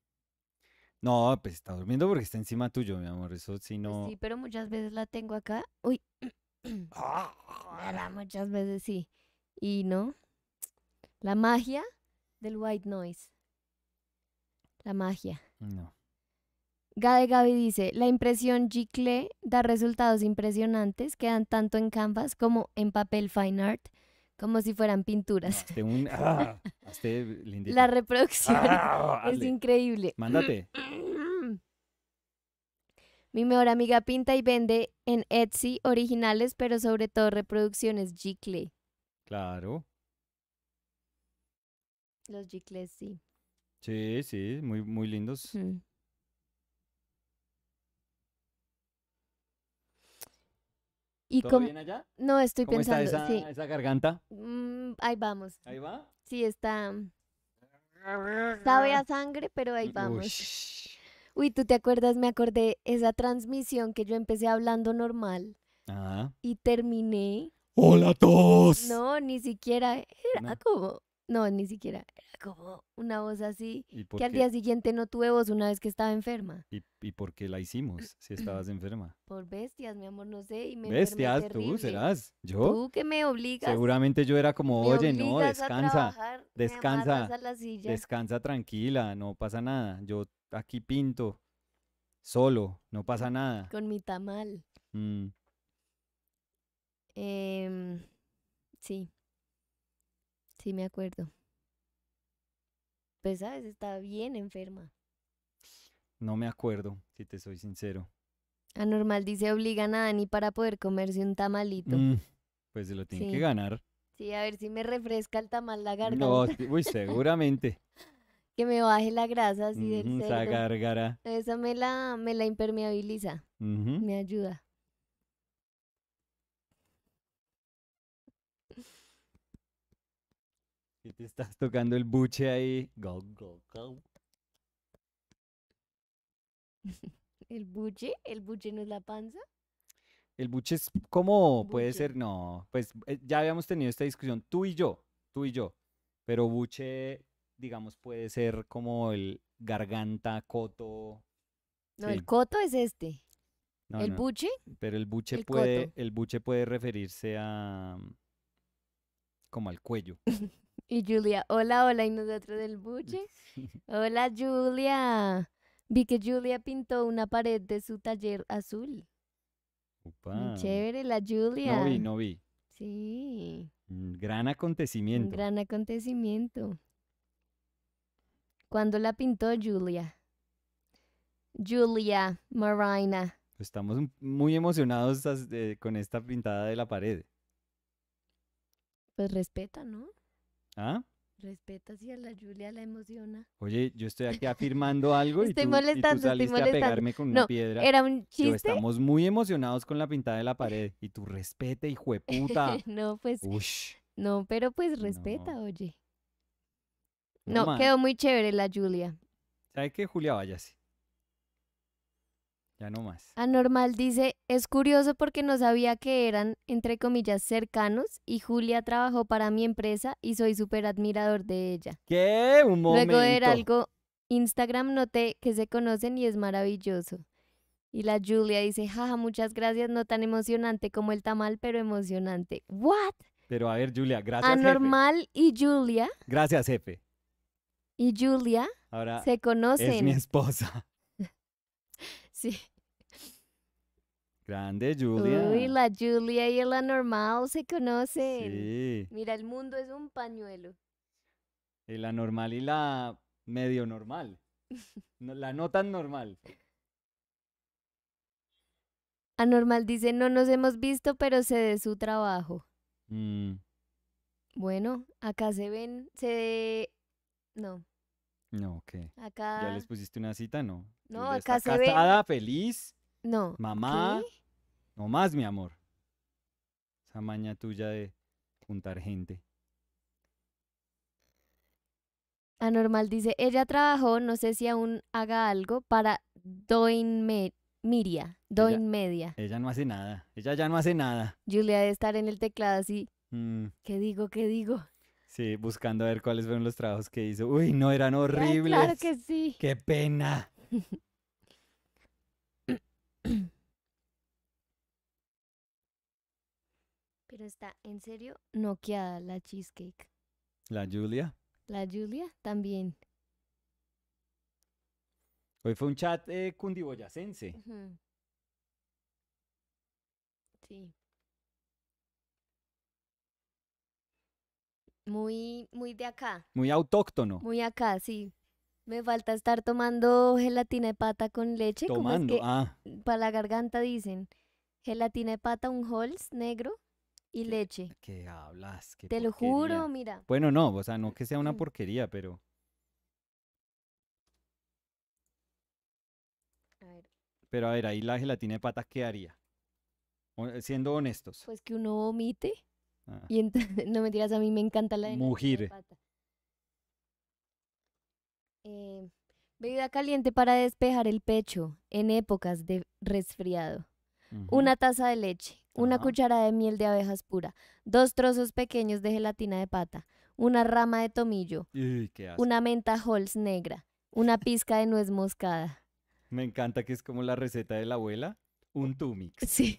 No, pues está durmiendo porque está encima tuyo, mi amor. Eso sí pues no. sí, pero muchas veces la tengo acá. Uy. ¡Ah! Muchas veces sí. Y no. La magia del white noise. La magia. No. Gade Gaby dice, la impresión Gicle da resultados impresionantes Quedan tanto en canvas como en papel fine art, como si fueran pinturas. la reproducción es increíble. Mándate. Mi mejor amiga pinta y vende en Etsy originales, pero sobre todo reproducciones Gicle. Claro. Los Gicles, sí. Sí, sí, muy, muy lindos. ¿Y ¿Todo allá? No, estoy pensando. Está esa, esa garganta? Mm, ahí vamos. ¿Ahí va? Sí, está. Sabe a sangre, pero ahí vamos. Uy, tú te acuerdas, me acordé esa transmisión que yo empecé hablando normal Ajá. Ah. y terminé. ¡Hola a todos! No, ni siquiera era como. No, ni siquiera. Era como una voz así. que al día siguiente no tuve voz una vez que estaba enferma. ¿Y, y por qué la hicimos si estabas enferma? Por bestias, mi amor, no sé. bestias, tú serás. ¿Yo? Tú que me obligas. Seguramente yo era como, oye, no, descansa. descansa. Descansa tranquila, no pasa nada. Yo aquí pinto, solo, no pasa nada. Con mi tamal. Mm. Em, sí, sí me acuerdo. Pues sabes, está bien enferma. No me acuerdo, si te soy sincero. Anormal dice obligan a Dani para poder comerse un tamalito. Mm, pues se lo tiene que ganar. Sí, a ver si me refresca el tamal la garganta. No, uy, seguramente que me baje la grasa así del cerdo. Esa Esa me la, me la impermeabiliza. Me ayuda. Y te estás tocando el buche ahí. Go, go, go. ¿El buche? ¿El buche no es la panza? El buche es como, puede ser, no, pues eh, ya habíamos tenido esta discusión tú y yo, tú y yo, pero buche digamos, puede ser como el garganta, coto. No, el, coto es este. ¿El buche? Pero el buche puede, el buche puede referirse a mm, como al cuello. y Julia, hola, hola, y nosotros del buche. Hola, Julia. Vi que Julia pintó una pared de su taller azul. chévere, la Julia. No vi, no vi. Sí. gran acontecimiento. gran acontecimiento. ¿Cuándo la pintó Julia. Julia Marina. Estamos muy emocionados con esta pintada de la pared. Pues respeta, ¿no? ¿Ah? Respeta si a la Julia la emociona. Oye, yo estoy aquí afirmando algo y, tú, saliste a pegarme con una piedra. Era un chiste. Yo, estamos muy emocionados con la pintada de la pared y tú respete, hijo de puta. no, pues. No, pero pues respeta, oye. No, quedó muy chévere la Julia. ¿Sabe qué, Julia? Váyase. Ya no más. Anormal dice, es curioso porque no sabía que eran, entre comillas, cercanos y Julia trabajó para mi empresa y soy súper admirador de ella. ¿Qué? Un momento. Luego era algo, Instagram noté que se conocen y es maravilloso. Y la Julia dice, jaja, muchas gracias, no tan emocionante como el tamal, pero emocionante. ¿What? Pero a ver, Julia, gracias. Anormal y Julia. Gracias, jefe y Julia se conocen. Es mi esposa. sí. Grande Julia. Uy, la Julia y el anormal se conocen. Sí. Mira, el mundo es un pañuelo. El anormal y la medio normal. la no tan normal. Anormal dice, no nos hemos visto, pero se de su trabajo. Mm. Bueno, acá se ven, se no. No, ¿qué? Acá. ¿Ya les pusiste una cita? No. No, casada, feliz. No. Mamá. No más, mi amor. Esa maña tuya de juntar gente. Anormal dice, ella trabajó, no sé si aún haga algo, para media. Miria, media. Ella, no hace nada, ella ya no hace nada. Julia debe estar en el teclado así. Mm. ¿Qué digo? ¿Qué digo? Sí, buscando a ver cuáles fueron los trabajos que hizo. Uy, no, eran ah, horribles. claro que sí. Qué pena. Pero está en serio noqueada la cheesecake. La Julia. La Julia también. Hoy fue un chat eh, cundiboyacense. Sí. muy, muy de acá. Muy autóctono. Muy acá, sí. Me falta estar tomando gelatina de pata con leche. Tomando, ah. Para la garganta dicen gelatina de pata, un holz negro y leche. ¿Qué hablas? Te lo juro, mira. Bueno, no, o sea, no que sea una mm. porquería, pero... Pero a ver, ahí la gelatina de pata, ¿qué haría? Siendo honestos. Pues que uno vomite. Ah. Y no me tiras, a mí me encanta la de Mugir. Eh, bebida caliente para despejar el pecho en épocas de resfriado. Una taza de leche, una ah. cuchara cucharada de miel de abejas pura, dos trozos pequeños de gelatina de pata, una rama de tomillo, una menta holz negra, una pizca de nuez moscada. Me encanta que es como la receta de la abuela, un tumix. Sí.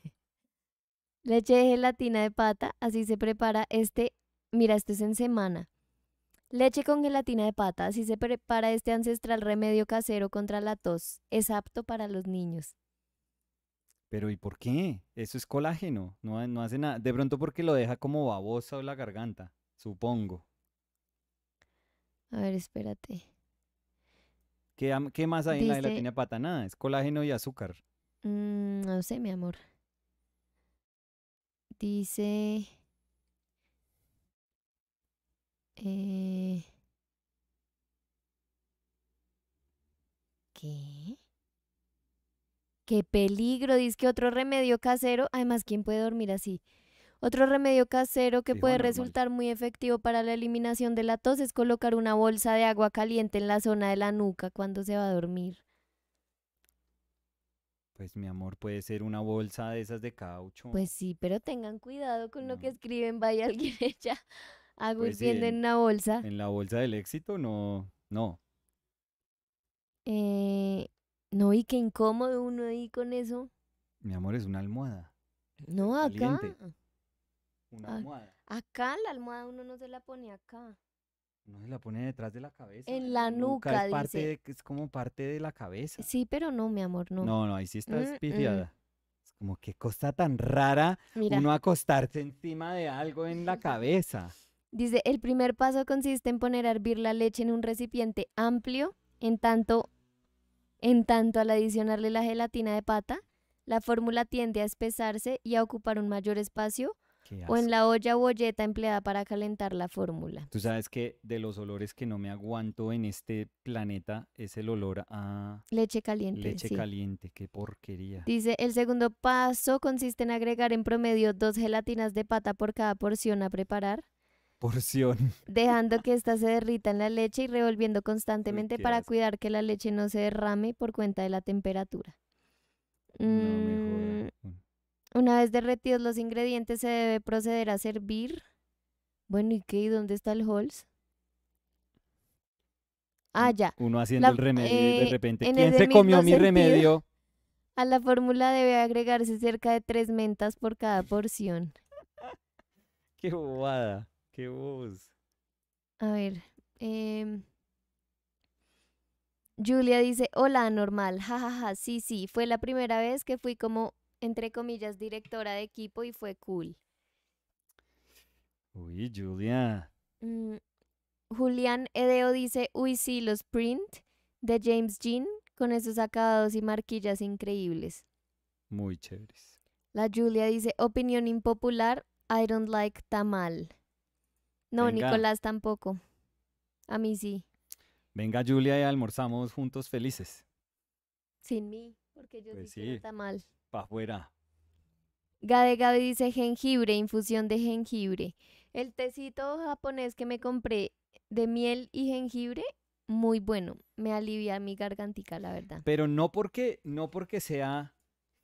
Leche de gelatina de pata, así se prepara este, mira, esto es en semana. Leche con gelatina de pata, así se prepara este ancestral remedio casero contra la tos. Es apto para los niños. Pero ¿y por qué? Eso es colágeno, no, no hace nada. De pronto porque lo deja como babosa o la garganta, supongo. A ver, espérate. ¿Qué, qué más hay en la gelatina de pata? Nada, es colágeno y azúcar. Mm, no sé, mi amor. Dice... Eh, ¿Qué? ¡Qué peligro! Dice que otro remedio casero, además, ¿quién puede dormir así? Otro remedio casero que puede resultar muy efectivo para la eliminación de la tos es colocar una bolsa de agua caliente en la zona de la nuca cuando se va a dormir. Pues mi amor, puede ser una bolsa de esas de caucho. Pues sí, pero tengan cuidado con lo que escriben, vaya alguien echa a pues en, una bolsa. En la bolsa del éxito, no, no. Eh, no, y qué incómodo uno ahí con eso. Mi amor, es una almohada. No, acá. Una ah, almohada. Acá la almohada uno no se la pone acá. No se la pone detrás de la cabeza. En ¿eh? la nuca, es es como parte de la cabeza. Sí, pero no, mi amor, no. No, no, ahí sí está despidiada. Mm, mm. Es como que cosa tan rara uno acostarse encima de algo en la cabeza. Dice, el primer paso consiste en poner a hervir la leche en un recipiente amplio, en tanto, en tanto al adicionarle la gelatina de pata, la fórmula tiende a espesarse y a ocupar un mayor espacio o en la olla o empleada para calentar la fórmula. Tú sabes que de los olores que no me aguanto en este planeta es el olor a... Leche caliente. Leche caliente, qué porquería. Dice, el segundo paso consiste en agregar en promedio dos gelatinas de pata por cada porción a preparar. Porción. Dejando que ésta se derrita en la leche y revolviendo constantemente para cuidar que la leche no se derrame por cuenta de la temperatura. No me jodas. Mm, una vez derretidos los ingredientes se debe proceder a servir. Bueno, ¿y qué? ¿Y dónde está el Halls? Ah, ya. Uno haciendo el remedio y de eh, repente, ¿quién se comió mi remedio? A la fórmula debe agregarse cerca de tres mentas por cada porción. qué bobada, qué voz. A ver. Em, Julia dice, hola, normal, jajaja, ja, ja. sí, sí, fue la primera vez que fui como entre comillas, directora de equipo y fue cool. Uy, Julia. Mm, Julián Edeo dice, uy, sí, los print de James Jean con esos acabados y marquillas increíbles. Muy chéveres. La Julia dice, opinión impopular, I don't like tamal. No, Nicolás tampoco. A mí sí. Venga, Julia, y almorzamos juntos felices. Sin mí, porque yo no pues sí, tamal para afuera. Gade Gade dice jengibre, infusión de jengibre. El tecito japonés que me compré de miel y jengibre, muy bueno. Me alivia mi gargantica, la verdad. Pero no porque, no porque sea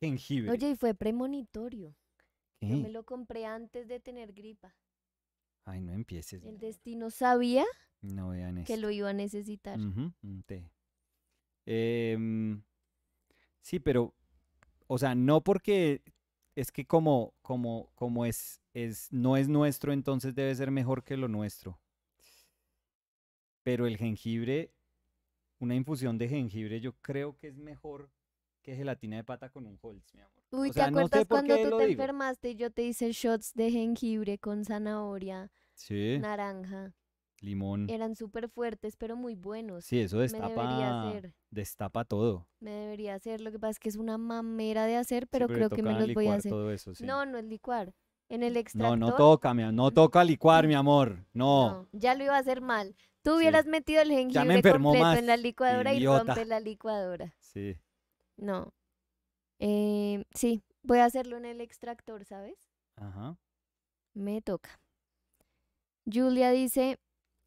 jengibre. Oye, y fue premonitorio. Yo me lo compré antes de tener gripa. Ay, no empieces. El destino sabía que lo iba a necesitar. Em, sí, pero o sea, no porque es que como, como, como es, es, no es nuestro, entonces debe ser mejor que lo nuestro. Pero el jengibre, una infusión de jengibre, yo creo que es mejor que gelatina de pata con un Holz, mi amor. Uy, ¿te acuerdas cuando tú te enfermaste y yo te hice shots de jengibre con zanahoria, sí. naranja? limón. Eran súper fuertes, pero muy buenos. Sí, eso destapa, destapa todo. Me debería hacer. Lo que pasa es que es una mamera de hacer, pero creo que me los voy a hacer. No, no es licuar. En el extractor. No, no toca, mi, no toca licuar, mi amor. No. ya lo iba a hacer mal. Tú hubieras metido el jengibre en la licuadora y rompe la licuadora. Sí. No. Eh, sí, voy a hacerlo en el extractor, ¿sabes? Ajá. Me toca. Julia dice,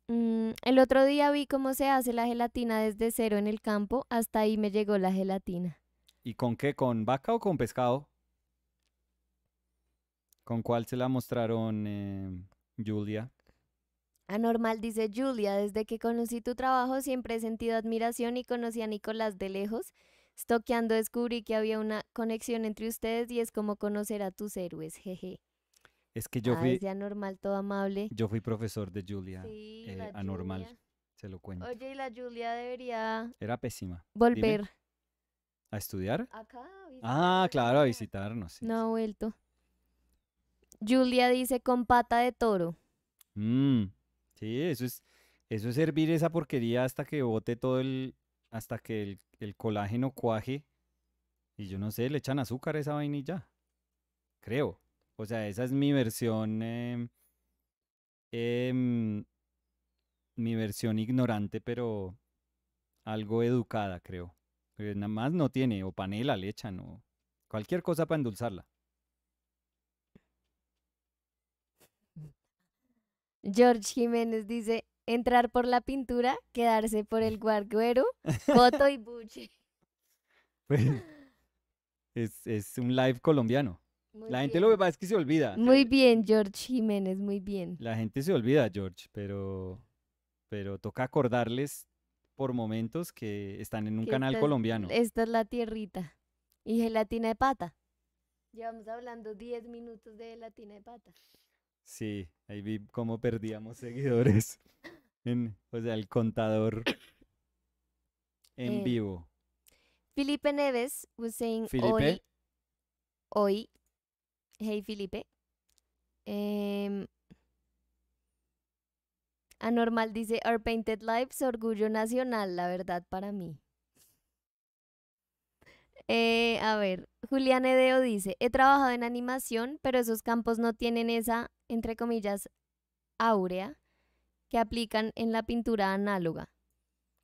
Mm, el otro día vi cómo se hace la gelatina desde cero en el campo, hasta ahí me llegó la gelatina. ¿Y con qué? ¿Con vaca o con pescado? ¿Con cuál se la mostraron eh, Julia? Anormal dice Julia, desde que conocí tu trabajo siempre he sentido admiración y conocí a Nicolás de lejos. Stoqueando descubrí que había una conexión entre ustedes y es como conocer a tus héroes, jeje. Es que yo ah, fui. normal, todo amable. Yo fui profesor de Julia. Sí, eh, anormal. Se lo cuento. Oye, y la Julia debería. Era pésima. Volver. ¿A estudiar? Acá. A ah, claro, a visitarnos. no ha vuelto. Julia dice con pata de toro. Mm, sí, eso es, eso es servir esa porquería hasta que bote todo el, hasta que el, el colágeno cuaje. Y yo no sé, le echan azúcar a esa vainilla. Creo. O sea, esa es mi versión. Em, em, mi versión ignorante, pero algo educada, creo. Eh, nada más no tiene, o panela le echan, o cualquier cosa para endulzarla. George Jiménez dice, entrar por la pintura, quedarse por el guarguero, foto y buche. Pues, es un live colombiano la gente lo ve, es que se olvida. Muy bien, George Jiménez, muy bien. La gente se olvida, George, pero, pero toca acordarles por momentos que están en un canal colombiano. Esta es la tierrita y gelatina de pata. Llevamos hablando 10 minutos de gelatina de pata. Sí, ahí vi cómo perdíamos seguidores. o sea, el contador en eh, vivo. Felipe Neves was Felipe. hoy, hoy Hey Felipe. Em, Anormal dice, Our Painted Lives, orgullo nacional, la verdad para mí. Eh, a ver, Julián Edeo dice, he trabajado en animación, pero esos campos no tienen esa, entre comillas, áurea que aplican en la pintura análoga.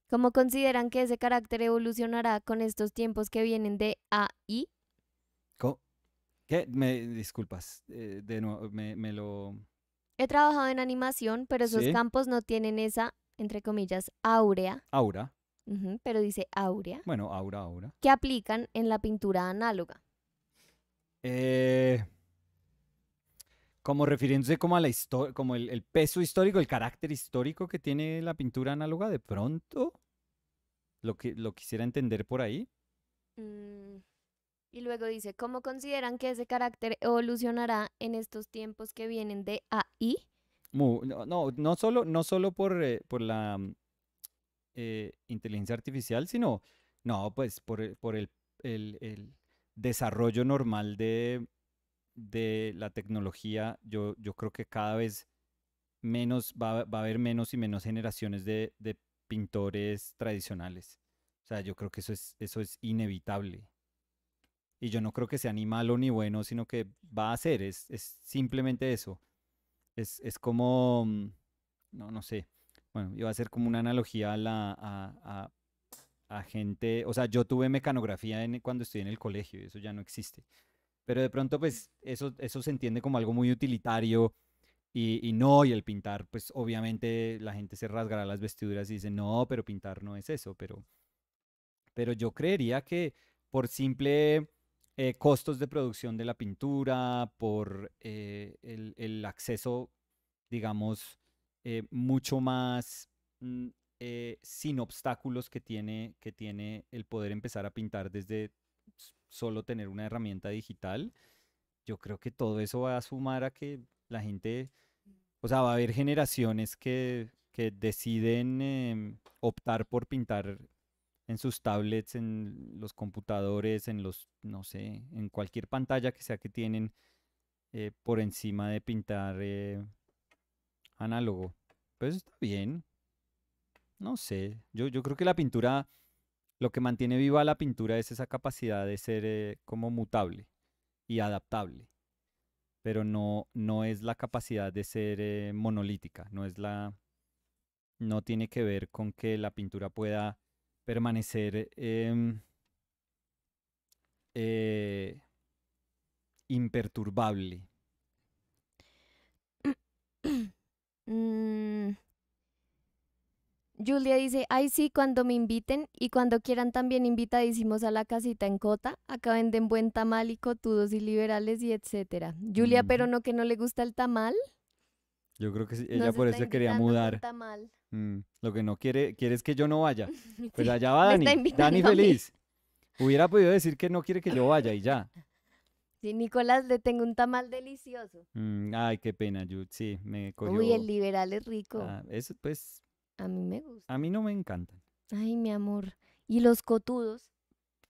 ¿Cómo consideran que ese carácter evolucionará con estos tiempos que vienen de AI? ¿Cómo? ¿Qué? Me disculpas, eh, de nuevo, me, lo... He trabajado en animación, pero esos campos no tienen esa, entre comillas, áurea. Aura. pero dice áurea. Bueno, aura, aura. ¿Qué aplican en la pintura análoga. Eh, como refiriéndose como a la como el, peso histórico, el carácter histórico que tiene la pintura análoga, de pronto lo que lo quisiera entender por ahí. Mm. Y luego dice, ¿cómo consideran que ese carácter evolucionará en estos tiempos que vienen de AI? No, no, no solo, no solo por, eh, por la mm, eh, inteligencia artificial, sino, no, pues por, eh, el, el, el, desarrollo normal de, la tecnología. Yo, yo creo que cada vez menos, va, a haber menos y menos generaciones de, de pintores tradicionales. O sea, yo creo que eso es, eso es inevitable. Y yo no creo que sea ni malo ni bueno, sino que va a ser, es, es simplemente eso. Es, es, como, mm, no, no sé, bueno, iba a ser como una analogía a, la, a, a, gente, o sea, yo tuve mecanografía en, cuando estudié en el colegio, y eso ya no existe. Pero de pronto, pues, eso, eso se entiende como algo muy utilitario, y, y, no, y el pintar, pues obviamente la gente se rasgará las vestiduras y dice, no, pero pintar no es eso, pero, pero yo creería que por simple eh, costos de producción de la pintura, por eh, el, acceso, digamos, eh, mucho más mm, sin obstáculos que tiene, que tiene el poder empezar a pintar desde solo tener una herramienta digital. Yo creo que todo eso va a sumar a que la gente, o sea, va a haber generaciones que, que deciden em, optar por pintar en sus tablets, en los computadores, en los, no sé, en cualquier pantalla que sea que tienen, eh, por encima de pintar eh, análogo. Pues está bien. No sé, yo, yo creo que la pintura, lo que mantiene viva la pintura es esa capacidad de ser eh, como mutable y adaptable pero no, no es la capacidad de ser monolítica, no es la. no tiene que ver con que la pintura pueda permanecer em, eh, imperturbable? Mm. Julia dice, ay sí, cuando me inviten y cuando quieran también invitadísimos a la casita en Cota, acá venden buen tamal y cotudos y liberales y etcétera. Julia, pero no que no le gusta el tamal. Yo creo que ella por eso quería mudar. Mal. Mm, lo que no quiere, quiere es que yo no vaya. Pues allá va Dani. Dani feliz. Hubiera podido decir que no quiere que yo vaya y ya. Sí, Nicolás, le tengo un tamal delicioso. Mm, ay, qué pena, yo, sí, me cogió. Uy, el liberal es rico. Ah, eso, pues. A mí me gusta. A mí no me encantan. Ay, mi amor. ¿Y los cotudos?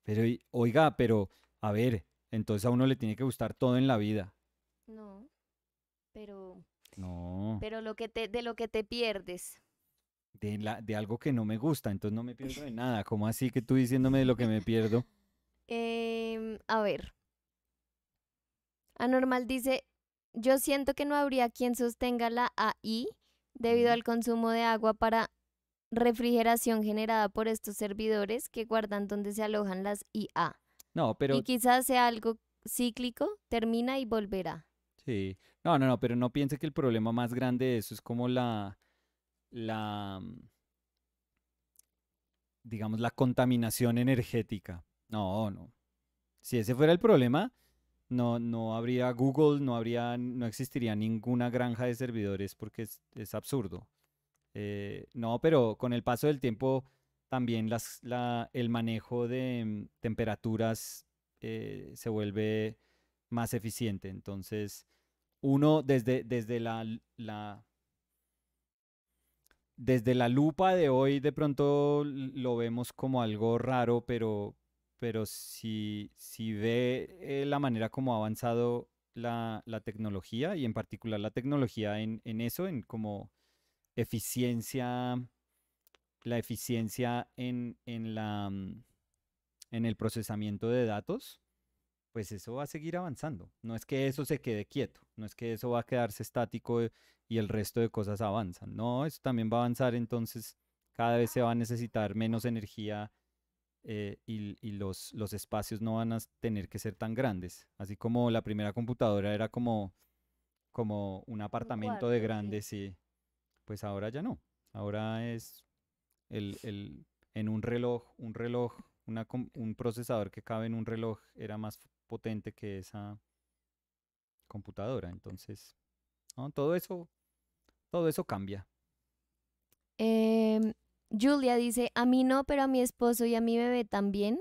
Pero, oiga, pero, a ver, entonces a uno le tiene que gustar todo en la vida. No, pero no. Pero lo que te, de lo que te pierdes. De, la, de algo que no me gusta, entonces no me pierdo de nada. ¿Cómo así que tú diciéndome de lo que me pierdo? Em, a ver. Anormal dice, yo siento que no habría quien sostenga la AI debido al consumo de agua para refrigeración generada por estos servidores que guardan donde se alojan las IA. No, pero... Y quizás sea algo cíclico, termina y volverá. Sí, no, no, no, pero no piense que el problema más grande de eso es como la, la, mm, digamos, la contaminación energética. No, no. Si ese fuera el problema, no, no habría Google, no habría, no existiría ninguna granja de servidores porque es, absurdo. Eh, no, pero con el paso del tiempo también el manejo de mm, temperaturas eh, se vuelve más eficiente. Entonces, uno desde, desde la, desde la lupa de hoy de pronto lo vemos como algo raro, pero, si, ve eh, la manera como ha avanzado la, tecnología y en particular la tecnología en, eso, en como eficiencia, la eficiencia en mm, el procesamiento de datos, pues eso va a seguir avanzando. No es que eso se quede quieto, no es que eso va a quedarse estático eh, y el resto de cosas avanzan. No, eso también va a avanzar, entonces cada vez se va a necesitar menos energía eh, y, los, los espacios no van a tener que ser tan grandes. Así como la primera computadora era como, como un apartamento de grandes, y pues ahora ya no. Ahora es el, en un reloj, un reloj un procesador que cabe en un reloj era más potente que esa computadora. Entonces, todo eso, todo eso cambia. Em, Julia dice, a mí no, pero a mi esposo y a mi bebé también.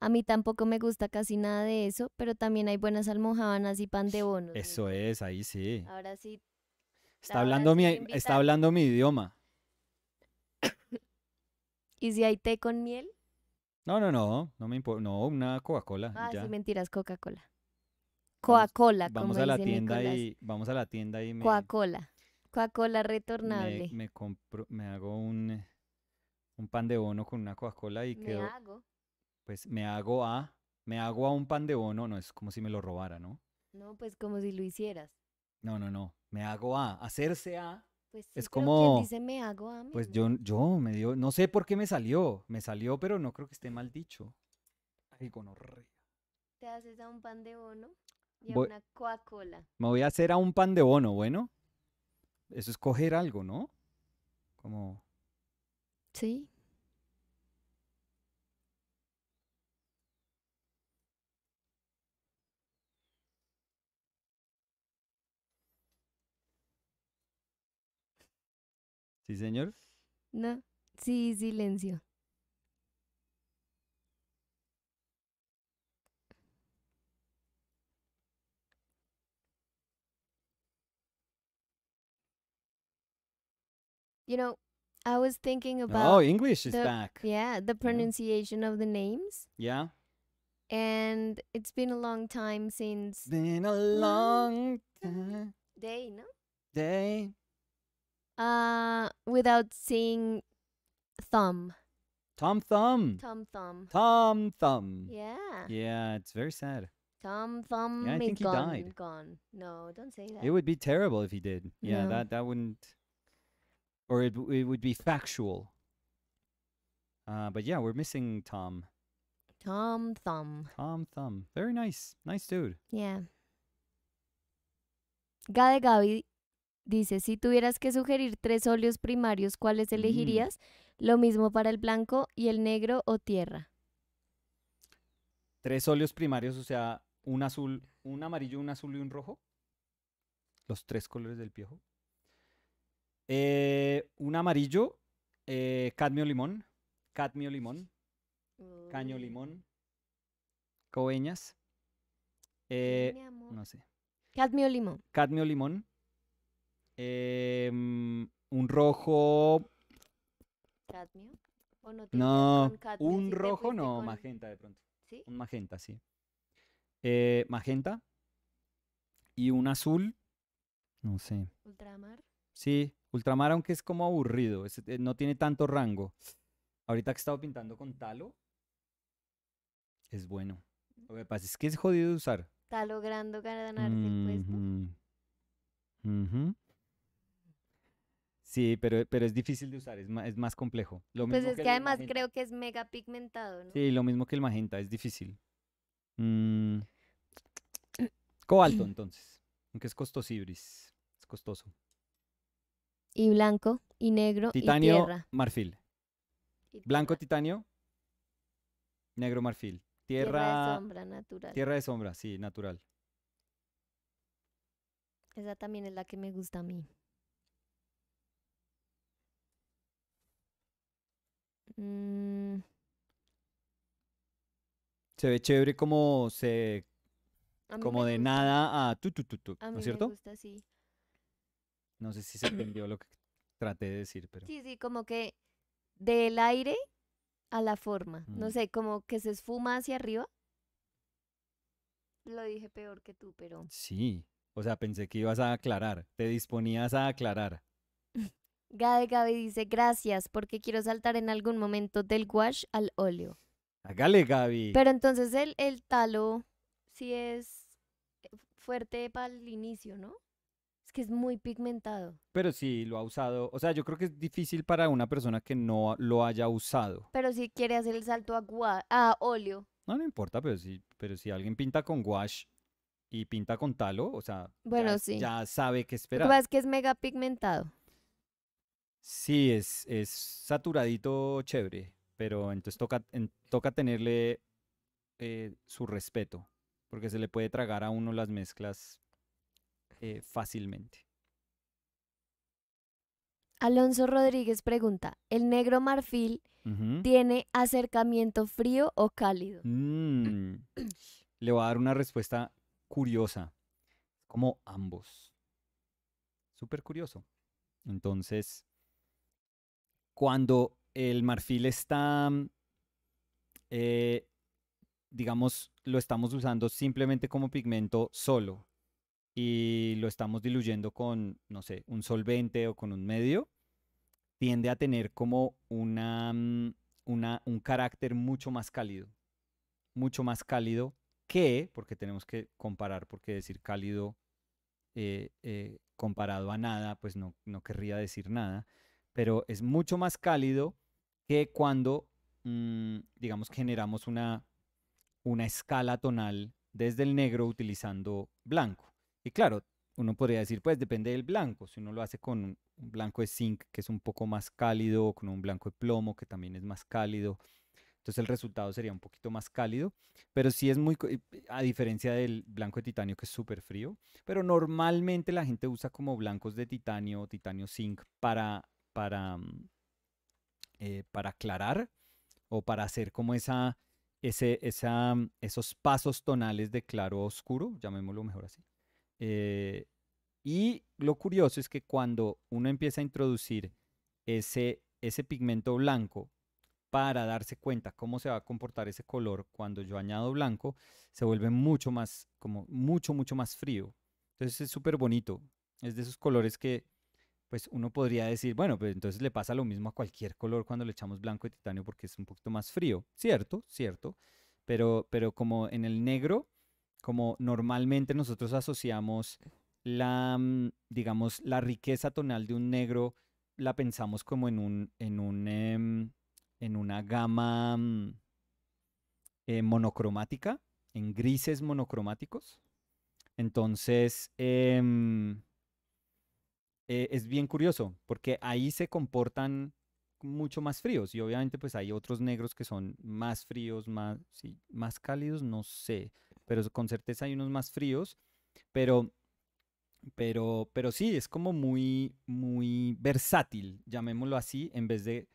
A mí tampoco me gusta casi nada de eso, pero también hay buenas almohadas y pan de bono. Eso es, ahí sí. Ahora sí. Está hablando, mi, está hablando mi idioma. ¿Y si hay té con miel? No, no, no, no me importa. No, una Coca-Cola. Ah, sí, mentiras, Coca-Cola. Coca-Cola, Vamos, vamos a la tienda y vamos a la tienda y me, Coca-Cola. Coca-Cola retornable. me, compro, me hago un, un pan de bono con una Coca-Cola y Me hago. pues me hago a, me hago a un pan de bono, no es como si me lo robara, ¿no? No, pues como si lo hicieras. No, no, no, me hago a, hacerse a pues es como... dice me hago a Pues yo, yo me dio, no sé por qué me salió, me salió, pero no creo que esté mal dicho. Ay, gonorrea. Te haces a un pan de bono y a una Coca-Cola. Me voy a hacer a un pan de bono, bueno. Eso es coger algo, ¿no? Como... Sí. ¿Sí, señor? No. Sí, silencio. You know, I was thinking oh, about. Oh, English is the, back. Yeah, the pronunciation yeah. of the names. Yeah. And it's been a long time since. Been a mm. long time. Day, no? Day. Uh, without saying thumb. Tom Thumb. Tom Thumb. Tom Thumb. Yeah. Yeah, it's very sad. Tom Thumb yeah, I think gone, he died. gone. No, don't say that. It would be terrible if he did. Yeah, no. that that wouldn't or it it would be factual. Uh, but yeah, we're missing Tom. Tom Thumb. Tom Thumb. Very nice. Nice dude. Yeah. がいがい Dice, si tuvieras que sugerir tres óleos primarios, ¿cuáles mm. elegirías? Lo mismo para el blanco y el negro o tierra. Tres óleos primarios, o sea, un azul, un amarillo, un azul y un rojo. Los tres colores del piojo. Eh, un amarillo, eh, cadmio limón, cadmio limón, caño limón, coeñas. Eh, no Cadmio limón. Cadmio limón. Eh, un rojo. ¿Cadmio? no, un rojo no, magenta de pronto. ¿Sí? Un magenta, sí. Eh, magenta. Y un azul. No sé. ¿Ultramar? Sí, ultramar, aunque es como aburrido. Eh, no tiene tanto rango. Ahorita que he estado pintando con talo. Es bueno. Mm. Lo que pasa es que es jodido usar. Está logrando ganarse el puesto. Sí, pero, es difícil de usar, es más, es más complejo. Lo pues es que, además creo que es mega pigmentado, ¿no? Sí, lo mismo que el magenta, es difícil. Mm. Cobalto, entonces. Aunque es ibris, Es costoso. Y blanco, y negro, y tierra. marfil. blanco, titanio, negro, marfil. tierra de sombra, natural. Tierra de sombra, sí, natural. Esa también es la que me gusta a mí. Mm. Se ve chévere como se. como de nada a tu, tu, tu, tu. ¿No es cierto? No sé si se entendió lo que traté de decir, pero. Sí, sí, como que del aire a la forma. No mm. sé, como que se esfuma hacia arriba. Lo dije peor que tú, pero. Sí. O sea, pensé que ibas a aclarar. Te disponías a aclarar. Gade Gaby dice, gracias, porque quiero saltar en algún momento del wash al óleo. Hágale, Gaby. Pero entonces el, el talo sí es fuerte para el inicio, ¿no? Es que es muy pigmentado. Pero sí lo ha usado. O sea, yo creo que es difícil para una persona que no lo haya usado. Pero si quiere hacer el salto a, a óleo. No, no importa, pero si, pero si alguien pinta con wash y pinta con talo, o sea, ya, sabe qué esperar. Lo que es que es mega pigmentado. Sí, es, es saturadito chévere, pero entonces toca, toca tenerle eh, su respeto, porque se le puede tragar a uno las mezclas eh, fácilmente. Alonso Rodríguez pregunta, ¿el negro marfil tiene acercamiento frío o cálido? Mm, le va a dar una respuesta curiosa, como ambos. Súper curioso. Entonces, cuando el marfil está, mm, eh, digamos, lo estamos usando simplemente como pigmento solo y lo estamos diluyendo con, no sé, un solvente o con un medio, tiende a tener como una, mm, un carácter mucho más cálido, mucho más cálido que, porque tenemos que comparar, porque decir cálido eh, eh, comparado a nada, pues no querría decir nada, pero es mucho más cálido que cuando, mm, digamos, generamos una, una escala tonal desde el negro utilizando blanco. Y claro, uno podría decir, pues depende del blanco. Si uno lo hace con un blanco de zinc, que es un poco más cálido, con un blanco de plomo, que también es más cálido, entonces el resultado sería un poquito más cálido, pero sí es muy, a diferencia del blanco de titanio que es súper frío, pero normalmente la gente usa como blancos de titanio, titanio zinc, para para, mm, eh, para aclarar o para hacer como esa, ese, esa, mm, esos pasos tonales de claro oscuro, llamémoslo mejor así. Eh, y lo curioso es que cuando uno empieza a introducir ese, ese pigmento blanco para darse cuenta cómo se va a comportar ese color cuando yo añado blanco, se vuelve mucho más, como mucho, mucho más frío. Entonces es súper bonito. Es de esos colores que pues uno podría decir, bueno, pues entonces le pasa lo mismo a cualquier color cuando le echamos blanco y titanio porque es un poquito más frío. Cierto, cierto. Pero, pero como en el negro, como normalmente nosotros asociamos la, mm, digamos, la riqueza tonal de un negro, la pensamos como en un, en un, em, en una gama mm, eh, monocromática, en grises monocromáticos. Entonces, em, eh, es bien curioso, porque ahí se comportan mucho más fríos y obviamente pues hay otros negros que son más fríos, más, más cálidos, no sé, pero con certeza hay unos más fríos, pero, pero, pero sí, es como muy, muy versátil, llamémoslo así, en vez de,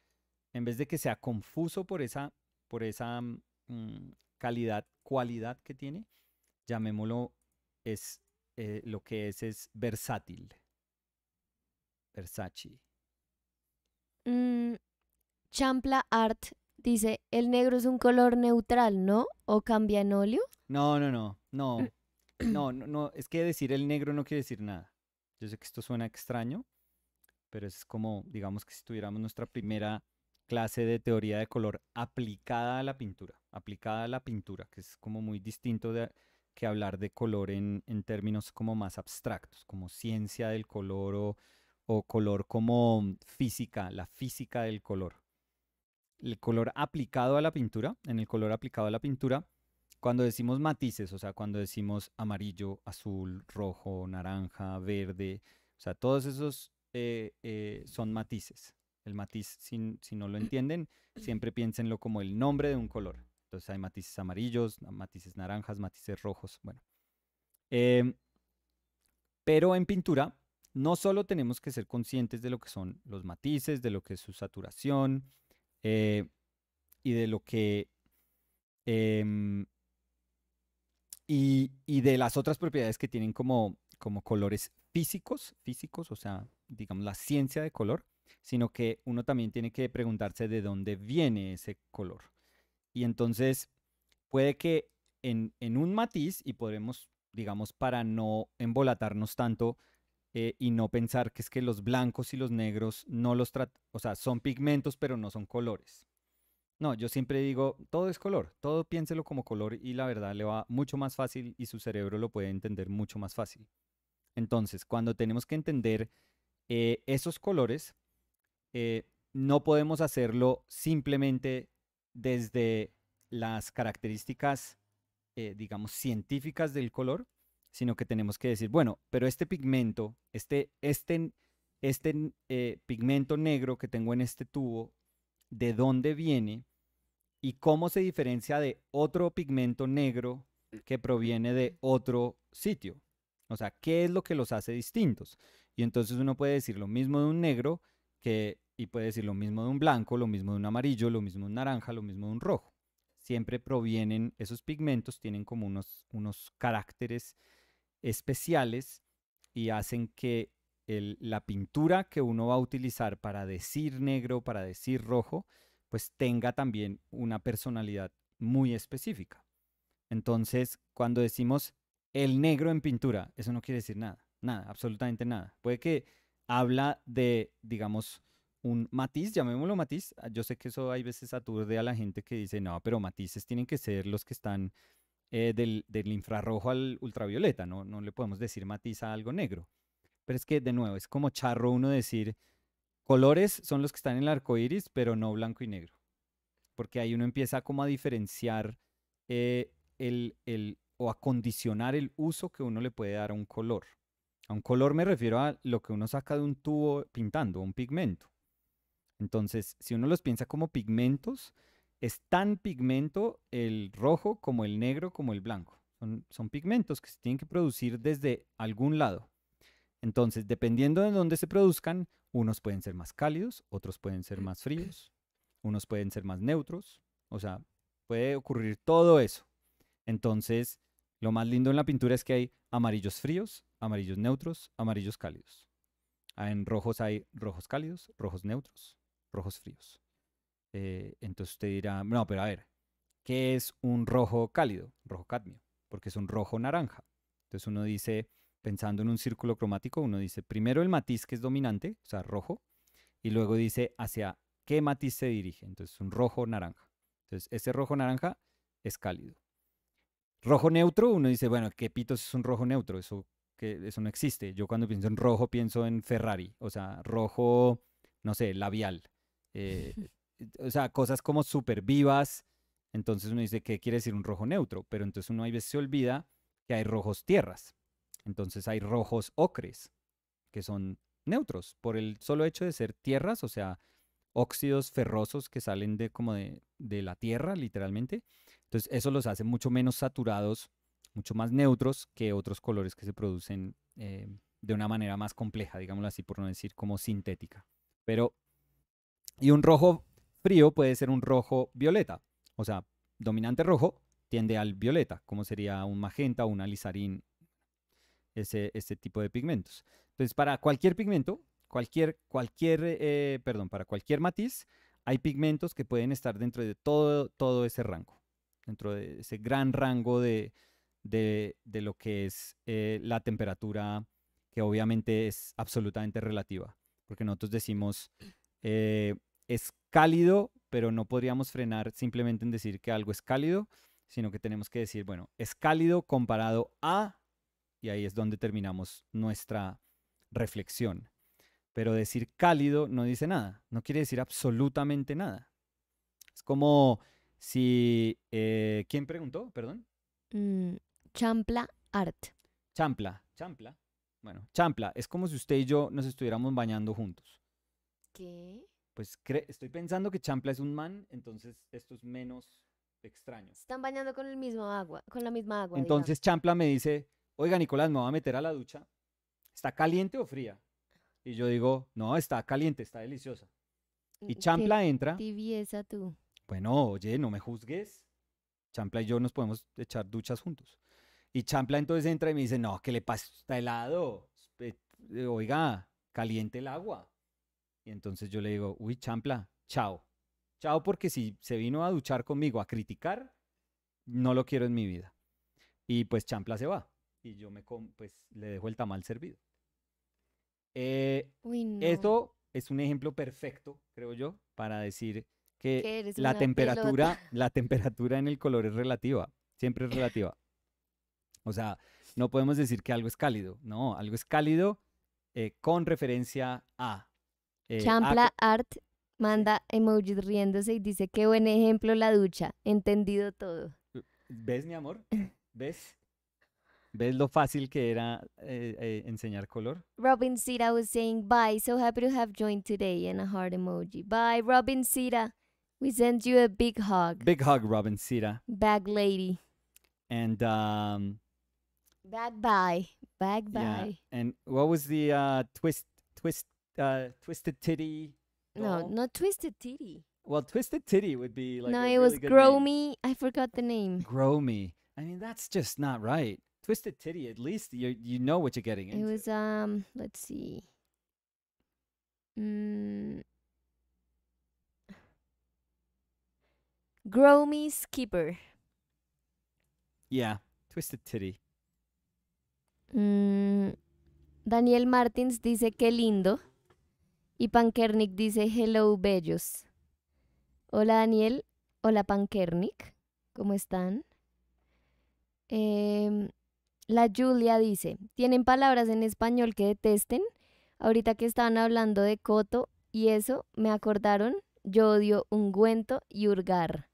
en vez de que sea confuso por esa, por esa mm, mm, calidad, cualidad que tiene, llamémoslo, es eh, lo que es, es versátil. Versace. Mm, Champla Art dice, el negro es un color neutral, ¿no? ¿O cambia en óleo? No, no, no, no. Mm. No, no, no, es que decir el negro no quiere decir nada. Yo sé que esto suena extraño, pero es como, digamos que si tuviéramos nuestra primera clase de teoría de color aplicada a la pintura, aplicada a la pintura, que es como muy distinto de, que hablar de color en términos como más abstractos, como ciencia del color o o color como física, la física del color. El color aplicado a la pintura, en el color aplicado a la pintura, cuando decimos matices, o sea, cuando decimos amarillo, azul, rojo, naranja, verde, o sea, todos esos eh, eh, son matices. El matiz, si, no lo mm. entienden, mm. siempre piénsenlo como el nombre de un color. Entonces hay matices amarillos, matices naranjas, matices rojos, bueno. Em, pero en pintura no solo tenemos que ser conscientes de lo que son los matices, de lo que es su saturación eh, y de lo que... Em, y, de las otras propiedades que tienen como, como colores físicos, físicos, o sea, digamos la ciencia de color, sino que uno también tiene que preguntarse de dónde viene ese color. Y entonces puede que en, en un matiz, y podremos, digamos, para no embolatarnos tanto, eh, y no pensar que es que los blancos y los negros no los tratan, o sea, son pigmentos pero no son colores. No, yo siempre digo, todo es color, todo piénselo como color y la verdad le va mucho más fácil y su cerebro lo puede entender mucho más fácil. Entonces, cuando tenemos que entender eh, esos colores, eh, no podemos hacerlo simplemente desde las características, digamos, científicas del color, sino que tenemos que decir, bueno, pero este pigmento, este, este, este eh, pigmento negro que tengo en este tubo, ¿de dónde viene? ¿Y cómo se diferencia de otro pigmento negro mm. que proviene de otro sitio? O sea, ¿qué es lo que los hace distintos? Y entonces uno puede decir lo mismo de un negro que, y puede decir lo mismo de un blanco, lo mismo de un amarillo, lo mismo de un naranja, lo mismo de un rojo. Siempre provienen, esos pigmentos tienen como unos, unos caracteres especiales y hacen que la pintura que uno va a utilizar para decir negro, para decir rojo, pues tenga también una personalidad muy específica. Entonces, cuando decimos el negro en pintura, eso no quiere decir nada, nada, absolutamente nada. Puede que habla de, digamos, un matiz, llamémoslo matiz. Yo sé que eso hay veces aturde a la gente que dice, no, pero matices tienen que ser los que están eh, del, infrarrojo al ultravioleta, ¿no? no le podemos decir matiza algo negro. Pero es que, de nuevo, es como charro uno decir, colores son los que están en el arco iris, pero no blanco y negro. Porque ahí uno empieza como a diferenciar eh, el, o a condicionar el uso que uno le puede dar a un color. A un color me refiero a lo que uno saca de un tubo pintando, un pigmento. Entonces, si uno los piensa como pigmentos, es tan pigmento el rojo como el negro como el blanco. Son, pigmentos que se tienen que producir desde algún lado. Entonces, dependiendo de dónde se produzcan, unos pueden ser más cálidos, otros pueden ser más fríos, unos pueden ser más neutros. O sea, puede ocurrir todo eso. Entonces, lo más lindo en la pintura es que hay amarillos fríos, amarillos neutros, amarillos cálidos. Ah, en rojos hay rojos cálidos, rojos neutros, rojos fríos. Eh, entonces usted dirá, no, pero a ver, ¿qué es un rojo cálido? Rojo cadmio, porque es un rojo naranja. Entonces uno dice, pensando en un círculo cromático, uno dice primero el matiz que es dominante, o sea, rojo, y luego dice hacia qué matiz se dirige. Entonces un rojo naranja. Entonces ese rojo naranja es cálido. Rojo neutro, uno dice, bueno, ¿qué pitos es un rojo neutro? Eso, que, eso no existe. Yo cuando pienso en rojo pienso en Ferrari, o sea, rojo, no sé, labial. Eh, o sea, cosas como súper vivas. Entonces uno dice, ¿qué quiere decir un rojo neutro? Pero entonces uno a veces se olvida que hay rojos tierras. Entonces hay rojos ocres, que son neutros, por el solo hecho de ser tierras, o sea, óxidos ferrosos que salen de como de, de la tierra, literalmente. Entonces eso los hace mucho menos saturados, mucho más neutros que otros colores que se producen eh, de una manera más compleja, digámoslo así, por no decir como sintética. Pero, y un rojo frío puede ser un rojo violeta. O sea, dominante rojo tiende al violeta, como sería un magenta o un alizarín, ese, tipo de pigmentos. Entonces, para cualquier pigmento, cualquier, cualquier, eh, perdón, para cualquier matiz, hay pigmentos que pueden estar dentro de todo, todo ese rango, dentro de ese gran rango de, lo que es eh, la temperatura, que obviamente es absolutamente relativa, porque nosotros decimos eh, es cálido, pero no podríamos frenar simplemente en decir que algo es cálido, sino que tenemos que decir, bueno, es cálido comparado a, y ahí es donde terminamos nuestra reflexión. Pero decir cálido no dice nada, no quiere decir absolutamente nada. Es como si... Eh, ¿Quién preguntó? Perdón. Mm, champla Art. Champla, champla. Bueno, champla, es como si usted y yo nos estuviéramos bañando juntos. ¿Qué? pues estoy pensando que Champla es un man, entonces esto es menos extraño. Están bañando con el mismo agua, con la misma agua. Entonces Champla me dice, oiga Nicolás, me voy a meter a la ducha. ¿Está caliente o fría? Y yo digo, no, está caliente, está deliciosa. Y mm, Champla entra. Tibieza tú. Bueno, oye, no me juzgues. Champla y yo nos podemos echar duchas juntos. Y Champla entonces entra y me dice, no, ¿qué le pasa? Está helado. Eh, oiga, caliente el agua. Y entonces yo le digo, uy, champla, chao. Chao porque si se vino a duchar conmigo, a criticar, no lo quiero en mi vida. Y pues champla se va. Y yo me pues, le dejo el tamal servido. Eh, Esto es un ejemplo perfecto, creo yo, para decir que la temperatura, la temperatura en el color es relativa, siempre es relativa. O sea, no podemos decir que algo es cálido, no, algo es cálido eh, con referencia a eh, Champla Art manda emojis riéndose y dice, qué buen ejemplo la ducha, entendido todo. ¿Ves, mi amor? ¿Ves? ¿Ves lo fácil que era eh, eh, enseñar color? Robin Sita was saying, bye, so happy to have joined today, and a heart emoji. Bye, Robin Sita. We send you a big hug. Big hug, Robin Sita. Bag lady. And, um... Bag bye. Bag bye. And what was the uh, twist, twist uh, Twisted Titty. Doll? No, not Twisted Titty. Well, Twisted Titty would be like. No, it really was Grow Me. I forgot the name. Grow Me. I mean, that's just not right. Twisted Titty. At least you you know what you're getting into. It was um. Let's see. Mm. Grow Me Skipper. Yeah, Twisted Titty. Mm. Daniel Martins dice que lindo. Y Pankernik dice, hello, bellos. Hola, Daniel. Hola, Pankernik. ¿Cómo están? Em, la Julia dice, ¿tienen palabras en español que detesten? Ahorita que estaban hablando de coto y eso, me acordaron, yo odio ungüento y hurgar.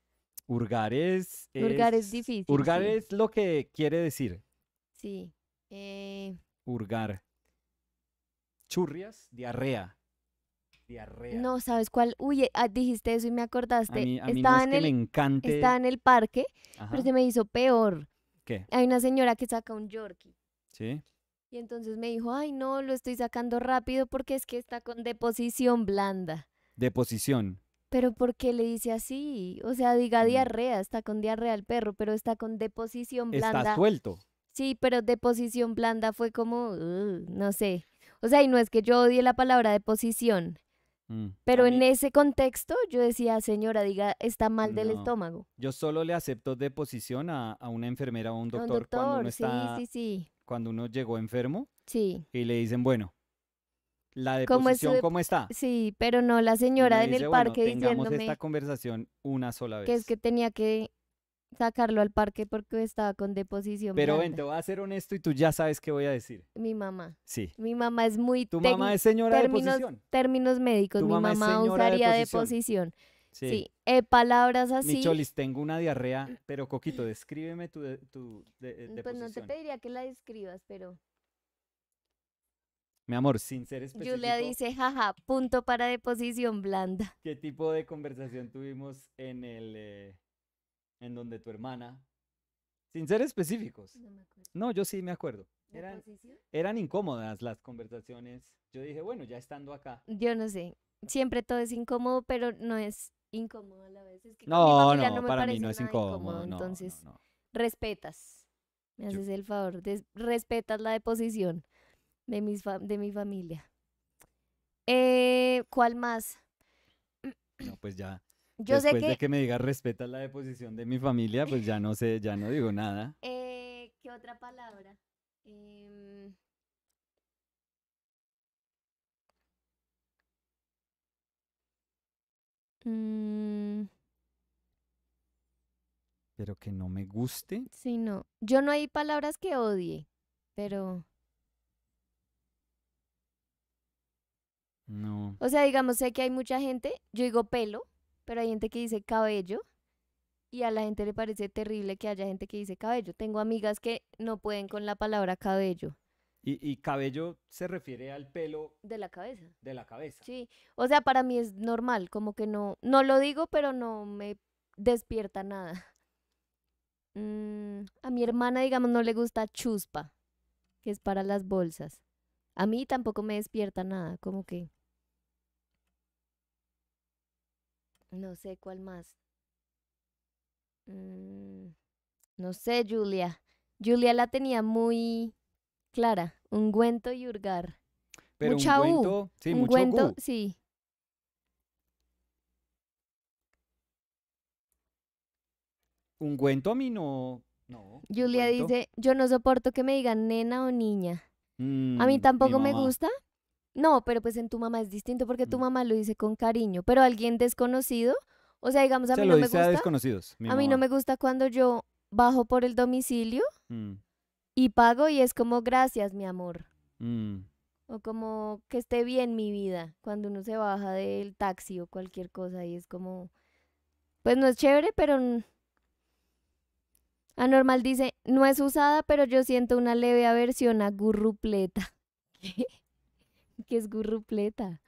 Hurgar es... es difícil. Hurgar es lo que quiere decir. Sí. Eh... Hurgar. Churrias, diarrea. Diarrea. No, ¿sabes cuál? Uy, ah, dijiste eso y me acordaste. A mí, estaba en que el, me Estaba en el parque, pero se me hizo peor. ¿Qué? Hay una señora que saca un Yorkie. Sí. Y entonces me dijo, ay, no, lo estoy sacando rápido porque es que está con deposición blanda. Deposición. Pero ¿por qué le dice así? O sea, diga mm. diarrea, está con diarrea el perro, pero está con deposición blanda. Está suelto. Sí, pero deposición blanda fue como, no sé. O sea, y no es que yo odie la palabra deposición, Mm. Pero en ese contexto yo decía, señora, diga, está mal del estómago. Yo solo le acepto deposición a, una enfermera o un doctor, un doctor cuando uno sí, cuando uno llegó enfermo. Sí. Y le dicen, bueno, la deposición ¿Cómo, está? Sí, pero no la señora en el parque bueno, diciéndome esta conversación una sola vez. Que es que tenía que sacarlo al parque porque estaba con deposición. Pero vente, ven, voy a ser honesto y tú ya sabes qué voy a decir. Mi mamá. Sí. Mi mamá es muy... Tu mamá es señora términos, de posición. Términos médicos. Mi mamá, usaría de Sí. Eh, palabras así. Micholis, tengo una diarrea, pero Coquito, descríbeme tu, tu eh, Pues no te pediría que la describas, pero... Mi amor, sin ser específico. Julia dice, jaja, punto para deposición blanda. ¿Qué tipo de conversación tuvimos en el... Eh, en donde tu hermana, sin ser específicos, no, yo sí me acuerdo. Eran, incómodas las conversaciones. Yo dije, bueno, ya estando acá. Yo no sé. Siempre todo es incómodo, pero no es incómodo a la vez. no, no, para mí no es incómodo. entonces, respetas. Me haces el favor. respetas la deposición de, mis de mi familia. Eh, ¿Cuál más? No, pues ya. Después que... de que me digas respeta la deposición de mi familia, pues ya no sé, ya no digo nada. Eh, ¿Qué otra palabra? Em, mm. Pero que no me guste. Sí, no. Yo no hay palabras que odie, pero... No. O sea, digamos, sé que hay mucha gente, yo digo pelo, pero hay gente que dice cabello y a la gente le parece terrible que haya gente que dice cabello. Tengo amigas que no pueden con la palabra cabello. Y, cabello se refiere al pelo. De la cabeza. De la cabeza. Sí. O sea, para mí es normal, como que no. No lo digo, pero no me despierta nada. Mm, a mi hermana, digamos, no le gusta chuspa, que es para las bolsas. A mí tampoco me despierta nada, como que. No sé cuál más. Mm, no sé, Julia. Julia la tenía muy clara. Ungüento y hurgar. Pero Mucha ungüento, Sí, ungüento, mucho sí. Ungüento a mí no. Julia dice: Yo no soporto que me digan nena o niña. a mí mm, tampoco me gusta, no, pero pues en tu mamá es distinto porque tu mm. mamá lo dice con cariño, pero alguien desconocido, o sea, digamos a mí no me gusta. A desconocidos. a mí no me gusta cuando yo bajo por el domicilio mm. y pago y es como gracias, mi amor, mm. o como que esté bien mi vida, cuando uno se baja del taxi o cualquier cosa y es como pues no es chévere, pero Anormal dice, no es usada, pero yo siento una leve aversión a gurrupleta. ¿Qué es gurrupleta?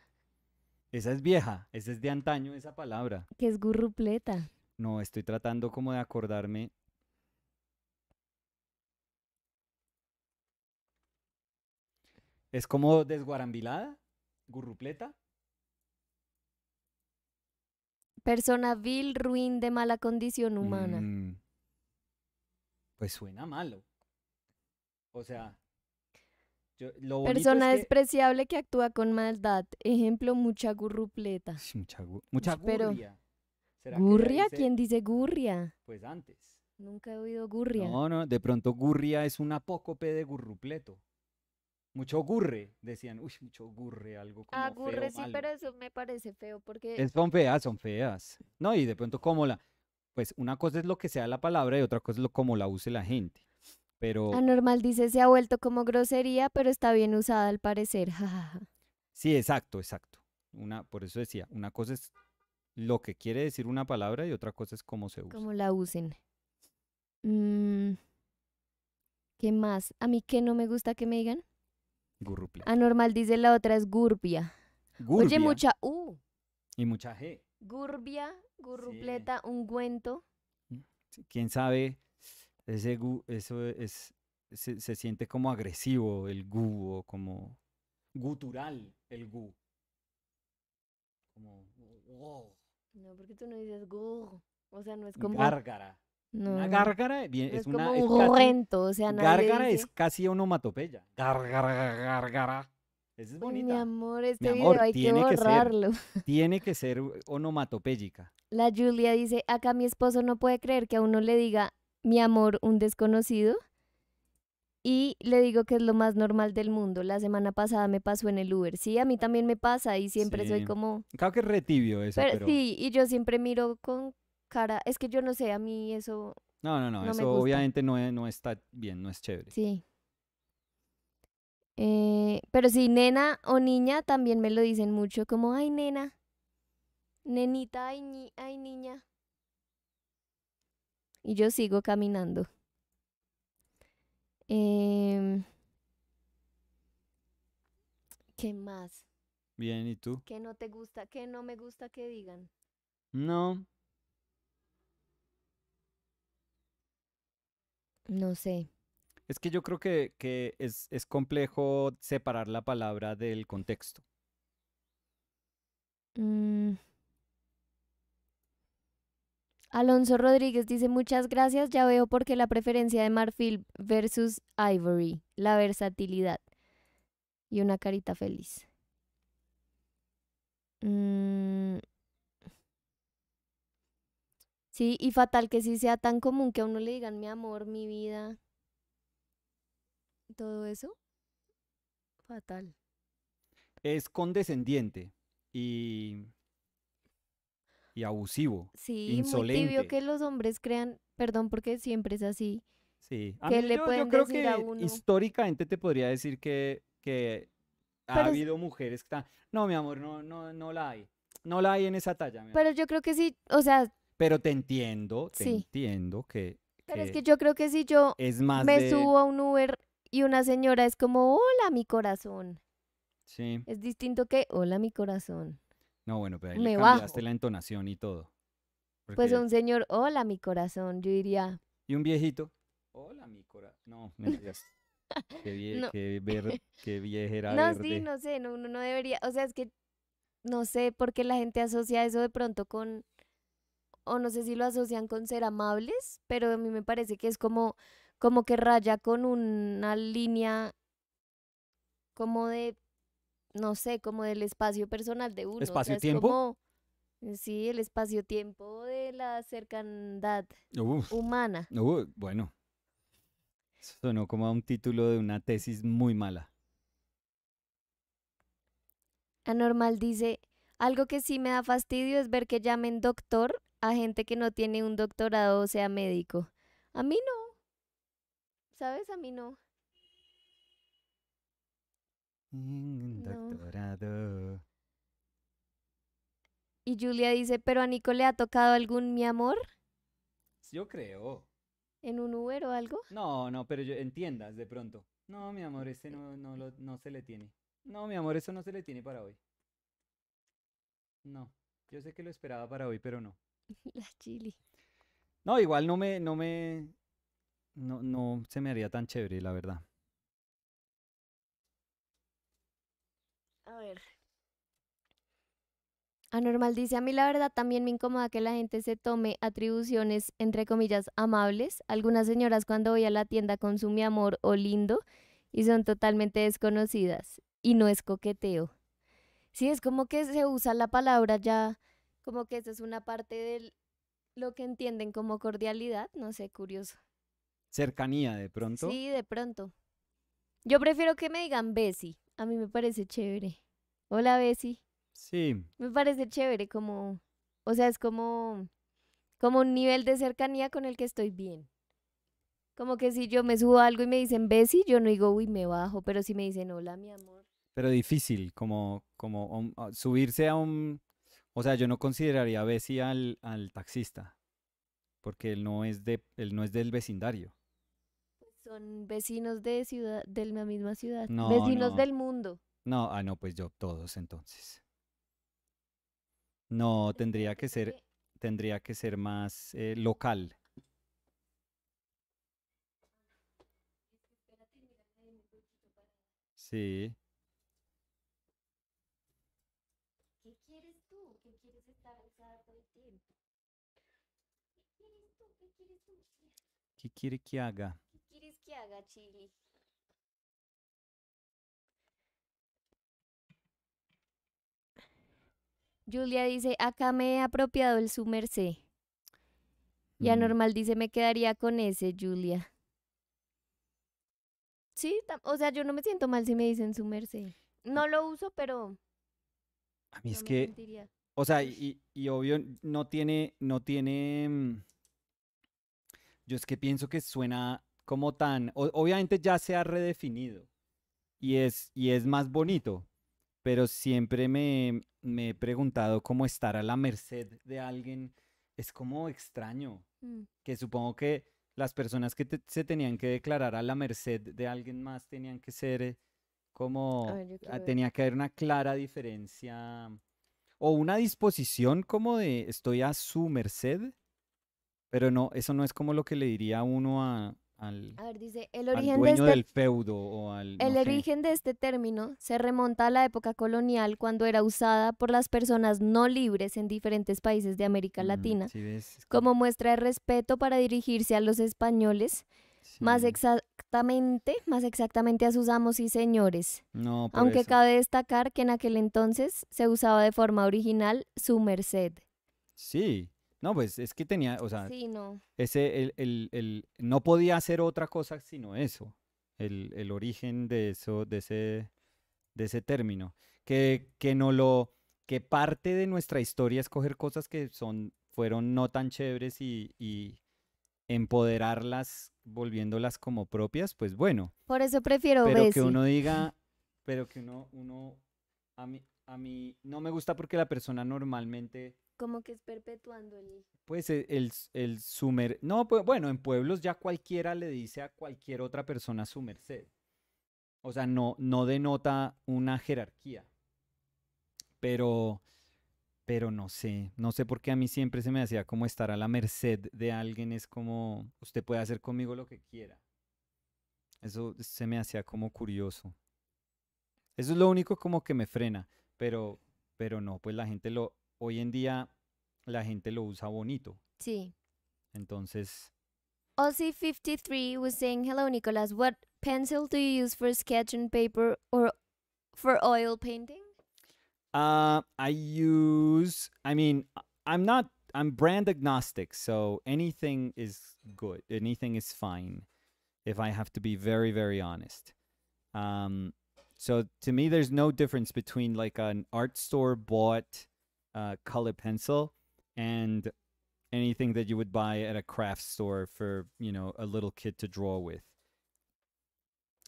Esa es vieja, esa es de antaño esa palabra. ¿Qué es gurrupleta? No, estoy tratando como de acordarme. ¿Es como desguarambilada? ¿Gurrupleta? Persona vil, ruin, de mala condición humana. Mm. pues suena malo. O sea, Persona despreciable que actúa con maldad. Ejemplo, mucha gurrupleta. Mucha, gurria. ¿Gurria? ¿Quién dice gurria? Pues antes. Nunca he oído gurria. No, no, de pronto gurria es un apócope de gurrupleto. Mucho gurre, decían. Uy, mucho gurre, algo ah, como Ah, gurre sí, pero eso me parece feo porque... son feas, son feas. No, y de pronto como la... Pues una cosa es lo que sea la palabra y otra cosa es lo como la use la gente. Pero... Anormal dice, se ha vuelto como grosería, pero está bien usada al parecer. sí, exacto, exacto. Una, por eso decía, una cosa es lo que quiere decir una palabra y otra cosa es cómo se usa. Cómo la usen. Mm, ¿Qué más? ¿A mí qué no me gusta que me digan? Gurrupleta. Anormal dice la otra es gurbia. Oye, mucha U. Uh. Y mucha G. Gurbia, gurrupleta, ungüento. Mm, ¿Quién sabe? Ese gu, eso es, se, se, siente como agresivo el gu o como gutural el gu. Como... Oh. No, porque tú no dices gu. O sea, no es como... Gárgara. No. Una gárgara es es, una... Como un es o sea, Gárgara es casi onomatopeya. Gárgara, gárgara. es bonita. Mi amor, este video hay que borrarlo. Que ser, tiene que ser onomatopégica. La Julia dice, acá mi esposo no puede creer que a uno le diga mi amor, un desconocido. Y le digo que es lo más normal del mundo. La semana pasada me pasó en el Uber. Sí, a mí también me pasa y siempre soy como... Claro que es retibio eso, pero, Sí, y yo siempre miro con cara... Es que yo no sé, a mí eso... No, no, no, eso obviamente no, no está bien, no es chévere. Sí. Eh, pero sí, nena o niña también me lo dicen mucho, como, ay, nena, nenita, ay niña y yo sigo caminando. Em, ¿Qué más? Bien, ¿y tú? ¿Qué no te gusta? ¿Qué no me gusta que digan? No. No sé. Es que yo creo que, es, complejo separar la palabra del contexto. Mm. Alonso Rodríguez dice muchas gracias, ya veo por qué la preferencia de Marfil versus Ivory, la versatilidad. Y una carita feliz. Mm. Sí, y fatal que sí sea tan común que a uno le digan mi amor, mi vida, todo eso. Fatal. Es condescendiente y y abusivo. Sí, insolente. muy tibio que los hombres crean, perdón porque siempre es así. Sí, a le yo, creo que históricamente te podría decir que, que ha habido mujeres que están, no, mi amor, no, no, no la hay. No la hay en esa talla. Pero yo creo que sí, o sea... Pero te entiendo, te entiendo que... Pero es que yo creo que si yo me subo a un Uber y una señora es como, hola mi corazón. Sí. Es distinto que, hola mi corazón. No, bueno, pero ahí cambiaste la entonación y todo. Pues un señor, hola mi corazón, yo diría. Y un viejito, hola mi corazón. No, me qué, no. No, sí, no sé, no, uno no debería, o sea, es que no sé por qué la gente asocia eso de pronto con, o no sé si lo asocian con ser amables, pero a mí me parece que es como, como que raya con una línea como de no sé, como del espacio personal de uno. ¿Espacio-tiempo? Eh, sí, el espacio-tiempo de la cercandad humana. bueno, sonó como a un título de una tesis muy mala. Anormal dice, algo que sí me da fastidio es ver que llamen doctor a gente que no tiene un doctorado o sea médico. A mí no. ¿Sabes? A mí no. Mm, doctorado. Y Julia dice, ¿pero a Nico le ha tocado algún mi amor? Yo creo. ¿En un Uber o algo? No, no, pero yo, de pronto. No, mi amor, ese no, no, lo, no se le tiene. No, mi amor, eso no se le tiene para hoy. No, yo sé que lo esperaba para hoy, pero no. La chili. No, igual no me, no me, no, no se me haría tan chévere, la verdad. A ver. Anormal dice, a mí la verdad también me incomoda que la gente se tome atribuciones, entre comillas, amables. Algunas señoras cuando voy a la tienda con su amor o lindo y son totalmente desconocidas y no es coqueteo. Sí, es como que se usa la palabra ya, como que esa es una parte de lo que entienden como cordialidad, no sé, curioso. Cercanía de pronto. Sí, de pronto. Yo prefiero que me digan Bessie a mí me parece chévere. Hola, Bessie. Sí. Me parece chévere, como, o sea, es como, como un nivel de cercanía con el que estoy bien. Como que si yo me subo a algo y me dicen Bessie, yo no digo, uy, me bajo, pero si me dicen, hola, mi amor. Pero difícil, como, como um, ah, subirse a un, o sea, yo no consideraría Bessie al, al taxista, porque él no es de, él no es del vecindario. Son vecinos de ciudad, de la misma ciudad. vecinos del mundo. No, ah, no, pues yo todos entonces. No, pues tendría que ser, tendría que ser más eh, local. Sí. ¿Qué quieres tú? ¿Qué quieres estar todo el tiempo? ¿Qué quieres tú? ¿Qué quieres tú? ¿Qué quiere que haga? Julia dice, acá me he apropiado el su merced. Y mm. Normal dice, me quedaría con ese, Julia. Sí, o sea, yo no me siento mal si me dicen su No lo uso, pero... A mí es que... O sea, y, y, obvio, no tiene, no tiene... Mm, yo es que pienso que suena como tan, obviamente ya se ha redefinido y es, y es más bonito, pero siempre me, he preguntado cómo estar a la merced de alguien es como extraño, mm. que supongo que las personas que se tenían que declarar a la merced de alguien más tenían que ser eh, como, ah, tenía que haber una clara diferencia o una disposición como de estoy a su merced, pero no, eso no es como lo que le diría uno a, el origen de este, del feudo El origen de este término se remonta a la época colonial cuando era usada por las personas no libres en diferentes países de América mm, Latina como muestra de respeto para dirigirse a los españoles. Más exactamente, más exactamente a sus amos y señores. Aunque cabe destacar que en aquel entonces se usaba de forma original su merced. Sí, no, pues es que tenía, o sea, sí, no. ese, el, no podía hacer otra cosa sino eso, el, origen de eso, de ese, de ese término, que, no lo, que parte de nuestra historia es coger cosas que son, fueron no tan chéveres y, y empoderarlas, volviéndolas como propias, pues bueno. Por eso prefiero Pero que uno diga, pero que uno, uno, a a mí no me gusta porque la persona normalmente como que es perpetuando el... Pues e, el, el, sumer... No, pues bueno, en pueblos ya cualquiera le dice a cualquier otra persona su merced. O sea, no, no denota una jerarquía. Pero, pero no sé, no sé por qué a mí siempre se me hacía como estar a la merced de alguien. Es como, usted puede hacer conmigo lo que quiera. Eso se me hacía como curioso. Eso es lo único como que me frena. Pero, pero no, pues la gente lo hoy en día la gente lo usa bonito. Sí. Entonces. Ozzy53 was saying, Hello, Nicolas. What pencil do you use for sketch and paper or for oil painting? Uh, I use, I mean, I'm not, I'm brand agnostic, so anything is good. Anything is fine, if I have to be very, very honest. Um, so to me, there's no difference between like an art store bought uh, color pencil and anything that you would buy at a craft store for you know a little kid to draw with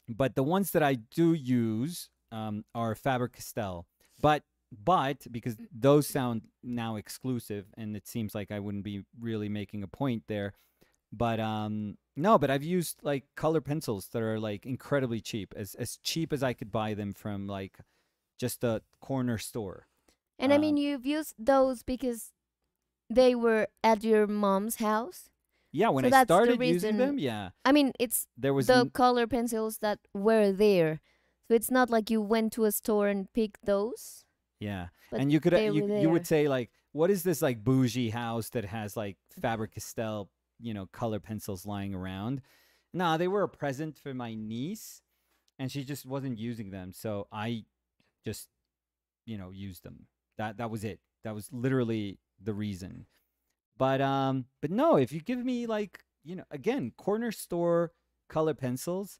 but the ones that i do use um, are faber-castell but but because those sound now exclusive and it seems like i wouldn't be really making a point there but um no but i've used like color pencils that are like incredibly cheap as as cheap as i could buy them from like just a corner store and I uh-huh. mean, you've used those because they were at your mom's house. Yeah, when so I started using them, yeah. I mean, it's there was the color pencils that were there, so it's not like you went to a store and picked those. Yeah, and you could you, you would say like, what is this like bougie house that has like Faber Castell, you know, color pencils lying around? Nah, they were a present for my niece, and she just wasn't using them, so I just, you know, used them. That that was it. That was literally the reason. But um, but no, if you give me like you know again corner store color pencils,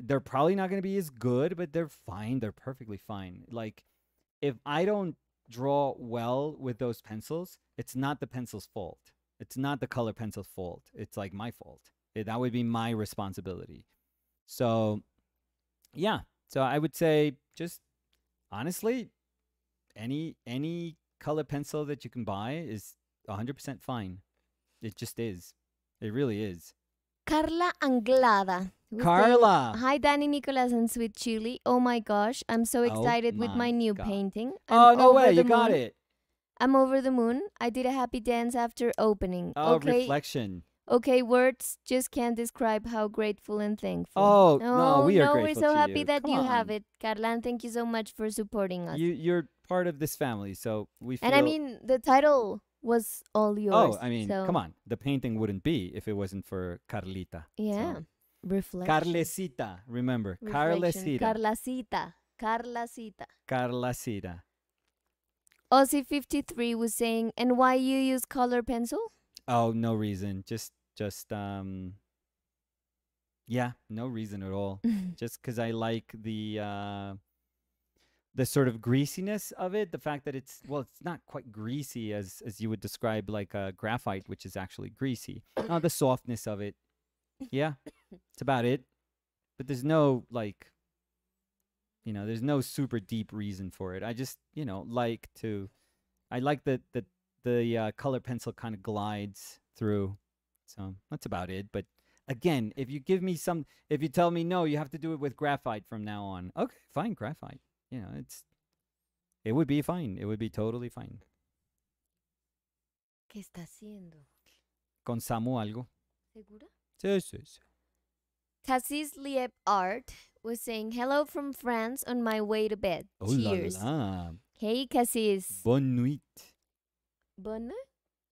they're probably not going to be as good, but they're fine. They're perfectly fine. Like if I don't draw well with those pencils, it's not the pencil's fault. It's not the color pencil's fault. It's like my fault. It, that would be my responsibility. So, yeah. So I would say just honestly, any any color pencil that you can buy is 100% fine. It just is. It really is. Carla Anglada. Carla. Hi, Danny, Nicolas, and Sweet Chili. Oh my gosh, I'm so oh excited oh with my new God. painting. I'm oh, no way, you moon. got it. I'm over the moon. I did a happy dance after opening. Oh, okay. reflection. Okay, words just can't describe how grateful and thankful. Oh, no, no oh, we are no, We're so happy you. that Come you on. have it, Carlan. Thank you so much for supporting us. You, you're part of this family, so we. and I mean, the title was all oh, yours. Oh, I mean, so. come on, the painting wouldn't be if it wasn't for Carlita. Yeah, so. reflection. Carlecita, remember, reflection. Carlecita. Carlacita. Carlacita. Carlacita. Aussie 53 was saying, and why you use color pencil? Oh, no reason. Just, just, um, yeah, no reason at all. just because I like the, uh, the sort of greasiness of it, the fact that it's well, it's not quite greasy as as you would describe like a graphite, which is actually greasy. Uh, the softness of it, yeah, it's about it. But there's no like, you know, there's no super deep reason for it. I just you know like to, I like that the, the uh, color pencil kind of glides through. So that's about it. But again, if you give me some, if you tell me no, you have to do it with graphite from now on. Okay, fine, graphite you know, it's it would be fine. It would be totally fine. ¿Qué está haciendo? Con Samu algo. ¿Segura? Sí, sí, sí. Tassis Liep Art was saying hello from France on my way to bed. Oh Cheers. La la. Hey Cassis. Bonne nuit. Bonne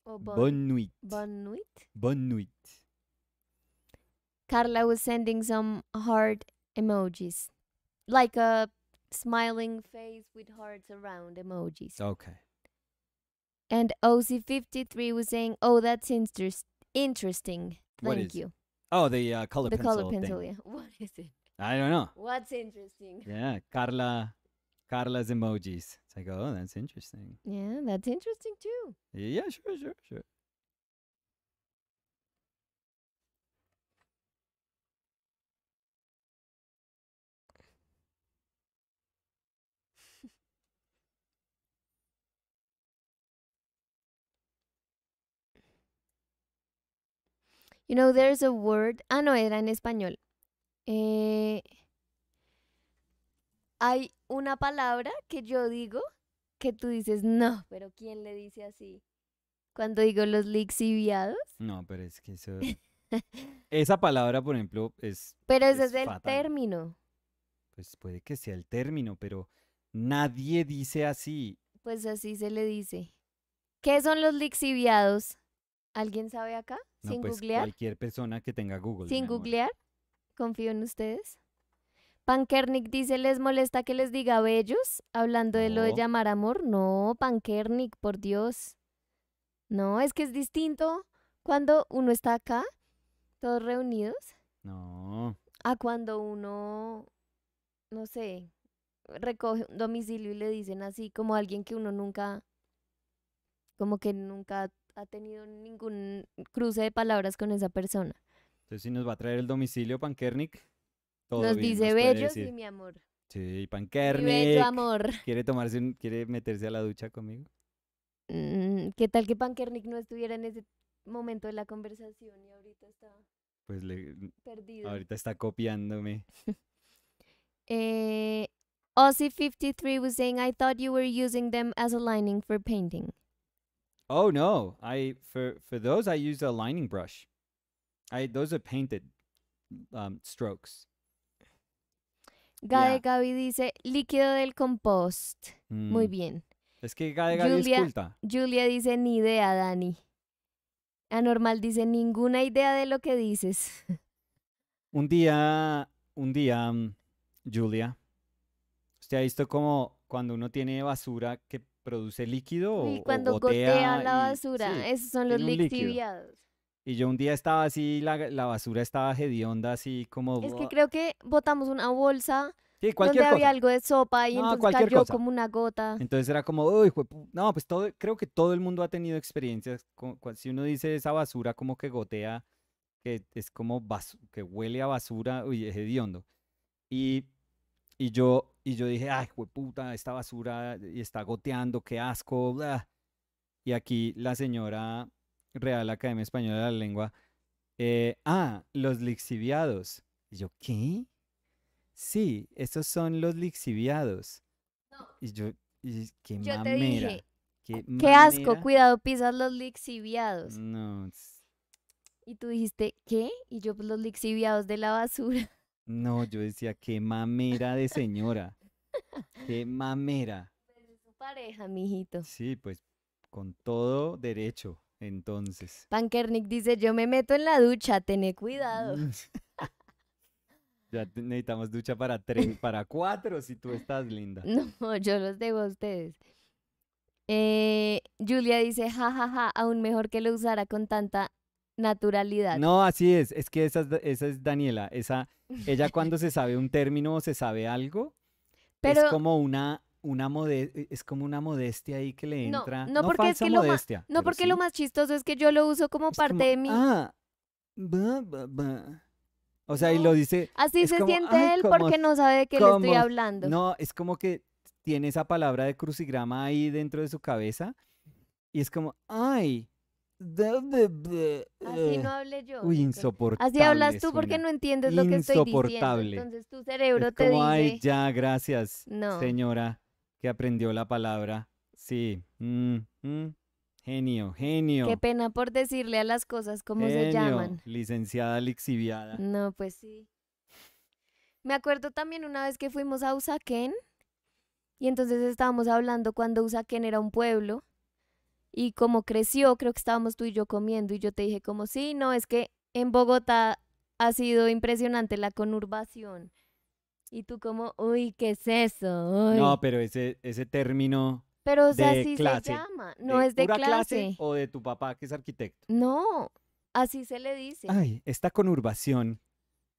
or bon Bonne nuit. Bonne nuit. Bonne nuit. Carla was sending some heart emojis. Like a smiling face with hearts around emojis. Okay. And OC53 was saying, "Oh, that's inter- interesting. Thank you." Oh, the uh, color the pencil. The color pencil. Thing. Yeah. What is it? I don't know. What's interesting? Yeah, Carla, Carla's emojis. It's like, oh, that's interesting. Yeah, that's interesting too. Yeah, sure, sure, sure. You know, there's a word. Ah, no, era en español. Eh, hay una palabra que yo digo que tú dices, no, pero ¿quién le dice así? Cuando digo los lixiviados. No, pero es que eso. esa palabra, por ejemplo, es. Pero ese es, el término. Pues puede que sea el término, pero nadie dice así. Pues así se le dice. ¿Qué son los lixiviados? ¿Alguien sabe acá? ¿Sin pues, googlear? Cualquier persona que tenga Google. ¿Sin googlear? Confío en ustedes. Pankernik dice, ¿les molesta que les diga bellos? Hablando de lo de llamar amor. No, Pankernik, por Dios. No, es que es distinto cuando uno está acá, todos reunidos. No. A cuando uno, no sé, recoge un domicilio y le dicen así como alguien que uno nunca, como que nunca ha tenido ningún cruce de palabras con esa persona. Entonces, si nos va a traer el domicilio, Pankernik, nos dice bello bellos y mi amor. Sí, Pankernik. bello amor. ¿Quiere, tomarse ¿Quiere meterse a la ducha conmigo? Mm, ¿Qué tal que Pankernik no estuviera en ese momento de la conversación y ahorita está pues perdido? Ahorita está copiándome. eh, Aussie53 was saying, I thought you were using them as a lining for painting. Oh no, I for for those I use a lining brush. I those are painted um, strokes. Gaby dice líquido del compost. Muy mm. bien. Es que Gaby Julia, es culta. Julia dice ni idea, Dani. Anormal dice ninguna idea de lo que dices. Un día, un día, mm, Julia, usted ha visto como cuando uno tiene basura que produce líquido y o, cuando gotea, la basura, esos son los lixiviados. Y yo un día estaba así, la, la basura estaba hedionda, así como... Es que creo que botamos una bolsa sí, cualquier donde había algo de sopa y entonces cayó como una gota. Entonces era como, no, pues todo, creo que todo el mundo ha tenido experiencias, con, si uno dice esa basura como que gotea, que es como que huele a basura, uy, es hediondo. Y, y yo y yo dije, ay, puta, esta basura y está goteando, qué asco. Y aquí la señora Real Academia Española de la Lengua, eh, ah, los lixiviados. Y yo, ¿qué? Sí, esos son los lixiviados. Y yo, y, qué yo qué asco, cuidado, pisas los lixiviados. No. Y tú dijiste, ¿qué? Y yo, pues los lixiviados de la basura. No, yo decía, qué mamera de señora. qué mamera. su pareja, mijito. Sí, pues con todo derecho, entonces. Pankernick dice, yo me meto en la ducha, tené cuidado. ya necesitamos ducha para tres, para cuatro, si tú estás linda. No, yo los debo a ustedes. Eh, Julia dice, jajaja, ja, ja, aún mejor que lo usara con tanta naturalidad. No, así es, es que esa es, esa es Daniela, esa, ella cuando se sabe un término o se sabe algo, es como una una e, es como una modestia ahí que le entra. No, porque es modestia, No, porque lo más chistoso es que yo lo uso como parte de mí. Ah, o sea, y lo dice. Así se siente él porque no sabe de qué le estoy hablando. No, es como que tiene esa palabra de crucigrama ahí dentro de su cabeza y es como, ay, Así no eh, hablé yo. Uy, insoportable. Así hablas tú porque no entiendes lo que estoy diciendo. Entonces tu cerebro te dice. Ay, ya, gracias, señora, que aprendió la palabra. Sí. Mm, mm. Genio, genio. Qué pena por decirle a las cosas cómo se llaman. Licenciada lixiviada. No, pues sí. Me acuerdo también una vez que fuimos a Usaquén y entonces estábamos hablando cuando Usaquén era un pueblo y como creció, creo que estábamos tú y yo comiendo y yo te dije como, sí, no, es que en Bogotá ha sido impresionante la conurbación. Y tú como, uy, ¿qué es eso? No, pero ese, ese término... Pero o sea, de así se llama, no es de clase. O de tu papá que es arquitecto. No, así se le dice. Ay, esta conurbación.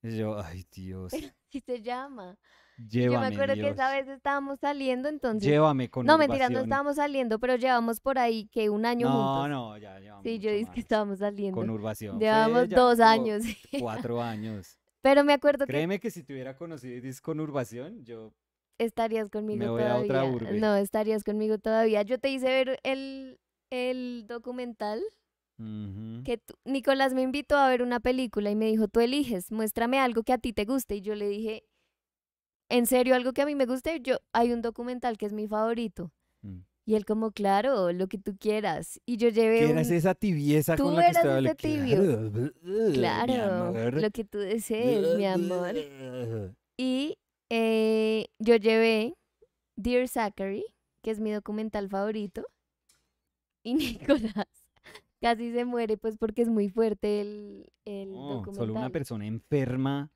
Yo, ay Dios. Pero se llama. Llévame, yo me acuerdo que esa vez estábamos saliendo, entonces. Llévame con No, mentira, no estábamos saliendo, pero llevamos por ahí que un año juntos. No, no, ya llevamos. Sí, yo dije que estábamos saliendo. Con urbación. Llevamos dos años. Cuatro años. pero me acuerdo que. Créeme que si te hubiera conocido y dices con urbación, yo. Estarías conmigo todavía. No, estarías conmigo todavía. Yo te hice ver el, documental. Que Nicolás me invitó a ver una película y me dijo, tú eliges, muéstrame algo que a ti te guste. Y yo le dije, en serio, algo que a mí me gusta, yo, hay un documental que es mi favorito. Mm. Y él como, claro, lo que tú quieras. Y yo llevé ¿Qué esa tibieza con la que estaba? Ese tibio. Claro, lo que tú desees, mi amor. Y eh, yo llevé Dear Zachary, que es mi documental favorito. Y Nicolás casi se muere, pues porque es muy fuerte el, documental. Oh, solo una persona enferma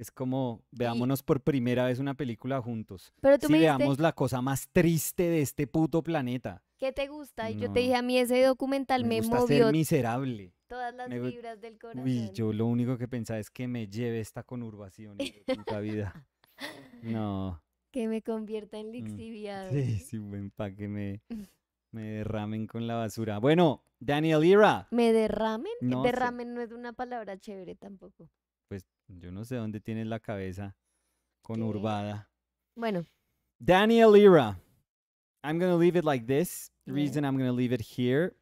es como veámonos por primera vez una película juntos. Pero si veamos la cosa más triste de este puto planeta. ¿Qué te gusta? Y yo te dije, a mí ese documental me, me gusta movió. Ser miserable. Todas las del corazón. Uy, yo lo único que pensaba es que me lleve esta conurbación en puta vida. No. Que me convierta en mm. lixiviado. Sí, sí, buen que me, derramen con la basura. Bueno, Daniel Ira. ¿Me derramen? No derramen no es una palabra chévere tampoco. Yo no sé dónde tienes la cabeza conurbada. Bueno. Daniel Lira. I'm going to leave it like this. The reason I'm going to leave it here,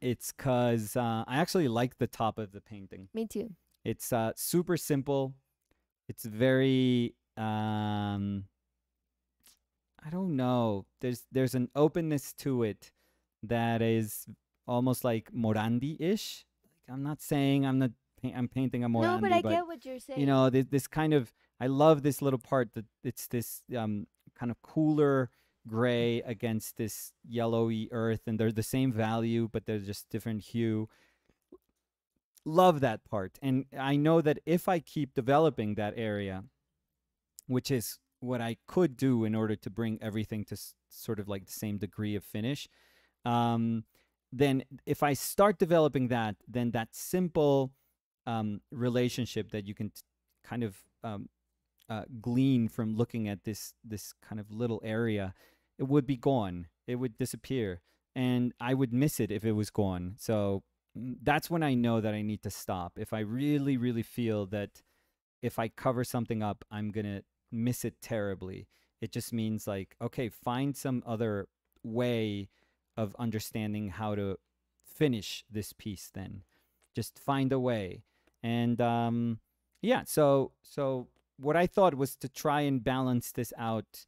it's because uh, I actually like the top of the painting. Me too. It's uh, super simple. It's very, um, I don't know. There's there's an openness to it that is almost like Morandi-ish. I'm not saying I'm not pa- I'm painting a more. No, but I but, get what you're saying. You know, this, this kind of I love this little part that it's this um, kind of cooler gray against this yellowy earth, and they're the same value, but they're just different hue. Love that part, and I know that if I keep developing that area, which is what I could do in order to bring everything to s- sort of like the same degree of finish. Um, then if I start developing that, then that simple um, relationship that you can t- kind of um, uh, glean from looking at this this kind of little area, it would be gone. It would disappear, and I would miss it if it was gone. So mm, that's when I know that I need to stop. If I really, really feel that if I cover something up, I'm gonna miss it terribly. It just means like, okay, find some other way of understanding how to finish this piece. Then, just find a way. And um, yeah, so so what I thought was to try and balance this out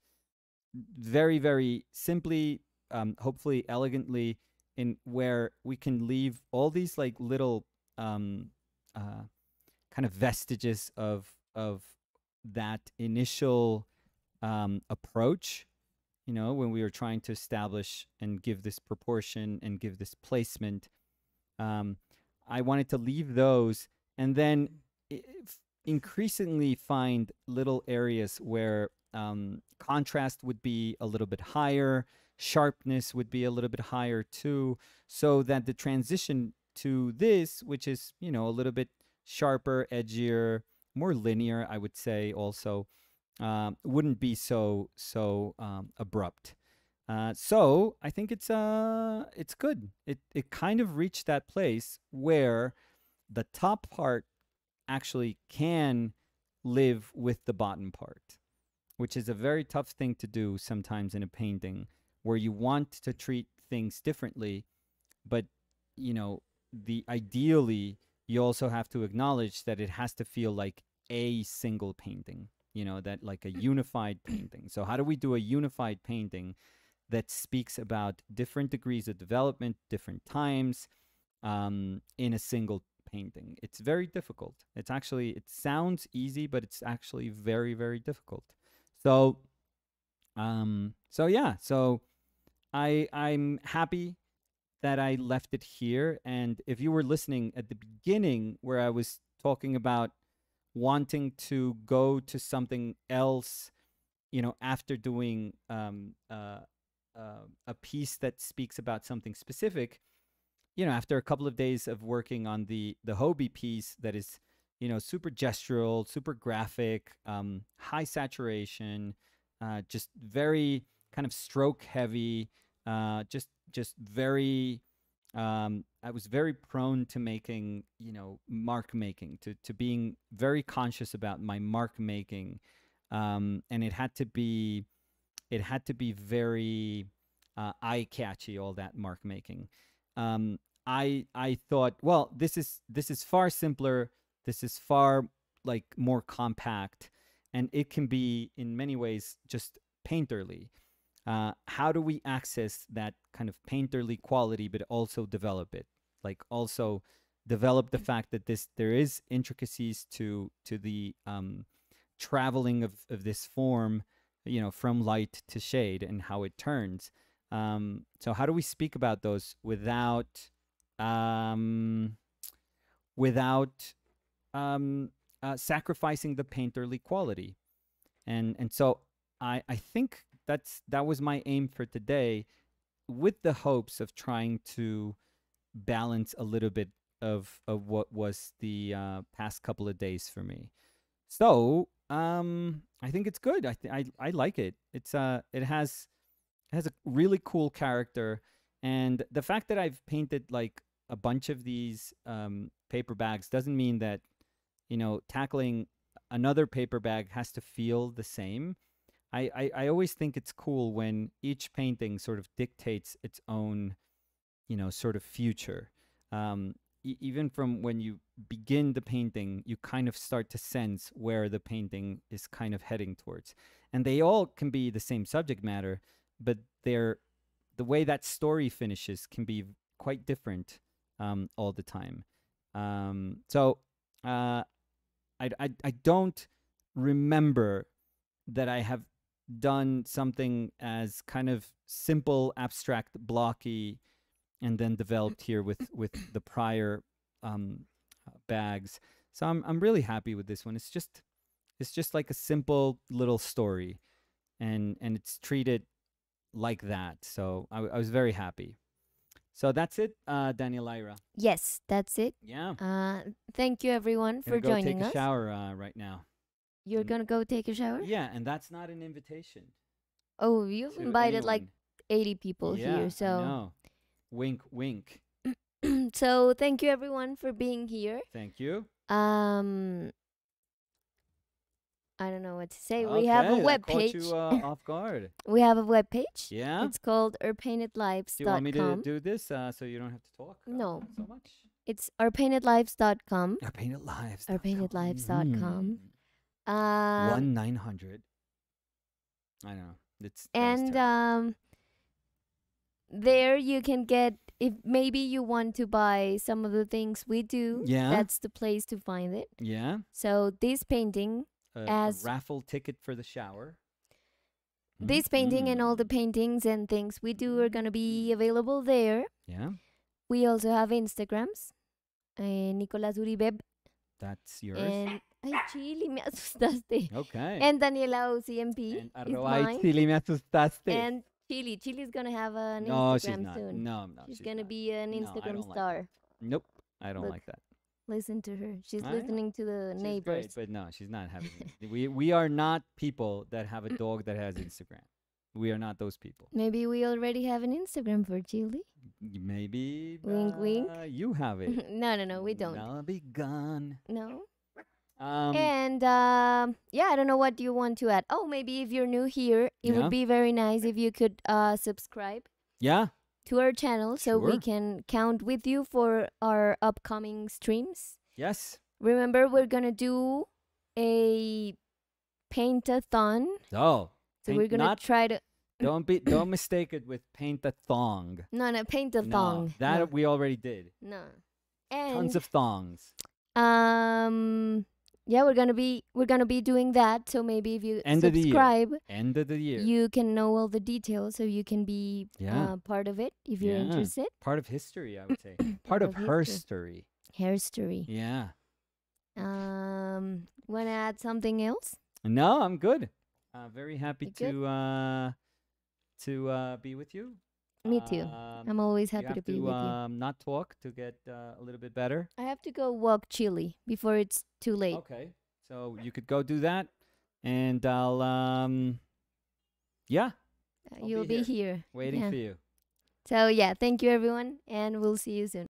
very very simply, um, hopefully elegantly, in where we can leave all these like little um, uh, kind of vestiges of of that initial um, approach you know, when we were trying to establish and give this proportion and give this placement, um, I wanted to leave those and then mm-hmm. increasingly find little areas where um, contrast would be a little bit higher, sharpness would be a little bit higher too, so that the transition to this, which is, you know, a little bit sharper, edgier, more linear, I would say also, uh, wouldn't be so, so um, abrupt. Uh, so I think it's uh it's good. It it kind of reached that place where the top part actually can live with the bottom part, which is a very tough thing to do sometimes in a painting where you want to treat things differently, but you know, the ideally you also have to acknowledge that it has to feel like a single painting, you know, that like a unified painting. So how do we do a unified painting that speaks about different degrees of development, different times, um, in a single painting. It's very difficult. It's actually, it sounds easy, but it's actually very, very difficult. So, um, so yeah, so I, I'm happy that I left it here. And if you were listening at the beginning where I was talking about wanting to go to something else, you know, after doing, um, uh, uh, a piece that speaks about something specific, you know, after a couple of days of working on the the Hobie piece that is, you know, super gestural, super graphic, um, high saturation, uh, just very kind of stroke heavy, uh, just just very. Um, I was very prone to making, you know, mark making, to to being very conscious about my mark making, um, and it had to be, it had to be very uh, eye catchy, all that mark making um, I I thought, well, this is this is far simpler. This is far like more compact, and it can be in many ways just painterly. Uh, how do we access that kind of painterly quality, but also develop it? Like also develop the fact that this there is intricacies to to the um, traveling of, of this form, you know, from light to shade and how it turns. Um, so how do we speak about those without um, without um, uh, sacrificing the painterly quality? And and so I I think that's that was my aim for today, with the hopes of trying to balance a little bit of of what was the uh, past couple of days for me. So um, I think it's good. I I I like it. It's uh it has has a really cool character. And the fact that I've painted like a bunch of these um, paper bags doesn't mean that, you know, tackling another paper bag has to feel the same. I, I, I always think it's cool when each painting sort of dictates its own, you know, sort of future. Um, even from when you begin the painting, you kind of start to sense where the painting is kind of heading towards. And they all can be the same subject matter, but they're the way that story finishes can be quite different um, all the time. Um, so uh, I, I, I don't remember that I have done something as kind of simple, abstract, blocky, and then developed here with with the prior um, bags. So I'm I'm really happy with this one. It's just it's just like a simple little story, and and it's treated like that. So I, I was very happy. So that's it, uh, Daniel Ira. Yes, that's it. Yeah. Uh, thank you everyone for go joining take us. Take a shower uh, right now. You're gonna go take a shower. Yeah, and that's not an invitation. Oh, you've invited anyone. like 80 people yeah, here. So. Wink, wink. so thank you everyone for being here. Thank you. Um I don't know what to say. Okay, we have a web page. You, uh, off guard. we have a web page. Yeah. It's called ourpaintedlives.com. Do you want me to do this uh, so you don't have to talk? No. So much. It's ourpaintedlives.com. Ourpaintedlives. Ourpaintedlives.com. Mm-hmm. Uh, One nine hundred. I know. It's and um, there you can get if maybe you want to buy some of the things we do. Yeah. That's the place to find it. Yeah. So this painting a, as a raffle ticket for the shower. This painting and mm-hmm. all the paintings and things we do are gonna be available there. Yeah. We also have Instagrams. Uh, Nicolás Uribe. That's yours. And Ay, Chili, me asustaste. Okay. And Daniela OCMP. And is mine. Chili, me asustaste. And Chili. Chili's going to have an no, Instagram she's not. soon. No, i not. She's, she's going to be an Instagram no, star. Like nope. I don't like that. Listen to her. She's listening to the she's neighbors. Great, but no, she's not having We we are not people that have a dog that has Instagram. We are not those people. Maybe we already have an Instagram for Chile. Maybe. Wink, uh, wink. You have it. no, no, no, we don't. I'll be gone. No. Um, and uh, yeah, I don't know what you want to add. Oh, maybe if you're new here, it yeah. would be very nice if you could uh, subscribe. Yeah, to our channel so sure. we can count with you for our upcoming streams. Yes. Remember, we're gonna do a paint-a-thon. Oh. So paint, we're gonna not, try to. don't be. Don't mistake it with paint-a-thong. No, no, paint-a-thong. No, that no. we already did. No. And tons of thongs. Um, yeah we're gonna be we're gonna be doing that so maybe if you end subscribe of the end of the year you can know all the details so you can be yeah. uh, part of it if you're yeah. interested part of history i would say part, part, of, of her story her story yeah um wanna add something else no i'm good uh, very happy you're to good? uh to uh be with you me too. Um, I'm always happy to, to be with um, you. Not talk to get uh, a little bit better. I have to go walk Chile before it's too late. Okay, so you could go do that, and I'll um, yeah. Uh, you'll be, be here. here, waiting yeah. for you. So yeah, thank you everyone, and we'll see you soon.